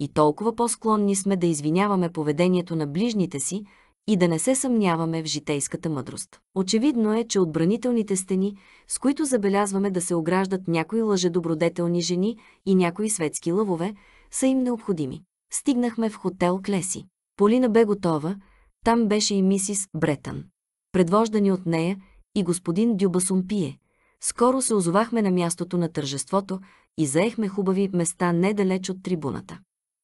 и толкова по-склонни сме да извиняваме поведението на ближните си и да не се съмняваме в житейската мъдрост. Очевидно е, че отбранителните стени, с които забелязваме да се ограждат някои лъжедобродетелни жени и някои светски лъвове, са им необходими. Стигнахме в хотел Клеси. Полина бе готова, там беше и мисис Бретън. Предвождани от нея и господин Дюбасун пие. Скоро се озовахме на мястото на тържеството и заехме хубави места недалеч от трибуната.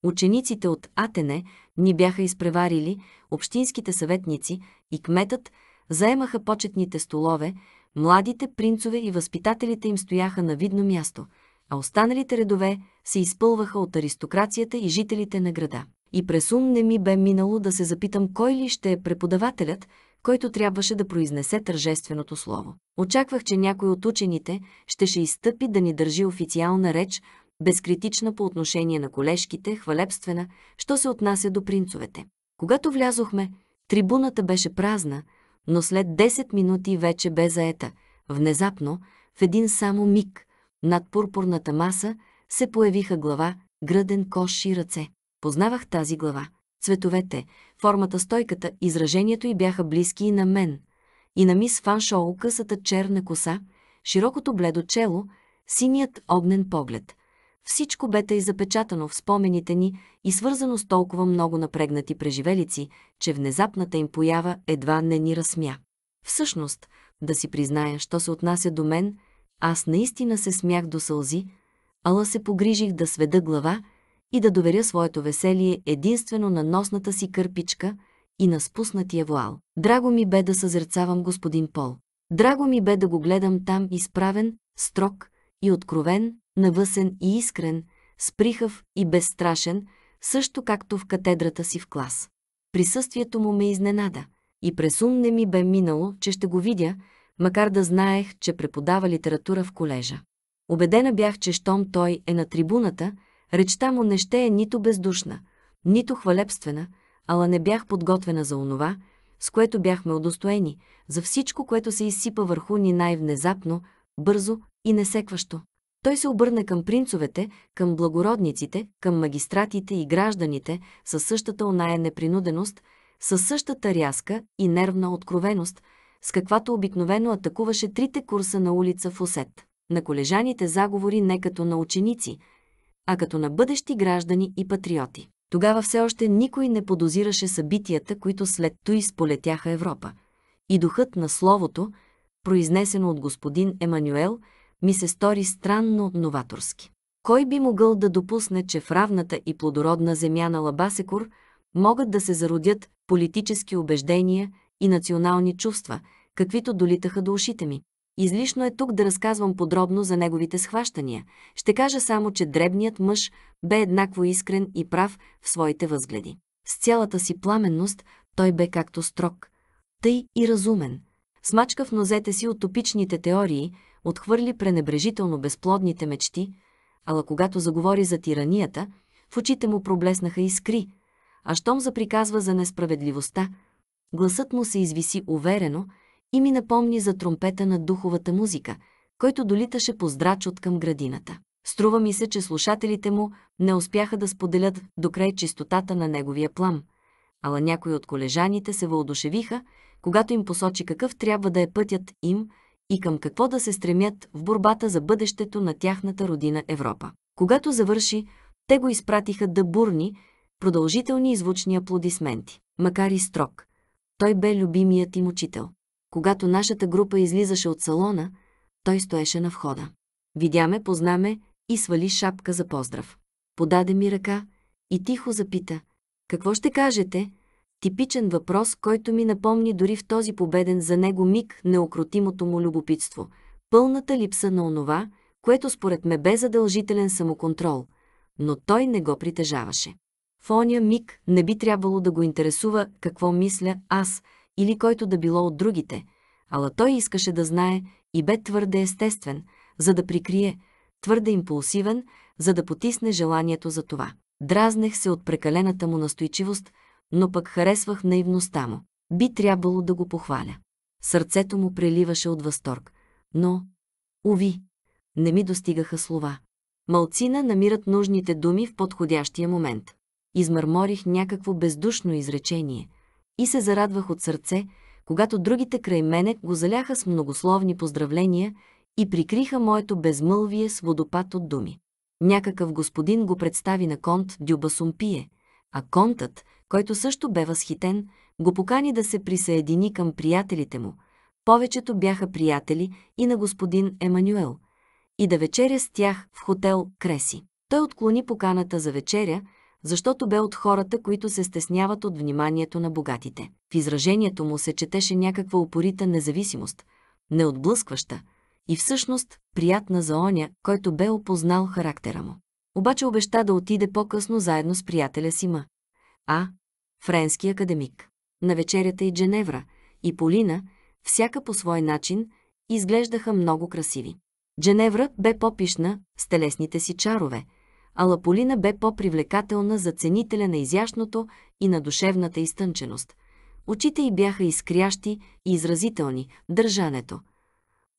Учениците от Атене ни бяха изпреварили, общинските съветници и кметът заемаха почетните столове, младите принцове и възпитателите им стояха на видно място, а останалите редове се изпълваха от аристокрацията и жителите на града. И през ум не ми бе минало да се запитам кой ли ще е преподавателят, който трябваше да произнесе тържественото слово. Очаквах, че някой от учените щеше изтъпи да ни държи официална реч, безкритична по отношение на колежките, хвалебствена, що се отнася до принцовете. Когато влязохме, трибуната беше празна, но след 10 минути вече бе заета. Внезапно, в един само миг, над пурпурната маса се появиха глава, гръден кош и ръце. Познавах тази глава. Цветовете, формата, стойката, изражението й бяха близки и на мен. И на мис Фаншоу късата черна коса, широкото бледо чело, синият огнен поглед. Всичко бе тъй запечатано в спомените ни и свързано с толкова много напрегнати преживелици, че внезапната им поява едва не ни разсмя. Всъщност, да си призная, що се отнася до мен, аз наистина се смях до сълзи, ала се погрижих да сведа глава и да доверя своето веселие единствено на носната си кърпичка и на спуснатия вуал. Драго ми бе да съзерцавам господин Пол. Драго ми бе да го гледам там изправен, строг и откровен, навъсен и искрен, сприхав и безстрашен, също както в катедрата си в клас. Присъствието му ме изненада и през ум не ми бе минало, че ще го видя, макар да знаех, че преподава литература в колежа. Обедена бях, че щом той е на трибуната, речта му не ще е нито бездушна, нито хвалебствена, ала не бях подготвена за онова, с което бяхме удостоени, за всичко, което се изсипа върху ни най-внезапно, бързо и несекващо. Той се обърна към принцовете, към благородниците, към магистратите и гражданите със същата оная непринуденост, със същата рязка и нервна откровеност, с каквато обикновено атакуваше трите курса на улица в Осет. На колежаните заговори не като на ученици, а като на бъдещи граждани и патриоти. Тогава все още никой не подозираше събитията, които след той сполетяха Европа. И духът на словото, произнесено от господин Емануел, ми се стори странно новаторски. Кой би могъл да допусне, че в равната и плодородна земя на Лабасекур могат да се зародят политически убеждения и национални чувства, каквито долитаха до ушите ми? Излишно е тук да разказвам подробно за неговите схващания. Ще кажа само, че дребният мъж бе еднакво искрен и прав в своите възгледи. С цялата си пламенност той бе както строг, тъй и разумен. Смачка в нозете си от топичните теории, отхвърли пренебрежително безплодните мечти, ала когато заговори за тиранията, в очите му проблеснаха искри, а щом заприказва за несправедливостта, гласът му се извиси уверено и ми напомни за тромпета на духовата музика, който долиташе по здрач от към градината. Струва ми се, че слушателите му не успяха да споделят докрай чистотата на неговия плам, ала някои от колежаните се въодушевиха, когато им посочи какъв трябва да е пътят им – и към какво да се стремят в борбата за бъдещето на тяхната родина Европа. Когато завърши, те го изпратиха да бурни, продължителни и звучни аплодисменти. Макар и строг, той бе любимият им учител. Когато нашата група излизаше от салона, той стоеше на входа. Видяме, познаме и свали шапка за поздрав. Подаде ми ръка и тихо запита. Какво ще кажете? Типичен въпрос, който ми напомни дори в този победен за него миг неукротимото му любопитство, пълната липса на онова, което според ме бе задължителен самоконтрол, но той не го притежаваше. В ония миг не би трябвало да го интересува какво мисля аз или който да било от другите, ала той искаше да знае и бе твърде естествен, за да прикрие, твърде импулсивен, за да потисне желанието за това. Дразнех се от прекалената му настойчивост – но пък харесвах наивността му. Би трябвало да го похваля. Сърцето му преливаше от възторг, но, уви, не ми достигаха слова. Малцина намират нужните думи в подходящия момент. Измърморих някакво бездушно изречение и се зарадвах от сърце, когато другите край мене го заляха с многословни поздравления и прикриха моето безмълвие с водопад от думи. Някакъв господин го представи на конт Дюбасумпие, а контът – който също бе възхитен, го покани да се присъедини към приятелите му. Повечето бяха приятели и на господин Емануел. и да вечеря с тях в хотел Креси. Той отклони поканата за вечеря, защото бе от хората, които се стесняват от вниманието на богатите. В изражението му се четеше някаква упорита независимост, неотблъскваща и всъщност приятна за оня, който бе опознал характера му. Обаче обеща да отиде по-късно заедно с приятеля си Ма. А. Френски академик. На вечерята и Дженевра, и Полина, всяка по свой начин, изглеждаха много красиви. Дженевра бе по-пишна с телесните си чарове, а Лаполина бе по-привлекателна за ценителя на изящното и на душевната изтънченост. Очите й бяха изкрящи и изразителни, държането.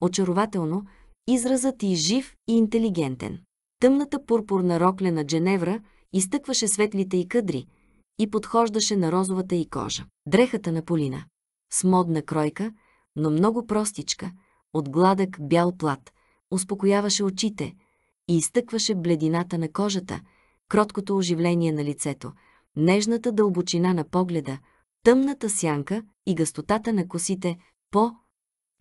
Очарователно, изразът й жив и интелигентен. Тъмната пурпурна рокля на Дженевра изтъкваше светлите й къдри – и подхождаше на розовата й кожа. Дрехата на Полина. С модна кройка, но много простичка, от гладък бял плат, успокояваше очите и изтъкваше бледината на кожата, кроткото оживление на лицето, нежната дълбочина на погледа, тъмната сянка и гъстотата на косите, по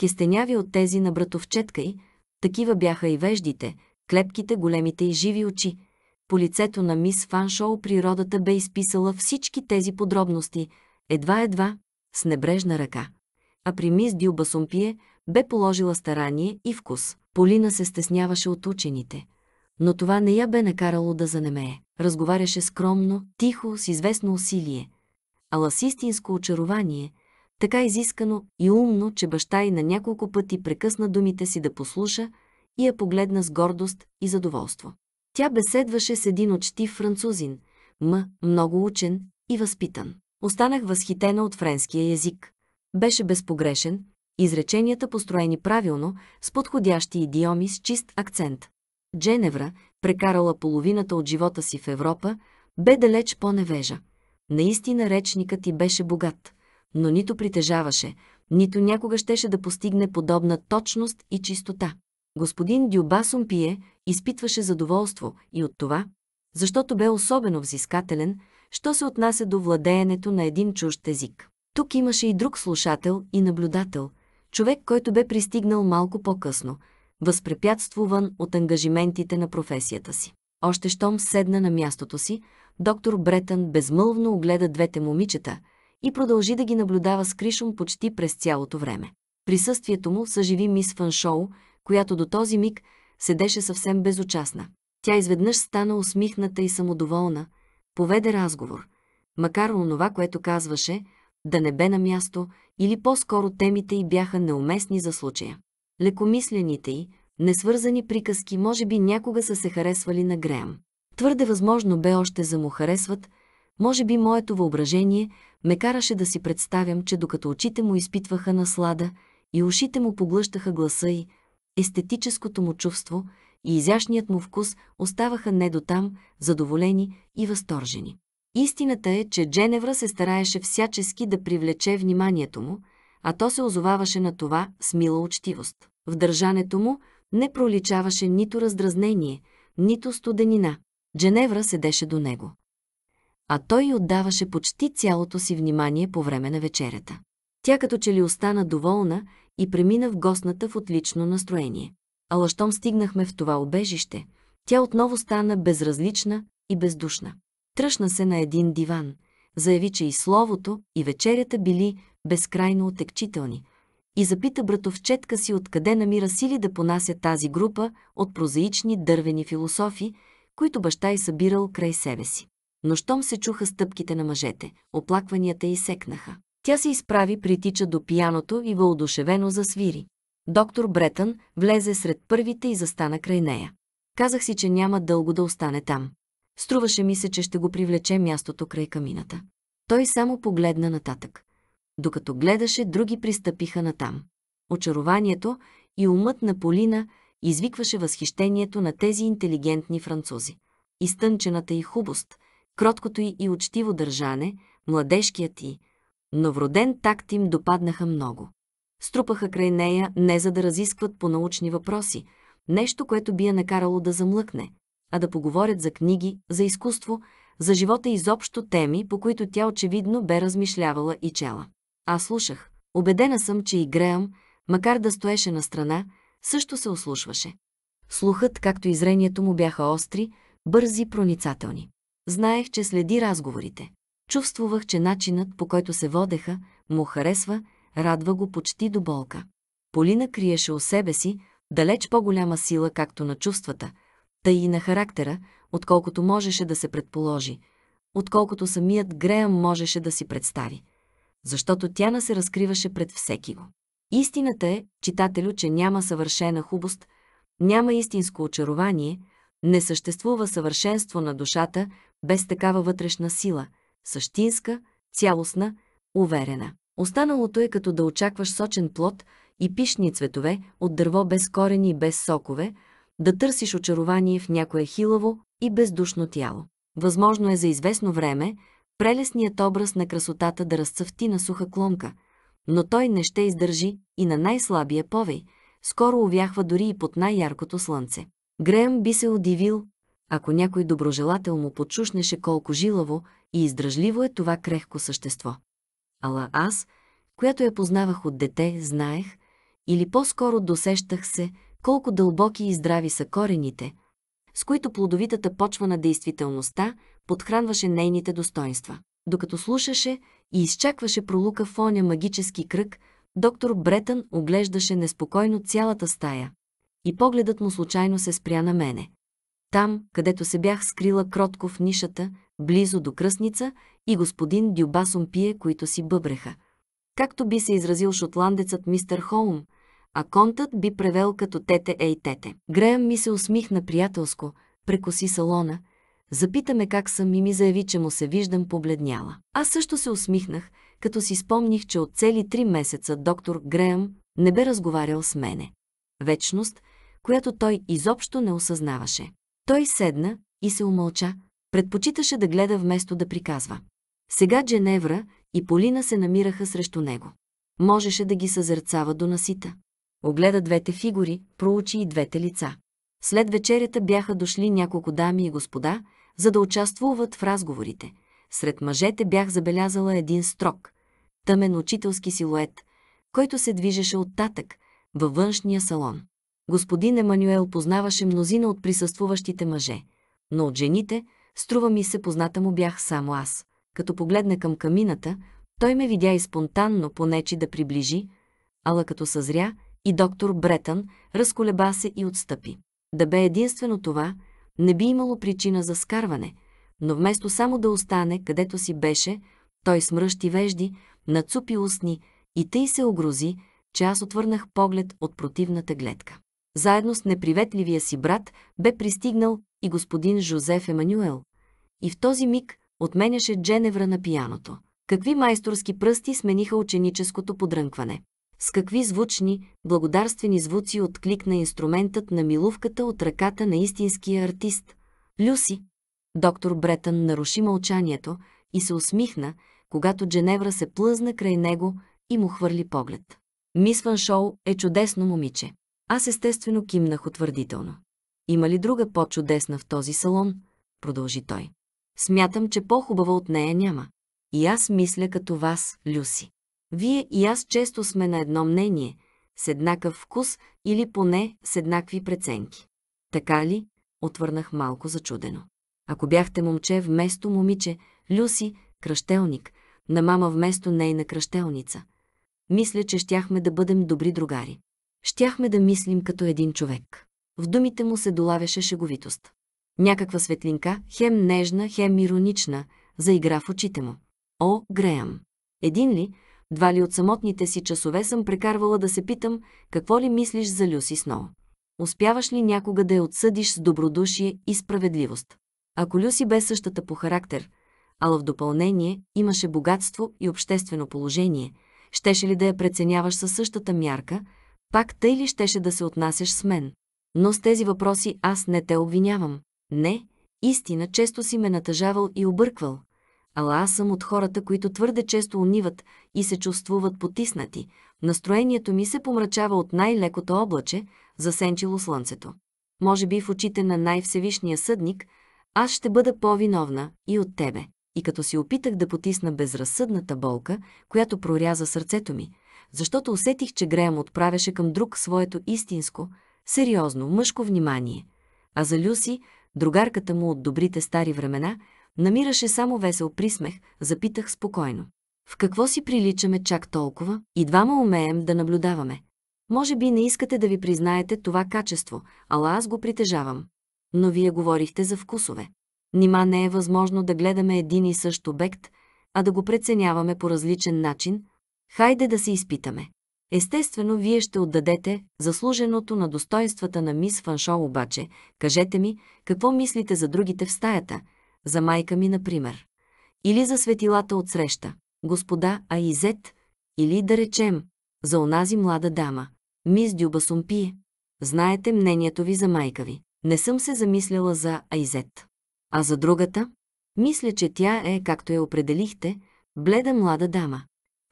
кестеняви от тези на братовчетка й, такива бяха и веждите, клепките, големите и живи очи, по лицето на мис Фаншоу природата бе изписала всички тези подробности, едва-едва, с небрежна ръка. А при мис Дюбасумпие бе положила старание и вкус. Полина се стесняваше от учените. Но това не я бе накарало да занемее. Разговаряше скромно, тихо, с известно усилие. Ала с истинско очарование, така изискано и умно, че баща и на няколко пъти прекъсна думите си да послуша и я погледна с гордост и задоволство. Тя беседваше с един очтив французин, м, много учен и възпитан. Останах възхитена от френския език. Беше безпогрешен, изреченията построени правилно, с подходящи идиоми с чист акцент. Дженевра, прекарала половината от живота си в Европа, бе далеч по-невежа. Наистина речникът ти беше богат, но нито притежаваше, нито някога щеше да постигне подобна точност и чистота. Господин Дюбасон пие изпитваше задоволство и от това, защото бе особено взискателен, що се отнася до владеенето на един чужд език. Тук имаше и друг слушател и наблюдател, човек, който бе пристигнал малко по-късно, възпрепятствуван от ангажиментите на професията си. Още щом седна на мястото си, доктор Бретън безмълвно огледа двете момичета и продължи да ги наблюдава с Кришум почти през цялото време. Присъствието му съживи мис Фаншоу която до този миг седеше съвсем безучастна. Тя изведнъж стана усмихната и самодоволна, поведе разговор. Макар онова, което казваше, да не бе на място, или по-скоро темите й бяха неуместни за случая. Лекомислените й, несвързани приказки може би някога са се харесвали на Греъм. Твърде възможно бе още за му харесват, може би моето въображение ме караше да си представям, че докато очите му изпитваха наслада и ушите му поглъщаха гласа й, естетическото му чувство и изящният му вкус оставаха не до там, задоволени и възторжени. Истината е, че Дженевра се стараеше всячески да привлече вниманието му, а то се озоваваше на това с мила учтивост. В държането му не проличаваше нито раздразнение, нито студенина. Дженевра седеше до него. А той отдаваше почти цялото си внимание по време на вечерята. Тя като че ли остана доволна и премина в гостната в отлично настроение. Ала щом стигнахме в това обежище, тя отново стана безразлична и бездушна. Тръшна се на един диван, заяви, че и словото, и вечерята били безкрайно отекчителни – и запита братовчетка си откъде намира сили да понася тази група от прозаични дървени философи, които баща й събирал край себе си. Но щом се чуха стъпките на мъжете, оплакванията й секнаха. Тя се изправи, притича до пияното и въодушевено засвири. Доктор Бретън влезе сред първите и застана край нея. Казах си, че няма дълго да остане там. Струваше ми се, че ще го привлече мястото край камината. Той само погледна нататък. Докато гледаше, други пристъпиха натам. Очарованието и умът на Полина извикваше възхищението на тези интелигентни французи. Изтънчената и хубост, кроткото й и учтиво държане, младежкият й, но вроден такт им допаднаха много. Струпаха край нея не за да разискват по научни въпроси, нещо, което би я накарало да замлъкне, а да поговорят за книги, за изкуство, за живота изобщо теми, по които тя очевидно бе размишлявала и чела. Аз слушах. Обедена съм, че и Греъм, макар да стоеше на страна, също се ослушваше. Слухът, както и зрението му бяха остри, бързи, проницателни. Знаех, че следи разговорите. Чувствувах, че начинът, по който се водеха, му харесва, радва го почти до болка. Полина криеше у себе си далеч по-голяма сила както на чувствата, тъй и на характера, отколкото можеше да се предположи, отколкото самият Греъм можеше да си представи. Защото тя се разкриваше пред всеки го. Истината е, читателю, че няма съвършена хубост, няма истинско очарование, не съществува съвършенство на душата без такава вътрешна сила – същинска, цялостна, уверена. Останалото е като да очакваш сочен плод и пишни цветове от дърво без корени и без сокове, да търсиш очарование в някое хилаво и бездушно тяло. Възможно е за известно време прелесният образ на красотата да разцъфти на суха клонка, но той не ще издържи и на най-слабия повей, скоро увяхва дори и под най-яркото слънце. Греъм би се удивил, ако някой доброжелател му подшушнеше колко жилаво и издръжливо е това крехко същество. Ала аз, която я познавах от дете, знаех, или по-скоро досещах се, колко дълбоки и здрави са корените, с които плодовитата почва на действителността подхранваше нейните достоинства. Докато слушаше и изчакваше пролука в оня магически кръг, доктор Бретън оглеждаше неспокойно цялата стая и погледът му случайно се спря на мене. Там, където се бях скрила кротко в нишата, близо до кръсница и господин Дюбасом пие, които си бъбреха. Както би се изразил шотландецът мистер Холм, а контът би превел като тете ей тете. Греъм ми се усмихна приятелско, прекоси салона, запитаме как съм и ми заяви, че му се виждам побледняла. Аз също се усмихнах, като си спомних, че от цели три месеца доктор Греъм не бе разговарял с мене. Вечност, която той изобщо не осъзнаваше. Той седна и се умълча, Предпочиташе да гледа вместо да приказва. Сега Дженевра и Полина се намираха срещу него. Можеше да ги съзерцава до насита. Огледа двете фигури, проучи и двете лица. След вечерята бяха дошли няколко дами и господа, за да участвуват в разговорите. Сред мъжете бях забелязала един строк, тъмен учителски силует, който се движеше оттатък във външния салон. Господин Емануел познаваше мнозина от присъствуващите мъже, но от жените, Струва ми се, позната му бях само аз. Като погледна към камината, той ме видя и спонтанно понечи да приближи, ала като съзря и доктор Бретън разколеба се и отстъпи. Да бе единствено това, не би имало причина за скарване, но вместо само да остане където си беше, той смръщи вежди, нацупи устни и тъй се огрози, че аз отвърнах поглед от противната гледка. Заедно с неприветливия си брат бе пристигнал и господин Жозеф Еманюел. И в този миг отменяше Дженевра на пияното. Какви майсторски пръсти смениха ученическото подрънкване. С какви звучни, благодарствени звуци откликна инструментът на милувката от ръката на истинския артист. Люси! Доктор Бретън наруши мълчанието и се усмихна, когато Дженевра се плъзна край него и му хвърли поглед. Мис Ваншоу е чудесно момиче. Аз естествено кимнах утвърдително. Има ли друга по-чудесна в този салон? Продължи той. Смятам, че по-хубава от нея няма. И аз мисля като вас, Люси. Вие и аз често сме на едно мнение, с еднакъв вкус или поне с еднакви преценки. Така ли? Отвърнах малко зачудено. Ако бяхте момче вместо момиче, Люси, кръщелник, на мама вместо нейна кръщелница, мисля, че щяхме да бъдем добри другари. Щяхме да мислим като един човек. В думите му се долавяше шеговитост. Някаква светлинка, хем нежна, хем иронична, заигра в очите му. О, Греъм! Един ли, два ли от самотните си часове съм прекарвала да се питам, какво ли мислиш за Люси Сноу? Успяваш ли някога да я отсъдиш с добродушие и справедливост? Ако Люси бе същата по характер, ала в допълнение имаше богатство и обществено положение, щеше ли да я преценяваш със същата мярка, пак тъй ли щеше да се отнасяш с мен? Но с тези въпроси аз не те обвинявам. Не, истина често си ме натъжавал и обърквал. Ала аз съм от хората, които твърде често униват и се чувствуват потиснати. Настроението ми се помрачава от най-лекото облаче, засенчило слънцето. Може би в очите на най-всевишния съдник, аз ще бъда по-виновна и от тебе. И като си опитах да потисна безразсъдната болка, която проряза сърцето ми, защото усетих, че Греем отправяше към друг своето истинско, сериозно, мъжко внимание. А за Люси, другарката му от добрите стари времена, намираше само весел присмех, запитах спокойно. В какво си приличаме чак толкова? И двама умеем да наблюдаваме. Може би не искате да ви признаете това качество, ала аз го притежавам. Но вие говорихте за вкусове. Нима не е възможно да гледаме един и същ обект, а да го преценяваме по различен начин. Хайде да се изпитаме. Естествено, вие ще отдадете заслуженото на достоинствата на мис Фаншо обаче. Кажете ми, какво мислите за другите в стаята? За майка ми, например. Или за светилата от среща. Господа Аизет. Или, да речем, за онази млада дама. Мис Дюба Сумпие. Знаете мнението ви за майка ви. Не съм се замисляла за Айзет. А за другата? Мисля, че тя е, както я определихте, бледа млада дама.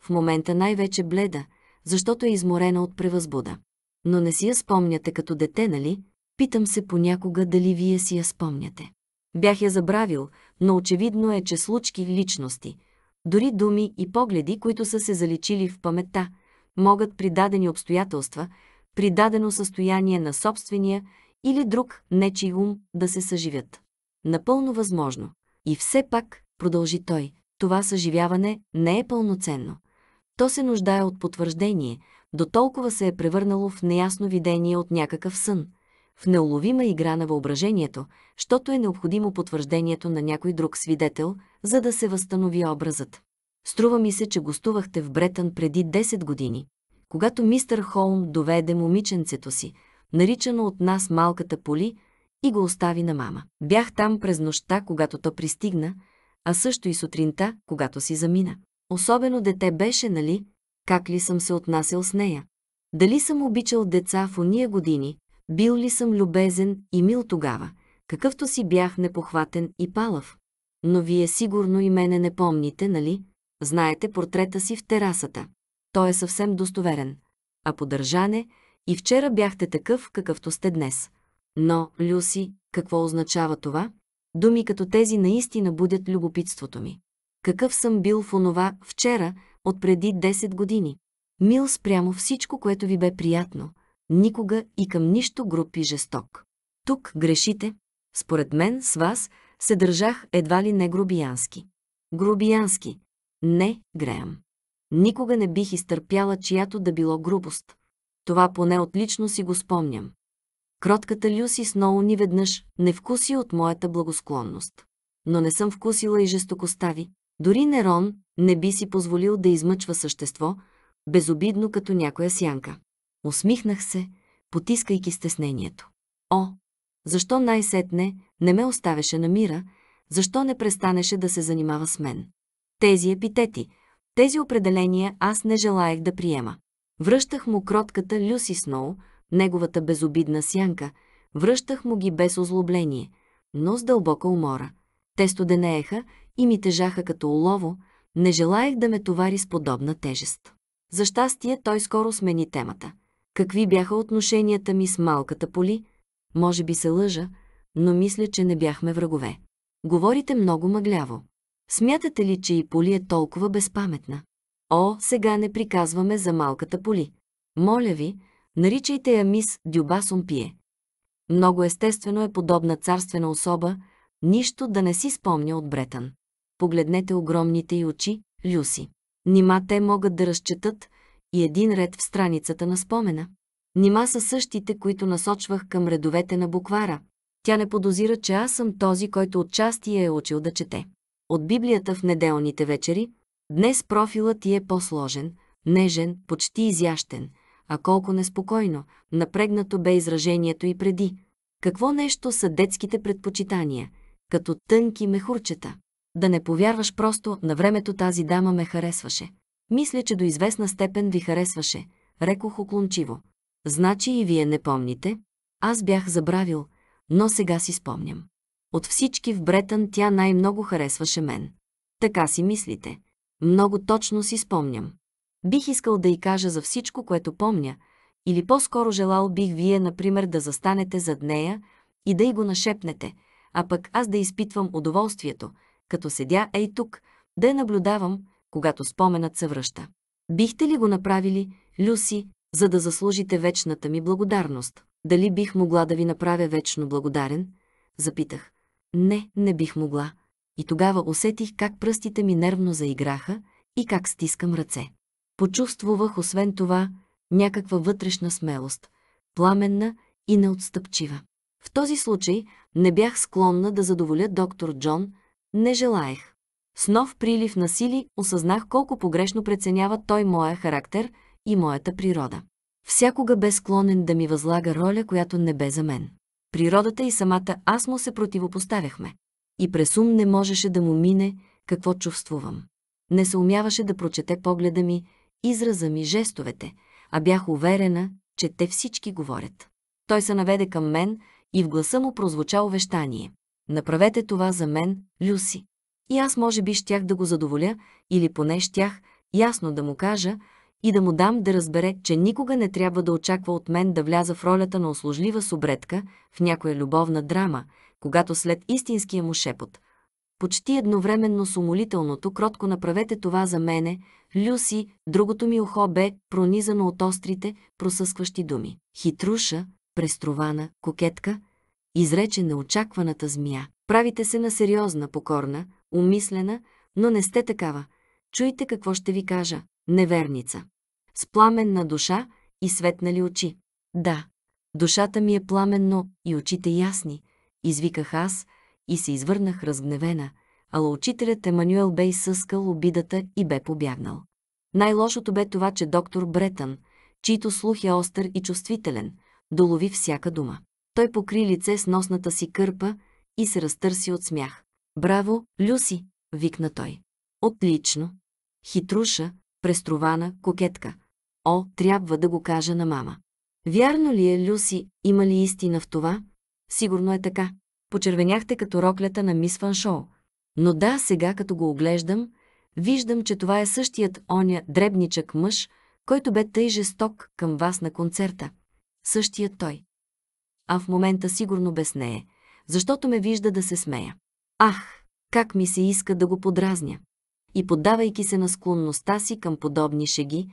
В момента най-вече бледа, защото е изморена от превъзбуда. Но не си я спомняте като дете, нали? Питам се понякога дали вие си я спомняте. Бях я забравил, но очевидно е, че случки личности, дори думи и погледи, които са се заличили в паметта, могат при дадени обстоятелства, при дадено състояние на собствения или друг нечий ум да се съживят. Напълно възможно. И все пак, продължи той, това съживяване не е пълноценно то се нуждае от потвърждение, до толкова се е превърнало в неясно видение от някакъв сън, в неуловима игра на въображението, щото е необходимо потвърждението на някой друг свидетел, за да се възстанови образът. Струва ми се, че гостувахте в Бретън преди 10 години, когато мистър Холм доведе момиченцето си, наричано от нас малката Поли, и го остави на мама. Бях там през нощта, когато то пристигна, а също и сутринта, когато си замина. Особено дете беше, нали? Как ли съм се отнасял с нея? Дали съм обичал деца в уния години? Бил ли съм любезен и мил тогава? Какъвто си бях непохватен и палав? Но вие сигурно и мене не помните, нали? Знаете портрета си в терасата. Той е съвсем достоверен. А подържане и вчера бяхте такъв, какъвто сте днес. Но, Люси, какво означава това? Думи като тези наистина будят любопитството ми какъв съм бил в онова вчера, от преди 10 години. Мил спрямо всичко, което ви бе приятно, никога и към нищо груп и жесток. Тук грешите. Според мен с вас се държах едва ли не грубиянски. Грубиянски. Не, Греям. Никога не бих изтърпяла чиято да било грубост. Това поне отлично си го спомням. Кротката Люси Сноу ни веднъж не вкуси от моята благосклонност. Но не съм вкусила и жестокостави. Дори Нерон не би си позволил да измъчва същество, безобидно като някоя сянка. Усмихнах се, потискайки стеснението. О, защо най-сетне не ме оставяше на мира, защо не престанеше да се занимава с мен? Тези епитети, тези определения аз не желаех да приема. Връщах му кротката Люси Сноу, неговата безобидна сянка, връщах му ги без озлобление, но с дълбока умора. Те студенееха и ми тежаха като улово, не желаях да ме товари с подобна тежест. За щастие той скоро смени темата. Какви бяха отношенията ми с малката поли? Може би се лъжа, но мисля, че не бяхме врагове. Говорите много мъгляво. Смятате ли, че и Поли е толкова безпаметна? О, сега не приказваме за малката Поли. Моля ви, наричайте я мис Дюба Пие. Много естествено е подобна царствена особа, нищо да не си спомня от Бретън погледнете огромните й очи, Люси. Нима те могат да разчетат и един ред в страницата на спомена. Нима са същите, които насочвах към редовете на буквара. Тя не подозира, че аз съм този, който отчасти я е учил да чете. От Библията в неделните вечери, днес профилът ти е по-сложен, нежен, почти изящен, а колко неспокойно, напрегнато бе изражението и преди. Какво нещо са детските предпочитания, като тънки мехурчета? Да не повярваш просто, на времето тази дама ме харесваше. Мисля, че до известна степен ви харесваше, рекох уклончиво. Значи и вие не помните? Аз бях забравил, но сега си спомням. От всички в Бретън тя най-много харесваше мен. Така си мислите. Много точно си спомням. Бих искал да й кажа за всичко, което помня, или по-скоро желал бих вие, например, да застанете зад нея и да й го нашепнете, а пък аз да изпитвам удоволствието, като седя ей тук, да я наблюдавам, когато споменът се връща. Бихте ли го направили, Люси, за да заслужите вечната ми благодарност? Дали бих могла да ви направя вечно благодарен? Запитах. Не, не бих могла. И тогава усетих как пръстите ми нервно заиграха и как стискам ръце. Почувствувах освен това някаква вътрешна смелост, пламенна и неотстъпчива. В този случай не бях склонна да задоволя доктор Джон, не желаех. С нов прилив на сили осъзнах колко погрешно преценява той моя характер и моята природа. Всякога бе склонен да ми възлага роля, която не бе за мен. Природата и самата аз му се противопоставяхме. И през ум не можеше да му мине какво чувствувам. Не се умяваше да прочете погледа ми, израза ми, жестовете, а бях уверена, че те всички говорят. Той се наведе към мен и в гласа му прозвуча увещание. Направете това за мен, Люси. И аз може би щях да го задоволя, или поне щях ясно да му кажа и да му дам да разбере, че никога не трябва да очаква от мен да вляза в ролята на услужлива субредка в някоя любовна драма, когато след истинския му шепот. Почти едновременно с умолителното кротко направете това за мене, Люси, другото ми ухо бе пронизано от острите, просъскващи думи. Хитруша, преструвана, кокетка – изрече неочакваната змия. Правите се на сериозна, покорна, умислена, но не сте такава. Чуйте какво ще ви кажа. Неверница. С пламенна душа и светнали очи. Да, душата ми е пламенно и очите ясни, извиках аз и се извърнах разгневена, ала учителят Емануел бе изсъскал обидата и бе побягнал. Най-лошото бе това, че доктор Бретън, чийто слух е остър и чувствителен, долови всяка дума. Той покри лице с носната си кърпа и се разтърси от смях. «Браво, Люси!» викна той. «Отлично!» Хитруша, преструвана, кокетка. О, трябва да го кажа на мама. Вярно ли е, Люси, има ли истина в това? Сигурно е така. Почервеняхте като роклята на мис Фаншоу. Но да, сега като го оглеждам, виждам, че това е същият оня дребничък мъж, който бе тъй жесток към вас на концерта. Същият той а в момента сигурно без нея, защото ме вижда да се смея. Ах, как ми се иска да го подразня! И поддавайки се на склонността си към подобни шеги,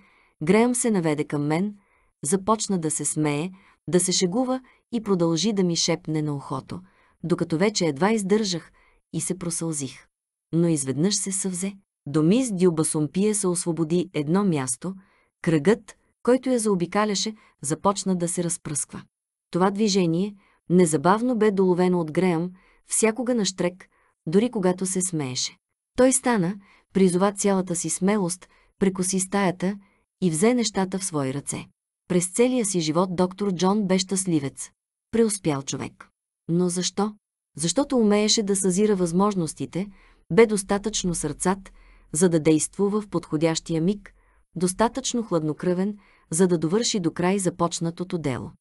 Греъм се наведе към мен, започна да се смее, да се шегува и продължи да ми шепне на ухото, докато вече едва издържах и се просълзих. Но изведнъж се съвзе. До мис Дюбасумпия се освободи едно място, кръгът, който я заобикаляше, започна да се разпръсква. Това движение незабавно бе доловено от Греъм, всякога на штрек, дори когато се смееше. Той стана, призова цялата си смелост, прекоси стаята и взе нещата в свои ръце. През целия си живот доктор Джон бе щастливец. Преуспял човек. Но защо? Защото умееше да съзира възможностите, бе достатъчно сърцат, за да действува в подходящия миг, достатъчно хладнокръвен, за да довърши до край започнатото дело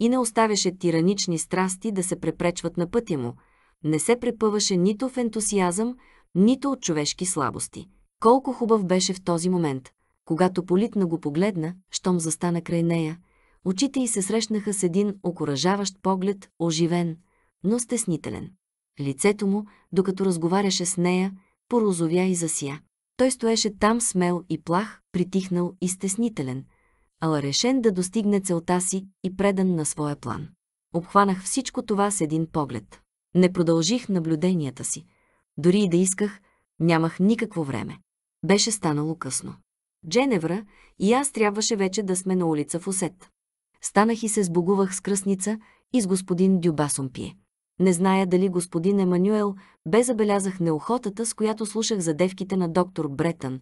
и не оставяше тиранични страсти да се препречват на пътя му, не се препъваше нито в ентусиазъм, нито от човешки слабости. Колко хубав беше в този момент. Когато Политна го погледна, щом застана край нея, очите й се срещнаха с един окоръжаващ поглед, оживен, но стеснителен. Лицето му, докато разговаряше с нея, порозовя и засия. Той стоеше там смел и плах, притихнал и стеснителен – ала решен да достигне целта си и предан на своя план. Обхванах всичко това с един поглед. Не продължих наблюденията си. Дори и да исках, нямах никакво време. Беше станало късно. Дженевра и аз трябваше вече да сме на улица в Осет. Станах и се сбогувах с кръсница и с господин Дюбасомпие. Не зная дали господин Еманюел бе забелязах неохотата, с която слушах за девките на доктор Бретън,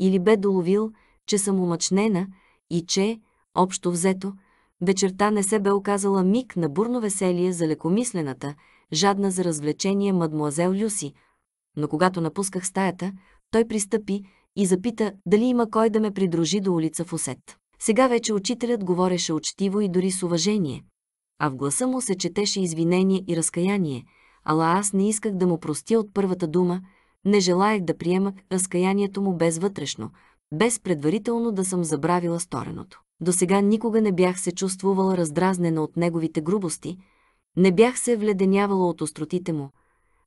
или бе доловил, че съм умъчнена и че, общо взето, вечерта не се бе оказала миг на бурно веселие за лекомислената, жадна за развлечение мадмуазел Люси, но когато напусках стаята, той пристъпи и запита дали има кой да ме придружи до улица в Сега вече учителят говореше учтиво и дори с уважение, а в гласа му се четеше извинение и разкаяние, ала аз не исках да му простя от първата дума, не желаях да приема разкаянието му безвътрешно, без предварително да съм забравила стореното. До сега никога не бях се чувствувала раздразнена от неговите грубости, не бях се вледенявала от остротите му,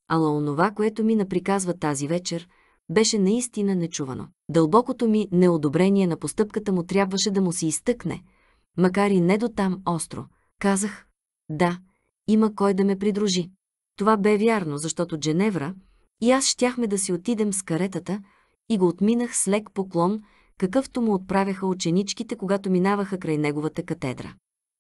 ала онова, което ми наприказва тази вечер, беше наистина нечувано. Дълбокото ми неодобрение на постъпката му трябваше да му се изтъкне, макар и не до там остро. Казах, да, има кой да ме придружи. Това бе вярно, защото Дженевра и аз щяхме да си отидем с каретата, и го отминах с лек поклон, какъвто му отправяха ученичките, когато минаваха край неговата катедра.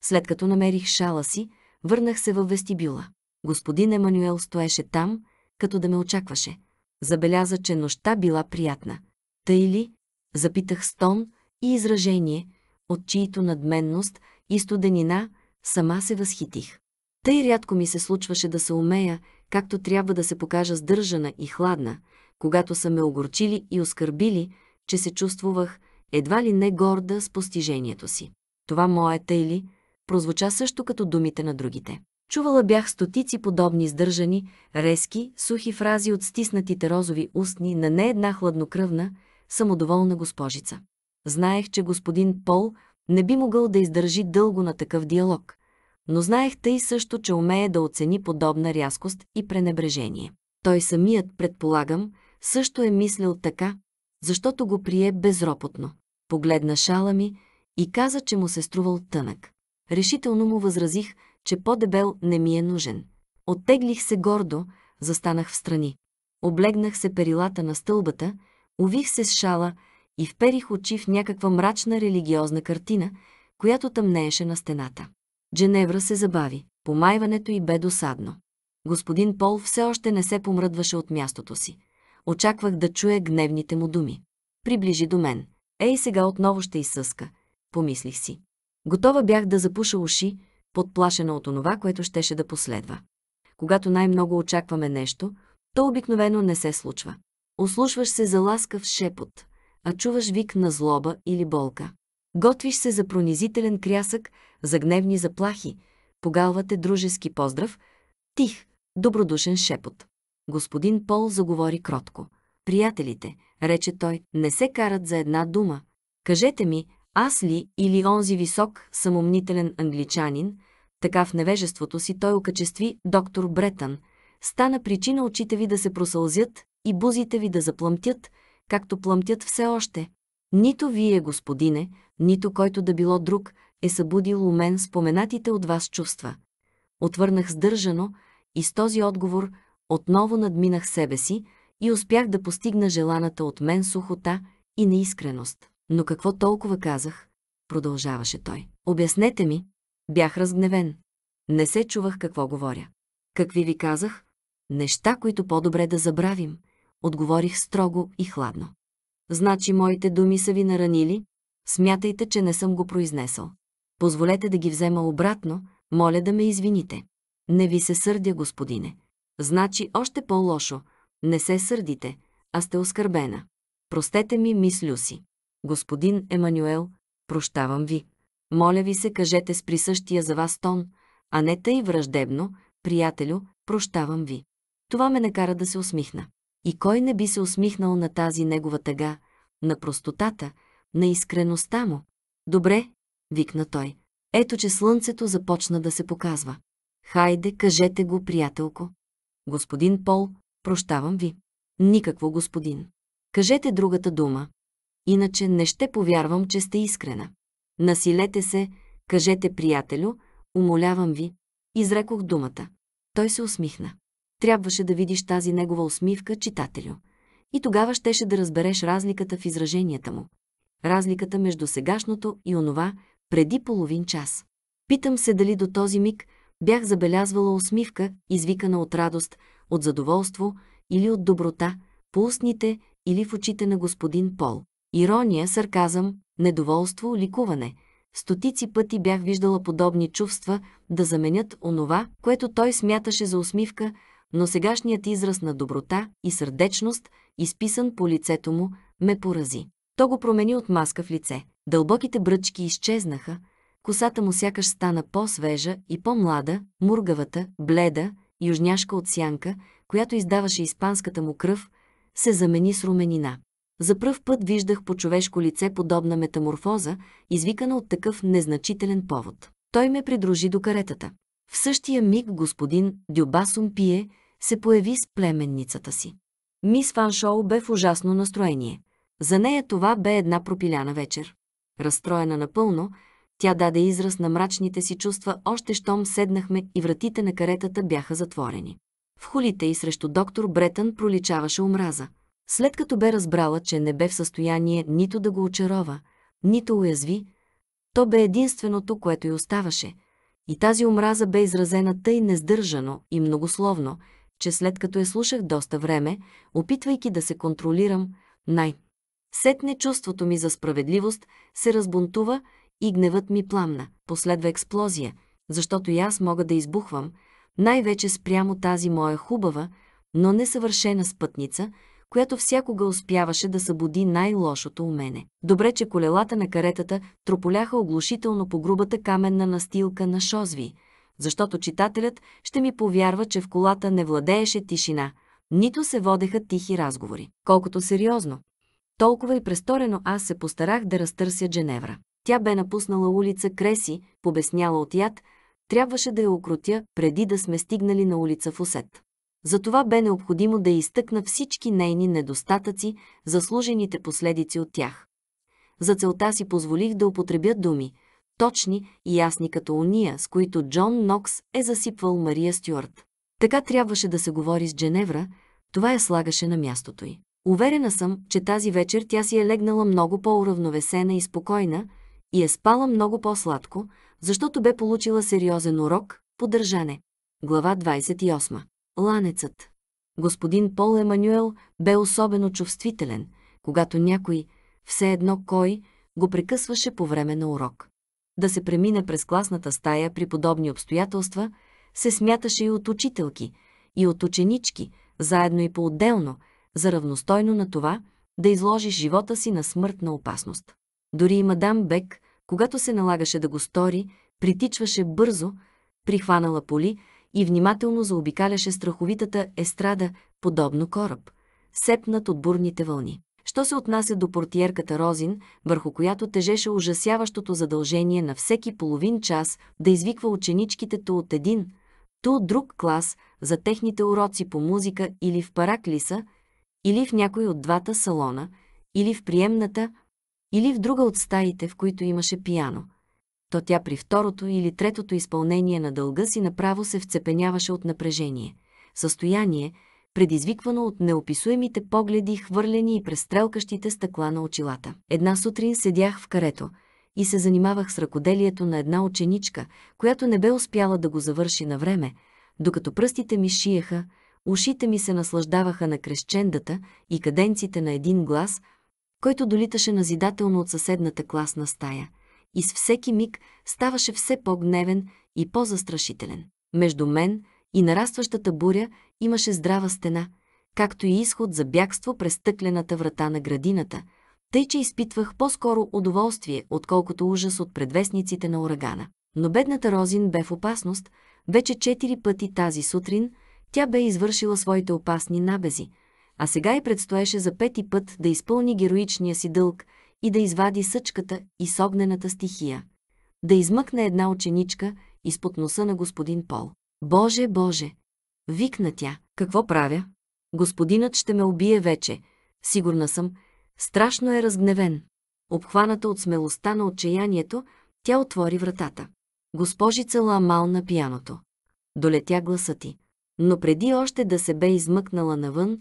След като намерих шала си, върнах се във вестибюла. Господин Емануел стоеше там, като да ме очакваше. Забеляза, че нощта била приятна. Та или, запитах стон и изражение, от чието надменност и студенина сама се възхитих. Тъй рядко ми се случваше да се умея, както трябва да се покажа сдържана и хладна, когато са ме огорчили и оскърбили, че се чувствувах едва ли не горда с постижението си. Това мое или прозвуча също като думите на другите. Чувала бях стотици подобни сдържани, резки, сухи фрази от стиснатите розови устни на не една хладнокръвна, самодоволна госпожица. Знаех, че господин Пол не би могъл да издържи дълго на такъв диалог, но знаех тъй също, че умее да оцени подобна рязкост и пренебрежение. Той самият, предполагам, също е мислил така, защото го прие безропотно. Погледна шала ми и каза, че му се струвал тънък. Решително му възразих, че по-дебел не ми е нужен. Оттеглих се гордо, застанах в страни. Облегнах се перилата на стълбата, увих се с шала и вперих очи в някаква мрачна религиозна картина, която тъмнееше на стената. Дженевра се забави. Помайването й бе досадно. Господин Пол все още не се помръдваше от мястото си. Очаквах да чуя гневните му думи. Приближи до мен. Ей, сега отново ще изсъска, помислих си. Готова бях да запуша уши, подплашена от онова, което щеше да последва. Когато най-много очакваме нещо, то обикновено не се случва. Ослушваш се за ласкав шепот, а чуваш вик на злоба или болка. Готвиш се за пронизителен крясък, за гневни заплахи, погалвате дружески поздрав, тих, добродушен шепот. Господин Пол заговори кротко. Приятелите, рече той, не се карат за една дума. Кажете ми, аз ли или онзи висок, самомнителен англичанин, така в невежеството си той окачестви доктор Бретън, стана причина очите ви да се просълзят и бузите ви да заплъмтят, както плъмтят все още. Нито вие, господине, нито който да било друг, е събудил у мен споменатите от вас чувства. Отвърнах сдържано и с този отговор отново надминах себе си и успях да постигна желаната от мен сухота и неискреност. Но какво толкова казах? Продължаваше той. Обяснете ми. Бях разгневен. Не се чувах какво говоря. Какви ви казах? Неща, които по-добре да забравим. Отговорих строго и хладно. Значи моите думи са ви наранили? Смятайте, че не съм го произнесъл. Позволете да ги взема обратно, моля да ме извините. Не ви се сърдя, господине, Значи още по-лошо. Не се сърдите, а сте оскърбена. Простете ми, мислю си. Господин Емануел, прощавам ви. Моля ви се, кажете с присъщия за вас тон, а не тъй враждебно, приятелю, прощавам ви. Това ме накара да се усмихна. И кой не би се усмихнал на тази негова тъга, на простотата, на искреността му? Добре, викна той. Ето, че слънцето започна да се показва. Хайде, кажете го, приятелко господин Пол, прощавам ви. Никакво, господин. Кажете другата дума. Иначе не ще повярвам, че сте искрена. Насилете се, кажете, приятелю, умолявам ви. Изрекох думата. Той се усмихна. Трябваше да видиш тази негова усмивка, читателю. И тогава щеше да разбереш разликата в израженията му. Разликата между сегашното и онова преди половин час. Питам се дали до този миг – Бях забелязвала усмивка, извикана от радост, от задоволство или от доброта, по устните или в очите на господин Пол. Ирония, сарказъм, недоволство, ликуване. Стотици пъти бях виждала подобни чувства да заменят онова, което той смяташе за усмивка, но сегашният израз на доброта и сърдечност, изписан по лицето му, ме порази. То го промени от маска в лице. Дълбоките бръчки изчезнаха, Косата му сякаш стана по-свежа и по-млада, мургавата, бледа, южняшка от сянка, която издаваше испанската му кръв, се замени с руменина. За пръв път виждах по човешко лице подобна метаморфоза, извикана от такъв незначителен повод. Той ме придружи до каретата. В същия миг господин Дюбасум Пие се появи с племенницата си. Мис Фаншоу бе в ужасно настроение. За нея това бе една пропиляна вечер. Разстроена напълно, тя даде израз на мрачните си чувства, още щом седнахме и вратите на каретата бяха затворени. В холите и срещу доктор Бретън проличаваше омраза. След като бе разбрала, че не бе в състояние нито да го очарова, нито уязви, то бе единственото, което й оставаше. И тази омраза бе изразена тъй нездържано и многословно, че след като я слушах доста време, опитвайки да се контролирам, най-сетне чувството ми за справедливост се разбунтува и гневът ми пламна. Последва експлозия, защото и аз мога да избухвам, най-вече спрямо тази моя хубава, но несъвършена спътница, която всякога успяваше да събуди най-лошото у мене. Добре, че колелата на каретата трополяха оглушително по грубата каменна настилка на Шозви, защото читателят ще ми повярва, че в колата не владееше тишина, нито се водеха тихи разговори. Колкото сериозно, толкова и престорено аз се постарах да разтърся Дженевра. Тя бе напуснала улица Креси, побесняла от яд, трябваше да я окрутя, преди да сме стигнали на улица Фусет. Затова бе необходимо да изтъкна всички нейни недостатъци, заслужените последици от тях. За целта си позволих да употребя думи, точни и ясни като уния, с които Джон Нокс е засипвал Мария Стюарт. Така трябваше да се говори с Дженевра, това я слагаше на мястото й. Уверена съм, че тази вечер тя си е легнала много по-уравновесена и спокойна, и е спала много по-сладко, защото бе получила сериозен урок – поддържане. Глава 28. Ланецът. Господин Пол Еманюел бе особено чувствителен, когато някой, все едно кой, го прекъсваше по време на урок. Да се премине през класната стая при подобни обстоятелства се смяташе и от учителки, и от ученички, заедно и по-отделно, за равностойно на това да изложиш живота си на смъртна опасност. Дори и мадам Бек, когато се налагаше да го стори, притичваше бързо, прихванала поли и внимателно заобикаляше страховитата естрада, подобно кораб, сепнат от бурните вълни. Що се отнася до портиерката Розин, върху която тежеше ужасяващото задължение на всеки половин час да извиква ученичките то от един, то от друг клас за техните уроци по музика или в параклиса, или в някой от двата салона, или в приемната, или в друга от стаите, в които имаше пияно. То тя при второто или третото изпълнение на дълга си направо се вцепеняваше от напрежение, състояние, предизвиквано от неописуемите погледи, хвърлени и престрелкащите стъкла на очилата. Една сутрин седях в карето и се занимавах с ръкоделието на една ученичка, която не бе успяла да го завърши на време, докато пръстите ми шиеха, ушите ми се наслаждаваха на крещендата и каденците на един глас – който долиташе назидателно от съседната класна стая и с всеки миг ставаше все по-гневен и по-застрашителен. Между мен и нарастващата буря имаше здрава стена, както и изход за бягство през стъклената врата на градината, тъй че изпитвах по-скоро удоволствие, отколкото ужас от предвестниците на урагана. Но бедната Розин бе в опасност, вече четири пъти тази сутрин тя бе извършила своите опасни набези – а сега и предстоеше за пети път да изпълни героичния си дълг и да извади съчката и с огнената стихия, да измъкне една ученичка изпод носа на господин Пол. Боже, Боже! Викна тя. Какво правя? Господинът ще ме убие вече. Сигурна съм. Страшно е разгневен. Обхваната от смелостта на отчаянието, тя отвори вратата. Госпожица Ламал на пияното. Долетя гласа ти. Но преди още да се бе измъкнала навън,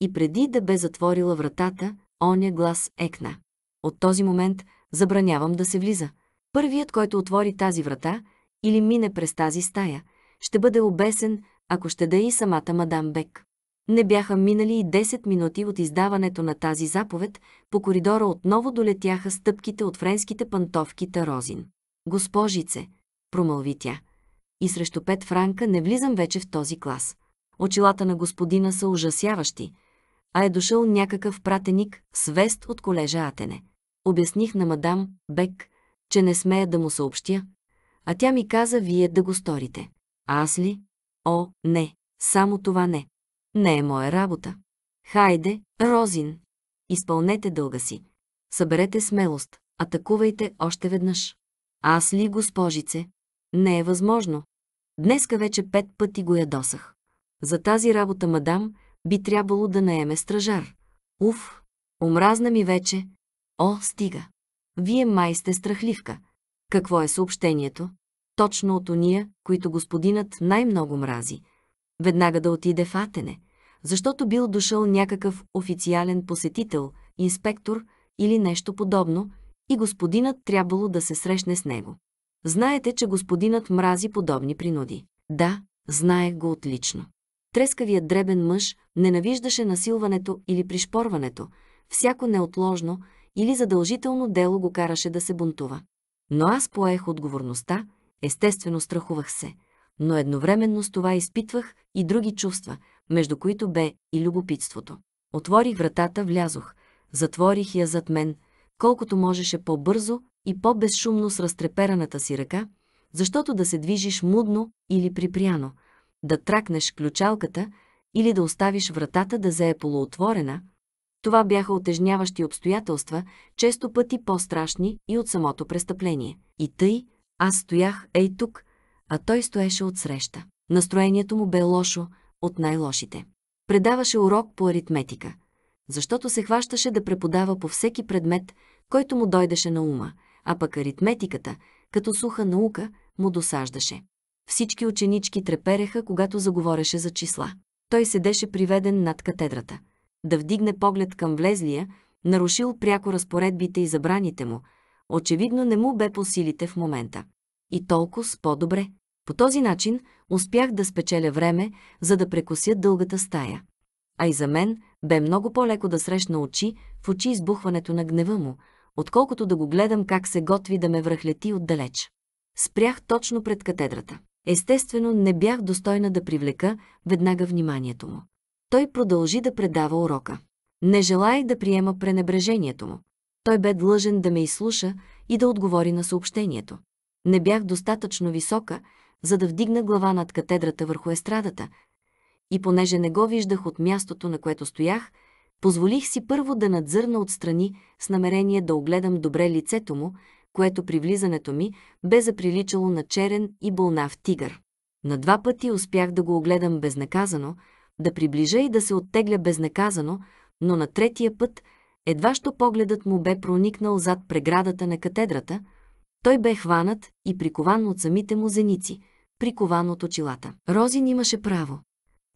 и преди да бе затворила вратата, оня глас екна. От този момент забранявам да се влиза. Първият, който отвори тази врата или мине през тази стая, ще бъде обесен, ако ще да и самата мадам Бек. Не бяха минали и 10 минути от издаването на тази заповед, по коридора отново долетяха стъпките от френските пантовки Тарозин. Госпожице, промълви тя, и срещу пет франка не влизам вече в този клас. Очилата на господина са ужасяващи, а е дошъл някакъв пратеник с вест от колежа Атене. Обясних на мадам Бек, че не смея да му съобщя, а тя ми каза вие да го сторите. аз ли? О, не, само това не. Не е моя работа. Хайде, Розин, изпълнете дълга си. Съберете смелост, атакувайте още веднъж. Аз ли, госпожице? Не е възможно. Днеска вече пет пъти го ядосах. За тази работа, мадам, би трябвало да наеме стражар. Уф, омразна ми вече. О, стига. Вие май сте страхливка. Какво е съобщението? Точно от уния, които господинът най-много мрази. Веднага да отиде в Атене, защото бил дошъл някакъв официален посетител, инспектор или нещо подобно, и господинът трябвало да се срещне с него. Знаете, че господинът мрази подобни принуди. Да, знае го отлично. Трескавият дребен мъж ненавиждаше насилването или пришпорването, всяко неотложно или задължително дело го караше да се бунтува. Но аз поех отговорността, естествено страхувах се, но едновременно с това изпитвах и други чувства, между които бе и любопитството. Отворих вратата, влязох, затворих я зад мен, колкото можеше по-бързо и по-безшумно с разтрепераната си ръка, защото да се движиш мудно или припряно – да тракнеш ключалката или да оставиш вратата да зае полуотворена, това бяха отежняващи обстоятелства, често пъти по-страшни и от самото престъпление. И тъй, аз стоях ей тук, а той стоеше отсреща. Настроението му бе лошо, от най-лошите. Предаваше урок по аритметика, защото се хващаше да преподава по всеки предмет, който му дойдеше на ума, а пък аритметиката, като суха наука, му досаждаше. Всички ученички трепереха, когато заговореше за числа. Той седеше приведен над катедрата. Да вдигне поглед към влезлия, нарушил пряко разпоредбите и забраните му, очевидно не му бе по силите в момента. И толкова с по-добре. По този начин успях да спечеля време, за да прекося дългата стая. А и за мен бе много по-леко да срещна очи в очи избухването на гнева му, отколкото да го гледам как се готви да ме връхлети отдалеч. Спрях точно пред катедрата. Естествено, не бях достойна да привлека веднага вниманието му. Той продължи да предава урока. Не желая да приема пренебрежението му. Той бе длъжен да ме изслуша и да отговори на съобщението. Не бях достатъчно висока, за да вдигна глава над катедрата върху естрадата, и понеже не го виждах от мястото, на което стоях, позволих си първо да надзърна отстрани с намерение да огледам добре лицето му което при влизането ми бе заприличало на черен и болнав тигър. На два пъти успях да го огледам безнаказано, да приближа и да се оттегля безнаказано, но на третия път, едва що погледът му бе проникнал зад преградата на катедрата, той бе хванат и прикован от самите му зеници, прикован от очилата. Розин имаше право.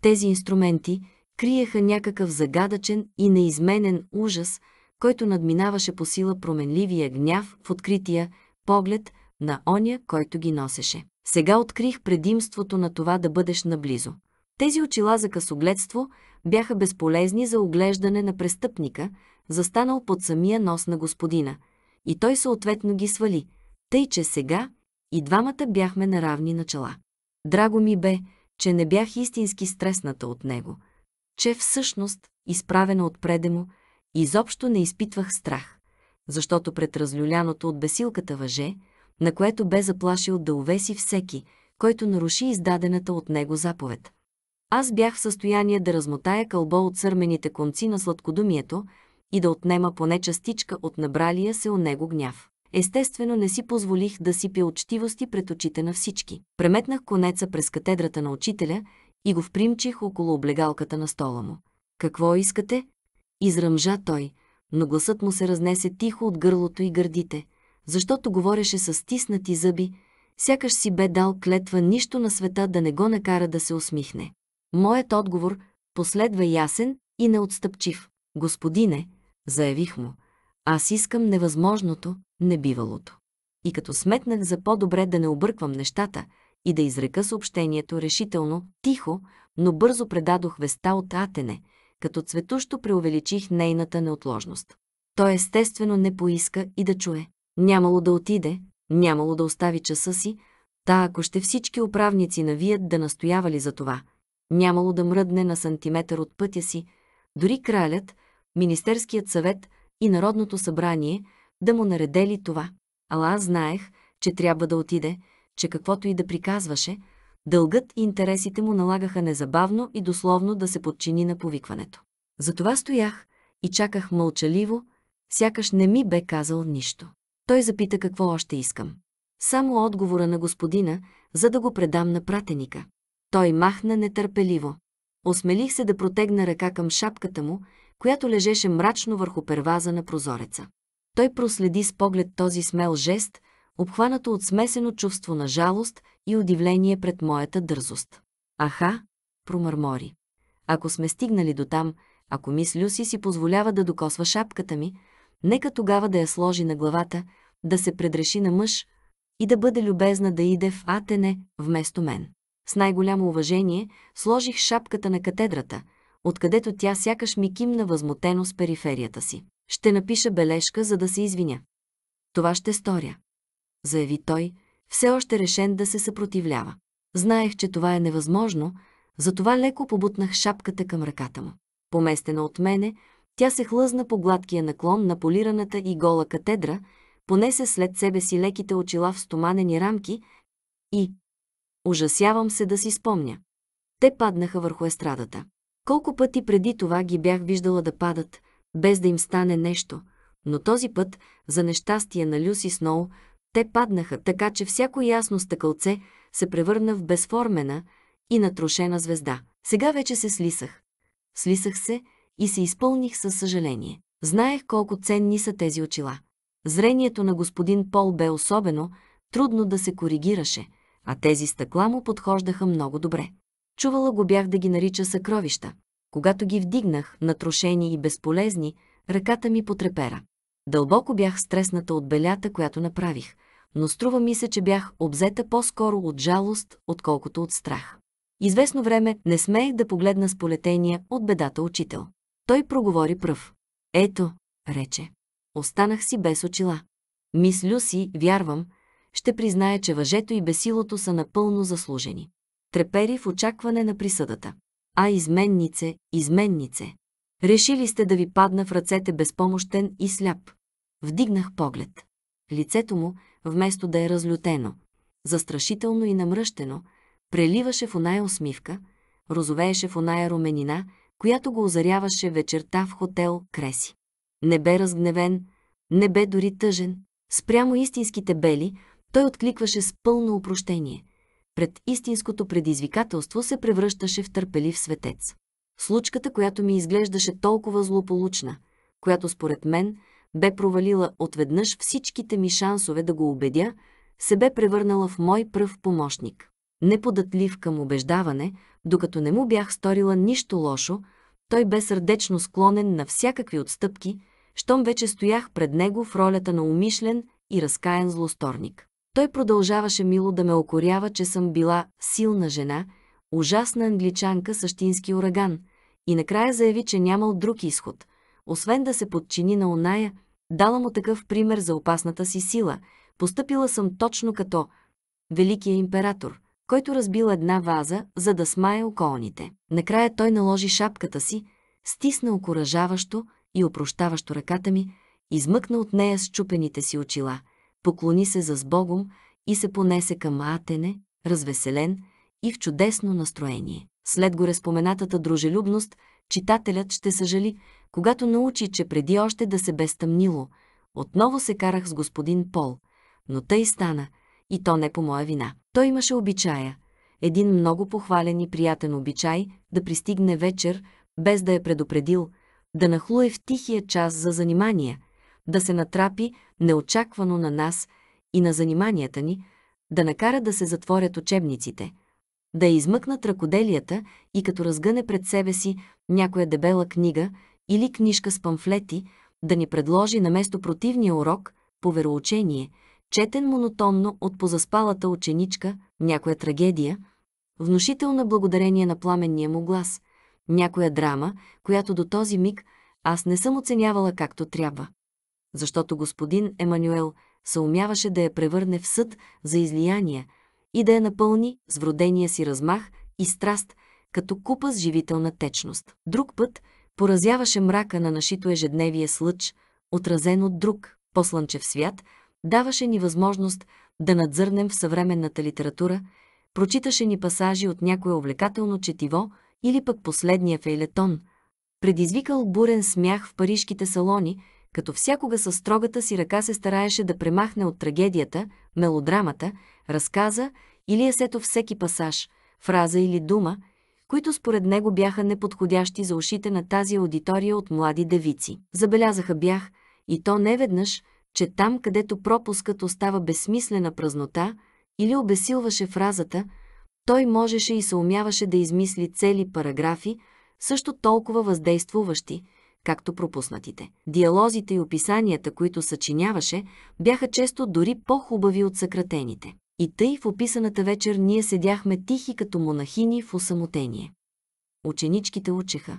Тези инструменти криеха някакъв загадъчен и неизменен ужас – който надминаваше по сила променливия гняв в открития поглед на оня, който ги носеше. Сега открих предимството на това да бъдеш наблизо. Тези очила за късогледство бяха безполезни за оглеждане на престъпника, застанал под самия нос на господина, и той съответно ги свали, тъй че сега и двамата бяхме на равни начала. Драго ми бе, че не бях истински стресната от него, че всъщност, изправена отпреде му, Изобщо не изпитвах страх, защото пред разлюляното от бесилката въже, на което бе заплашил да увеси всеки, който наруши издадената от него заповед. Аз бях в състояние да размотая кълбо от сърмените конци на сладкодумието и да отнема поне частичка от набралия се у него гняв. Естествено не си позволих да сипя учтивости пред очите на всички. Преметнах конеца през катедрата на учителя и го впримчих около облегалката на стола му. «Какво искате?» Изръмжа той, но гласът му се разнесе тихо от гърлото и гърдите, защото говореше с стиснати зъби, сякаш си бе дал клетва нищо на света да не го накара да се усмихне. Моят отговор последва ясен и неотстъпчив. Господине, заявих му, аз искам невъзможното, небивалото. И като сметнах за по-добре да не обърквам нещата и да изрека съобщението решително, тихо, но бързо предадох веста от Атене – като цветущо преувеличих нейната неотложност. Той естествено не поиска и да чуе. Нямало да отиде, нямало да остави часа си, та ако ще всички управници навият да настоявали за това. Нямало да мръдне на сантиметър от пътя си, дори кралят, Министерският съвет и Народното събрание да му наредели това. Ала аз знаех, че трябва да отиде, че каквото и да приказваше – Дългът и интересите му налагаха незабавно и дословно да се подчини на повикването. Затова стоях и чаках мълчаливо, сякаш не ми бе казал нищо. Той запита какво още искам. Само отговора на господина, за да го предам на пратеника. Той махна нетърпеливо. Осмелих се да протегна ръка към шапката му, която лежеше мрачно върху перваза на прозореца. Той проследи с поглед този смел жест, обхванато от смесено чувство на жалост – и удивление пред моята дързост. Аха, промърмори. Ако сме стигнали до там, ако мис Люси си позволява да докосва шапката ми, нека тогава да я сложи на главата, да се предреши на мъж и да бъде любезна да иде в Атене вместо мен. С най-голямо уважение сложих шапката на катедрата, откъдето тя сякаш ми кимна възмутено с периферията си. Ще напиша бележка, за да се извиня. Това ще сторя. Заяви той, все още решен да се съпротивлява. Знаех, че това е невъзможно, затова леко побутнах шапката към ръката му. Поместена от мене, тя се хлъзна по гладкия наклон на полираната и гола катедра, понесе след себе си леките очила в стоманени рамки и... Ужасявам се да си спомня. Те паднаха върху естрадата. Колко пъти преди това ги бях виждала да падат, без да им стане нещо, но този път, за нещастие на Люси Сноу, те паднаха, така че всяко ясно стъкълце се превърна в безформена и натрошена звезда. Сега вече се слисах. Слисах се и се изпълних със съжаление. Знаех колко ценни са тези очила. Зрението на господин Пол бе особено трудно да се коригираше, а тези стъкла му подхождаха много добре. Чувала го бях да ги нарича съкровища. Когато ги вдигнах, натрошени и безполезни, ръката ми потрепера. Дълбоко бях стресната от белята, която направих, но струва ми се, че бях обзета по-скоро от жалост, отколкото от страх. Известно време не смеех да погледна с полетения от бедата учител. Той проговори пръв. Ето, рече. Останах си без очила. Мис Люси, вярвам, ще признае, че въжето и бесилото са напълно заслужени. Трепери в очакване на присъдата. А изменнице, изменнице. Решили сте да ви падна в ръцете безпомощен и сляп. Вдигнах поглед. Лицето му, вместо да е разлютено, застрашително и намръщено, преливаше в оная усмивка, розовееше в оная руменина, която го озаряваше вечерта в хотел Креси. Не бе разгневен, не бе дори тъжен. Спрямо истинските бели, той откликваше с пълно опрощение. Пред истинското предизвикателство се превръщаше в търпелив светец. Случката, която ми изглеждаше толкова злополучна, която според мен – бе провалила отведнъж всичките ми шансове да го убедя, се бе превърнала в мой пръв помощник. Неподатлив към убеждаване, докато не му бях сторила нищо лошо, той бе сърдечно склонен на всякакви отстъпки, щом вече стоях пред него в ролята на умишлен и разкаян злосторник. Той продължаваше мило да ме окорява, че съм била силна жена, ужасна англичанка, същински ураган, и накрая заяви, че нямал друг изход, освен да се подчини на оная, дала му такъв пример за опасната си сила. Постъпила съм точно като Великия император, който разбил една ваза, за да смая околните. Накрая той наложи шапката си, стисна окоръжаващо и опрощаващо ръката ми, измъкна от нея с чупените си очила, поклони се за с Богом и се понесе към Атене, развеселен и в чудесно настроение. След горе споменатата дружелюбност, читателят ще съжали, когато научи, че преди още да се бе стъмнило, отново се карах с господин Пол, но тъй стана, и то не по моя вина. Той имаше обичая, един много похвален и приятен обичай, да пристигне вечер, без да е предупредил, да нахлуе в тихия час за занимания, да се натрапи неочаквано на нас и на заниманията ни, да накара да се затворят учебниците, да измъкнат ръкоделията и като разгъне пред себе си някоя дебела книга или книжка с памфлети, да ни предложи на место противния урок по вероучение, четен монотонно от позаспалата ученичка, някоя трагедия, внушителна благодарение на пламенния му глас, някоя драма, която до този миг аз не съм оценявала както трябва. Защото господин Емануел съумяваше да я превърне в съд за излияния и да я напълни с вродения си размах и страст, като купа с живителна течност. Друг път – поразяваше мрака на нашито ежедневие слъч, отразен от друг, послънчев свят, даваше ни възможност да надзърнем в съвременната литература, прочиташе ни пасажи от някое увлекателно четиво или пък последния фейлетон, предизвикал бурен смях в парижките салони, като всякога със строгата си ръка се стараеше да премахне от трагедията, мелодрамата, разказа или есето всеки пасаж, фраза или дума – които според него бяха неподходящи за ушите на тази аудитория от млади девици. Забелязаха бях, и то не веднъж, че там, където пропускът остава безсмислена празнота или обесилваше фразата, той можеше и се умяваше да измисли цели параграфи, също толкова въздействуващи, както пропуснатите. Диалозите и описанията, които съчиняваше, бяха често дори по-хубави от съкратените. И тъй в описаната вечер ние седяхме тихи като монахини в усамотение. Ученичките учеха,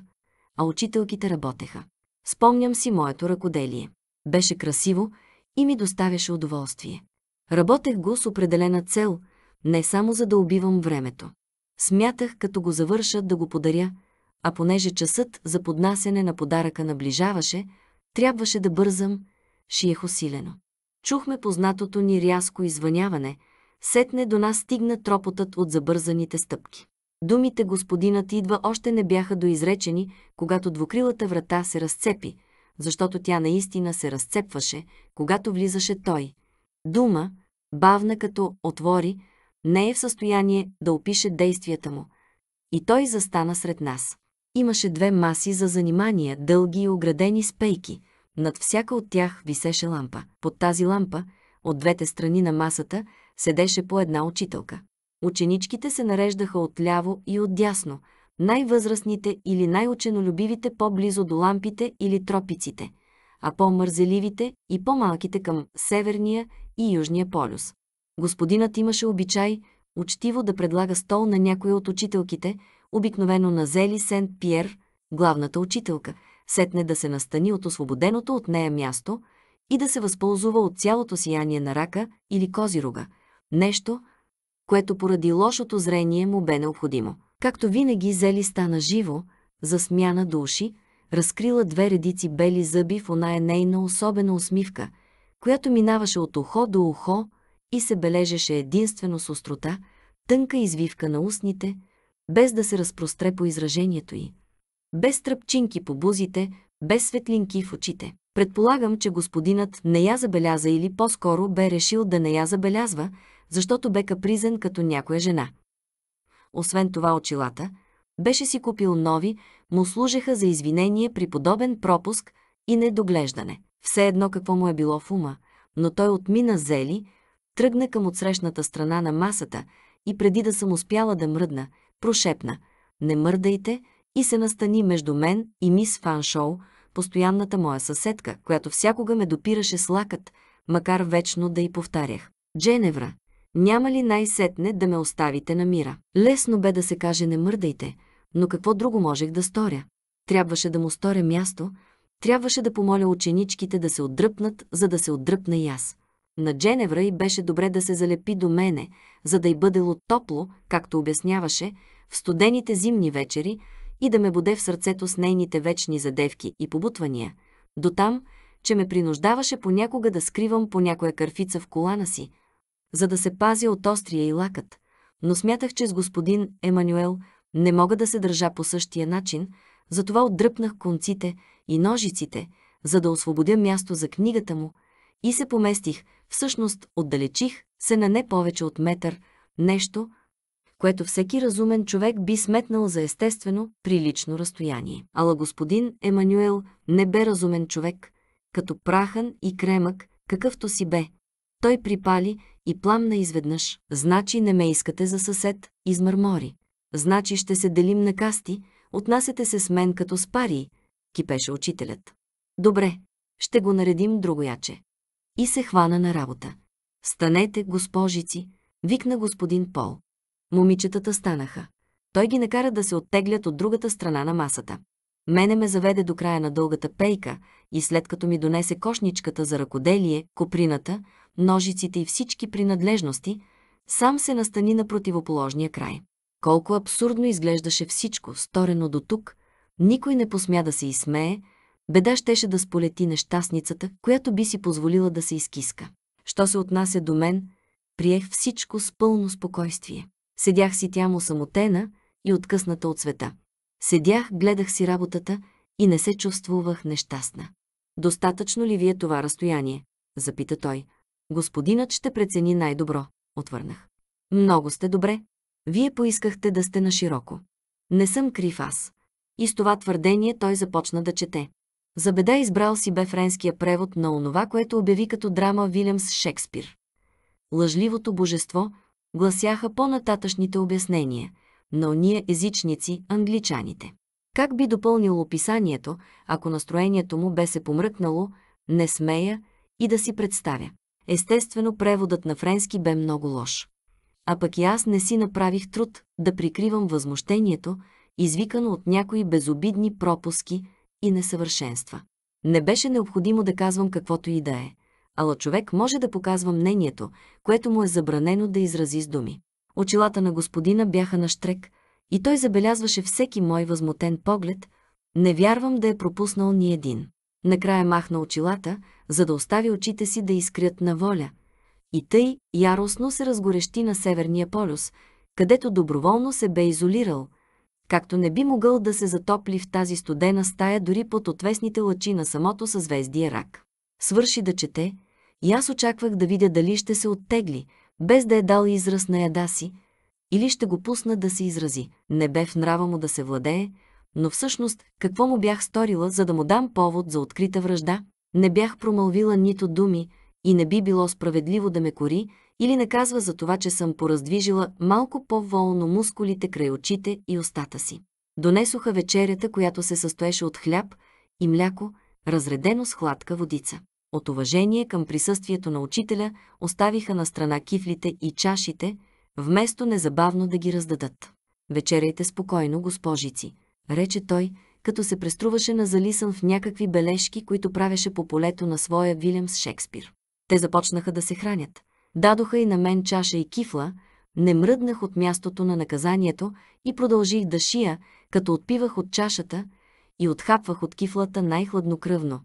а учителките работеха. Спомням си моето ръкоделие. Беше красиво и ми доставяше удоволствие. Работех го с определена цел, не само за да убивам времето. Смятах, като го завърша, да го подаря, а понеже часът за поднасяне на подаръка наближаваше, трябваше да бързам, шиех усилено. Чухме познатото ни рязко извъняване – Сетне до нас стигна тропотът от забързаните стъпки. Думите господинът идва още не бяха доизречени, когато двукрилата врата се разцепи, защото тя наистина се разцепваше, когато влизаше той. Дума, бавна като отвори, не е в състояние да опише действията му. И той застана сред нас. Имаше две маси за занимания, дълги и оградени спейки. Над всяка от тях висеше лампа. Под тази лампа, от двете страни на масата, седеше по една учителка. Ученичките се нареждаха отляво и отдясно, най-възрастните или най-ученолюбивите по-близо до лампите или тропиците, а по-мързеливите и по-малките към северния и южния полюс. Господинът имаше обичай учтиво да предлага стол на някоя от учителките, обикновено на Зели Сент-Пьер, главната учителка, сетне да се настани от освободеното от нея място и да се възползва от цялото сияние на рака или козирога – Нещо, което поради лошото зрение му бе необходимо. Както винаги Зели стана живо, засмяна до уши, разкрила две редици бели зъби в оная нейна особена усмивка, която минаваше от ухо до ухо и се бележеше единствено с острота, тънка извивка на устните, без да се разпростре по изражението й. Без тръпчинки по бузите, без светлинки в очите. Предполагам, че господинът не я забеляза или по-скоро бе решил да не я забелязва, защото бе капризен като някоя жена. Освен това очилата, беше си купил нови, му служеха за извинение при подобен пропуск и недоглеждане. Все едно какво му е било в ума, но той отмина зели, тръгна към отсрещната страна на масата и преди да съм успяла да мръдна, прошепна «Не мърдайте» и се настани между мен и мис Фаншоу, постоянната моя съседка, която всякога ме допираше с лакът, макар вечно да й повтарях. Дженевра, няма ли най-сетне да ме оставите на мира? Лесно бе да се каже не мърдайте, но какво друго можех да сторя? Трябваше да му сторя място, трябваше да помоля ученичките да се отдръпнат, за да се отдръпна и аз. На Дженевра и беше добре да се залепи до мене, за да й бъде топло, както обясняваше, в студените зимни вечери и да ме буде в сърцето с нейните вечни задевки и побутвания. Дотам, че ме принуждаваше понякога да скривам по някоя кърфица в колана си – за да се пазя от острия и лакът, но смятах, че с господин Емануел не мога да се държа по същия начин, затова отдръпнах конците и ножиците, за да освободя място за книгата му и се поместих, всъщност отдалечих се на не повече от метър, нещо, което всеки разумен човек би сметнал за естествено прилично разстояние. Ала господин Емануел не бе разумен човек, като прахан и кремък, какъвто си бе. Той припали и пламна изведнъж. Значи не ме искате за съсед, измърмори. Значи ще се делим на касти, отнасяте се с мен като с пари, кипеше учителят. Добре, ще го наредим другояче. И се хвана на работа. Станете, госпожици, викна господин Пол. Момичетата станаха. Той ги накара да се оттеглят от другата страна на масата. Мене ме заведе до края на дългата пейка и след като ми донесе кошничката за ръкоделие, коприната, ножиците и всички принадлежности, сам се настани на противоположния край. Колко абсурдно изглеждаше всичко, сторено до тук, никой не посмя да се изсмее, беда щеше да сполети нещастницата, която би си позволила да се изкиска. Що се отнася до мен, приех всичко с пълно спокойствие. Седях си тя му самотена и откъсната от света. Седях, гледах си работата и не се чувствувах нещастна. Достатъчно ли ви е това разстояние? Запита той. Господинът ще прецени най-добро, отвърнах. Много сте добре. Вие поискахте да сте на широко. Не съм крив аз. И с това твърдение той започна да чете. За беда избрал си бе френския превод на онова, което обяви като драма Вилямс Шекспир. Лъжливото божество гласяха по-нататъчните обяснения на ония езичници англичаните. Как би допълнил описанието, ако настроението му бе се помръкнало, не смея и да си представя. Естествено, преводът на френски бе много лош. А пък и аз не си направих труд да прикривам възмущението, извикано от някои безобидни пропуски и несъвършенства. Не беше необходимо да казвам каквото и да е, ала човек може да показва мнението, което му е забранено да изрази с думи. Очилата на господина бяха на штрек и той забелязваше всеки мой възмутен поглед, не вярвам да е пропуснал ни един. Накрая махна очилата, за да остави очите си да изкрят на воля. И тъй яростно се разгорещи на Северния полюс, където доброволно се бе изолирал, както не би могъл да се затопли в тази студена стая дори под отвесните лъчи на самото съзвездие Рак. Свърши да чете, и аз очаквах да видя дали ще се оттегли, без да е дал израз на яда си, или ще го пусна да се изрази. Не бе в нрава му да се владее, но всъщност какво му бях сторила, за да му дам повод за открита връжда? Не бях промълвила нито думи и не би било справедливо да ме кори или наказва за това, че съм пораздвижила малко по-волно мускулите край очите и устата си. Донесоха вечерята, която се състоеше от хляб и мляко, разредено с хладка водица. От уважение към присъствието на учителя оставиха на страна кифлите и чашите, вместо незабавно да ги раздадат. Вечеряйте спокойно, госпожици, рече той, като се преструваше на залисан в някакви бележки, които правеше по полето на своя Вилямс Шекспир. Те започнаха да се хранят. Дадоха и на мен чаша и кифла, не мръднах от мястото на наказанието и продължих да шия, като отпивах от чашата и отхапвах от кифлата най-хладнокръвно.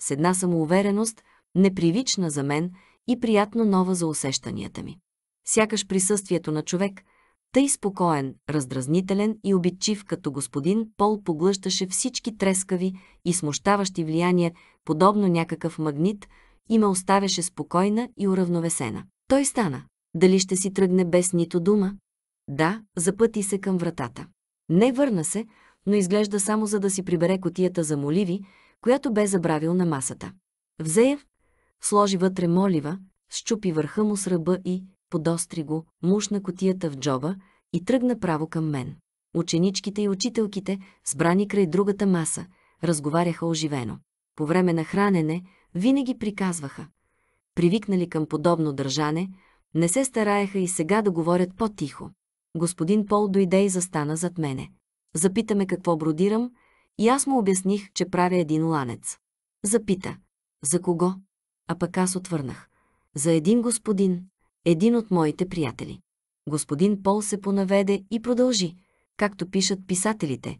С една самоувереност, непривична за мен и приятно нова за усещанията ми. Сякаш присъствието на човек – тъй спокоен, раздразнителен и обидчив като господин Пол поглъщаше всички трескави и смущаващи влияния, подобно някакъв магнит, и ме оставяше спокойна и уравновесена. Той стана. Дали ще си тръгне без нито дума? Да, запъти се към вратата. Не върна се, но изглежда само за да си прибере котията за моливи, която бе забравил на масата. Взе сложи вътре молива, щупи върха му с ръба и, подостри го, мушна котията в джоба и тръгна право към мен. Ученичките и учителките, сбрани край другата маса, разговаряха оживено. По време на хранене винаги приказваха. Привикнали към подобно държане, не се стараеха и сега да говорят по-тихо. Господин Пол дойде и застана зад мене. Запитаме какво бродирам и аз му обясних, че правя един ланец. Запита. За кого? А пък аз отвърнах. За един господин един от моите приятели. Господин Пол се понаведе и продължи, както пишат писателите,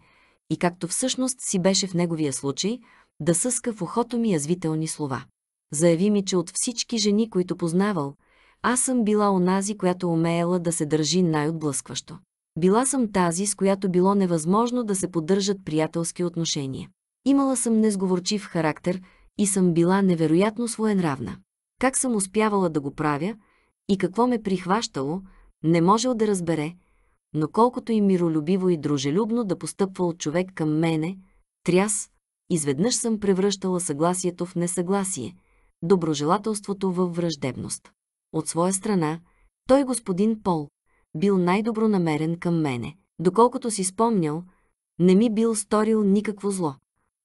и както всъщност си беше в неговия случай, да съска в ухото ми язвителни слова. Заяви ми, че от всички жени, които познавал, аз съм била онази, която умеела да се държи най-отблъскващо. Била съм тази, с която било невъзможно да се поддържат приятелски отношения. Имала съм несговорчив характер и съм била невероятно своенравна. Как съм успявала да го правя – и какво ме прихващало, не можел да разбере, но колкото и миролюбиво и дружелюбно да постъпвал човек към мене, тряс, изведнъж съм превръщала съгласието в несъгласие, доброжелателството във враждебност. От своя страна, той господин Пол бил най-добронамерен към мене. Доколкото си спомнял, не ми бил сторил никакво зло.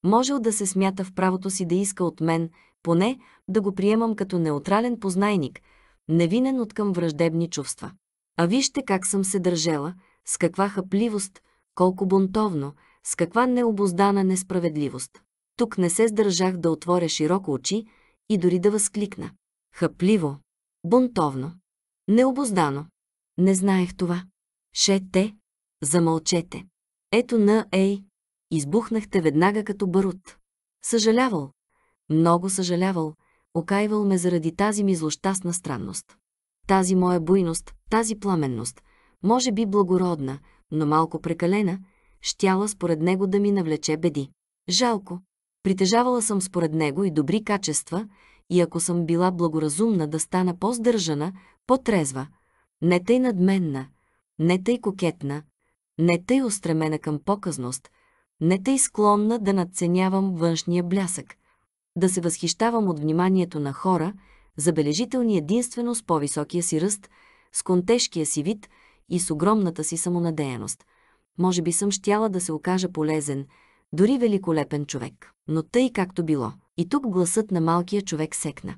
Можел да се смята в правото си да иска от мен, поне да го приемам като неутрален познайник – невинен от към враждебни чувства. А вижте как съм се държела, с каква хъпливост, колко бунтовно, с каква необоздана несправедливост. Тук не се сдържах да отворя широко очи и дори да възкликна. Хъпливо, бунтовно, необоздано. Не знаех това. Шете, замълчете. Ето на ей, избухнахте веднага като барут. Съжалявал, много съжалявал, Окаивал ме заради тази ми злощастна странност. Тази моя буйност, тази пламенност, може би благородна, но малко прекалена, щяла според него да ми навлече беди. Жалко. Притежавала съм според него и добри качества, и ако съм била благоразумна да стана по-здържана, по-трезва, не тъй надменна, не тъй кокетна, не тъй устремена към показност, не тъй склонна да надценявам външния блясък, да се възхищавам от вниманието на хора, забележителни единствено с по-високия си ръст, с контежкия си вид и с огромната си самонадеяност. Може би съм щяла да се окажа полезен, дори великолепен човек. Но тъй както било. И тук гласът на малкия човек секна.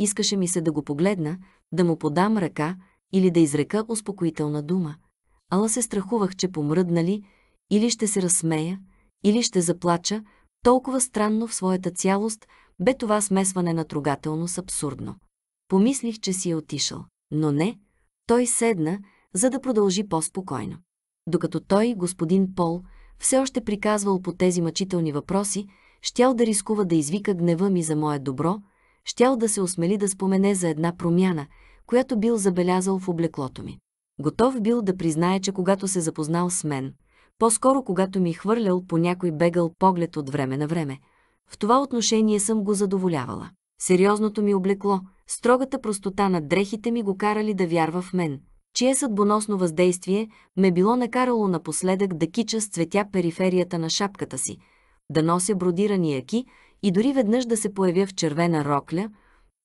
Искаше ми се да го погледна, да му подам ръка или да изрека успокоителна дума. Ала се страхувах, че помръднали, или ще се разсмея, или ще заплача, толкова странно в своята цялост бе това смесване на с абсурдно. Помислих, че си е отишъл, но не, той седна, за да продължи по-спокойно. Докато той, господин Пол, все още приказвал по тези мъчителни въпроси, щял да рискува да извика гнева ми за мое добро, щял да се осмели да спомене за една промяна, която бил забелязал в облеклото ми. Готов бил да признае, че когато се запознал с мен, по-скоро когато ми е хвърлял по някой бегал поглед от време на време. В това отношение съм го задоволявала. Сериозното ми облекло, строгата простота на дрехите ми го карали да вярва в мен, чие съдбоносно въздействие ме било накарало напоследък да кича с цветя периферията на шапката си, да нося бродирани яки и дори веднъж да се появя в червена рокля,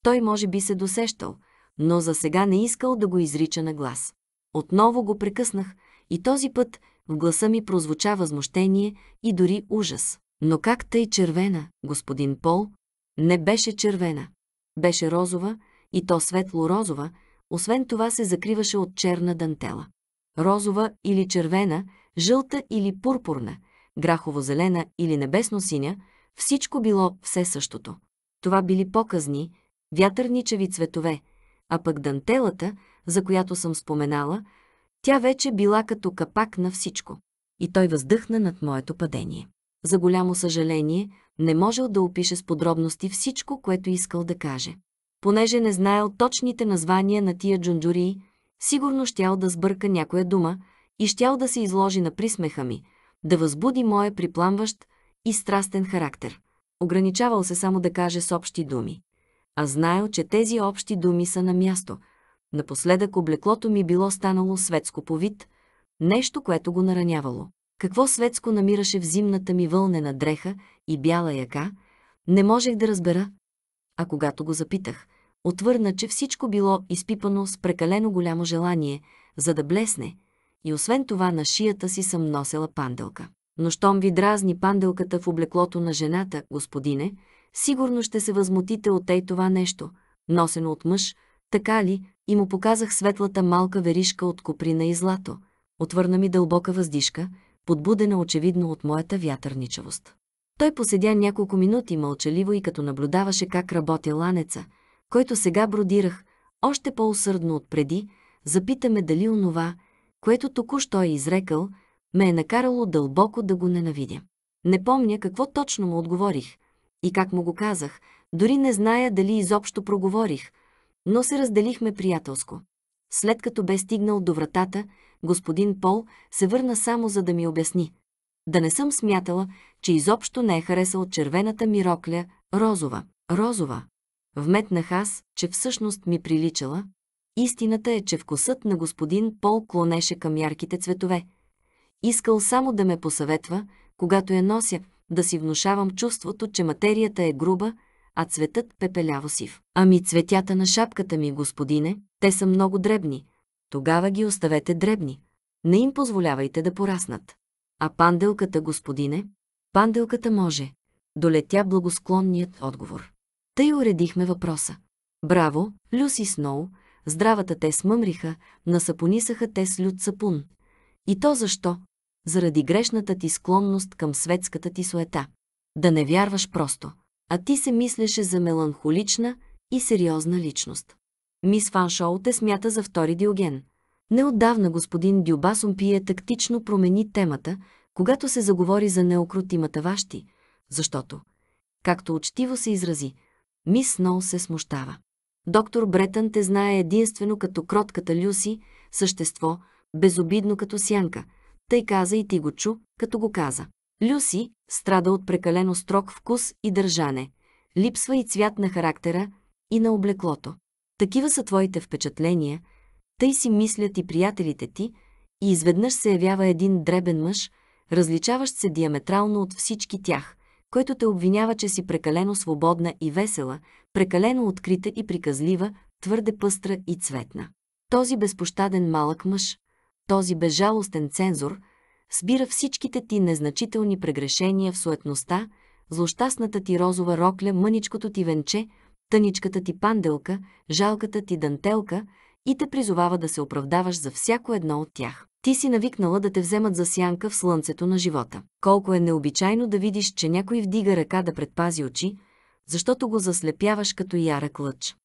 той може би се досещал, но за сега не искал да го изрича на глас. Отново го прекъснах и този път в гласа ми прозвуча възмущение и дори ужас. Но как тъй червена, господин Пол? Не беше червена. Беше розова, и то светло-розова, освен това се закриваше от черна дантела. Розова или червена, жълта или пурпурна, грахово-зелена или небесно-синя, всичко било все същото. Това били показни, вятърничеви цветове, а пък дантелата, за която съм споменала, тя вече била като капак на всичко. И той въздъхна над моето падение. За голямо съжаление, не можел да опише с подробности всичко, което искал да каже. Понеже не знаел точните названия на тия джунджурии, сигурно щял да сбърка някоя дума и щял да се изложи на присмеха ми, да възбуди моя припламващ и страстен характер. Ограничавал се само да каже с общи думи. А знаел, че тези общи думи са на място – Напоследък облеклото ми било станало светско по вид, нещо, което го наранявало. Какво светско намираше в зимната ми вълнена дреха и бяла яка, не можех да разбера. А когато го запитах, отвърна, че всичко било изпипано с прекалено голямо желание, за да блесне, и освен това на шията си съм носела панделка. Но щом ви дразни панделката в облеклото на жената, господине, сигурно ще се възмутите от ей това нещо, носено от мъж, така ли, и му показах светлата малка веришка от коприна и злато. Отвърна ми дълбока въздишка, подбудена очевидно от моята вятърничавост. Той поседя няколко минути мълчаливо и като наблюдаваше как работя ланеца, който сега бродирах, още по-усърдно от преди, запитаме дали онова, което току-що е изрекал, ме е накарало дълбоко да го ненавидя. Не помня какво точно му отговорих и как му го казах, дори не зная дали изобщо проговорих, но се разделихме приятелско. След като бе стигнал до вратата, господин Пол се върна само за да ми обясни. Да не съм смятала, че изобщо не е харесал червената ми рокля, розова, розова. Вметнах аз, че всъщност ми приличала. Истината е, че вкусът на господин Пол клонеше към ярките цветове. Искал само да ме посъветва, когато я нося, да си внушавам чувството, че материята е груба, а цветът пепеляво-сив. Ами цветята на шапката ми, господине, те са много дребни. Тогава ги оставете дребни. Не им позволявайте да пораснат. А панделката, господине? Панделката може. Долетя благосклонният отговор. Тъй уредихме въпроса. Браво, Люси Сноу, здравата те смъмриха, насапонисаха те с лют сапун. И то защо? Заради грешната ти склонност към светската ти суета. Да не вярваш просто а ти се мислеше за меланхолична и сериозна личност. Мис Фаншоу те смята за втори Диоген. Неотдавна господин Дюбас пие тактично промени темата, когато се заговори за неокрутимата ващи, защото, както учтиво се изрази, мис Ноу се смущава. Доктор Бретън те знае единствено като кротката Люси, същество, безобидно като сянка. Тъй каза и ти го чу, като го каза. Люси страда от прекалено строг вкус и държане. Липсва и цвят на характера и на облеклото. Такива са твоите впечатления, тъй си мислят и приятелите ти, и изведнъж се явява един дребен мъж, различаващ се диаметрално от всички тях, който те обвинява, че си прекалено свободна и весела, прекалено открита и приказлива, твърде пъстра и цветна. Този безпощаден малък мъж, този безжалостен цензор – сбира всичките ти незначителни прегрешения в суетността, злощастната ти розова рокля, мъничкото ти венче, тъничката ти панделка, жалката ти дантелка и те призовава да се оправдаваш за всяко едно от тях. Ти си навикнала да те вземат за сянка в слънцето на живота. Колко е необичайно да видиш, че някой вдига ръка да предпази очи, защото го заслепяваш като ярък лъч.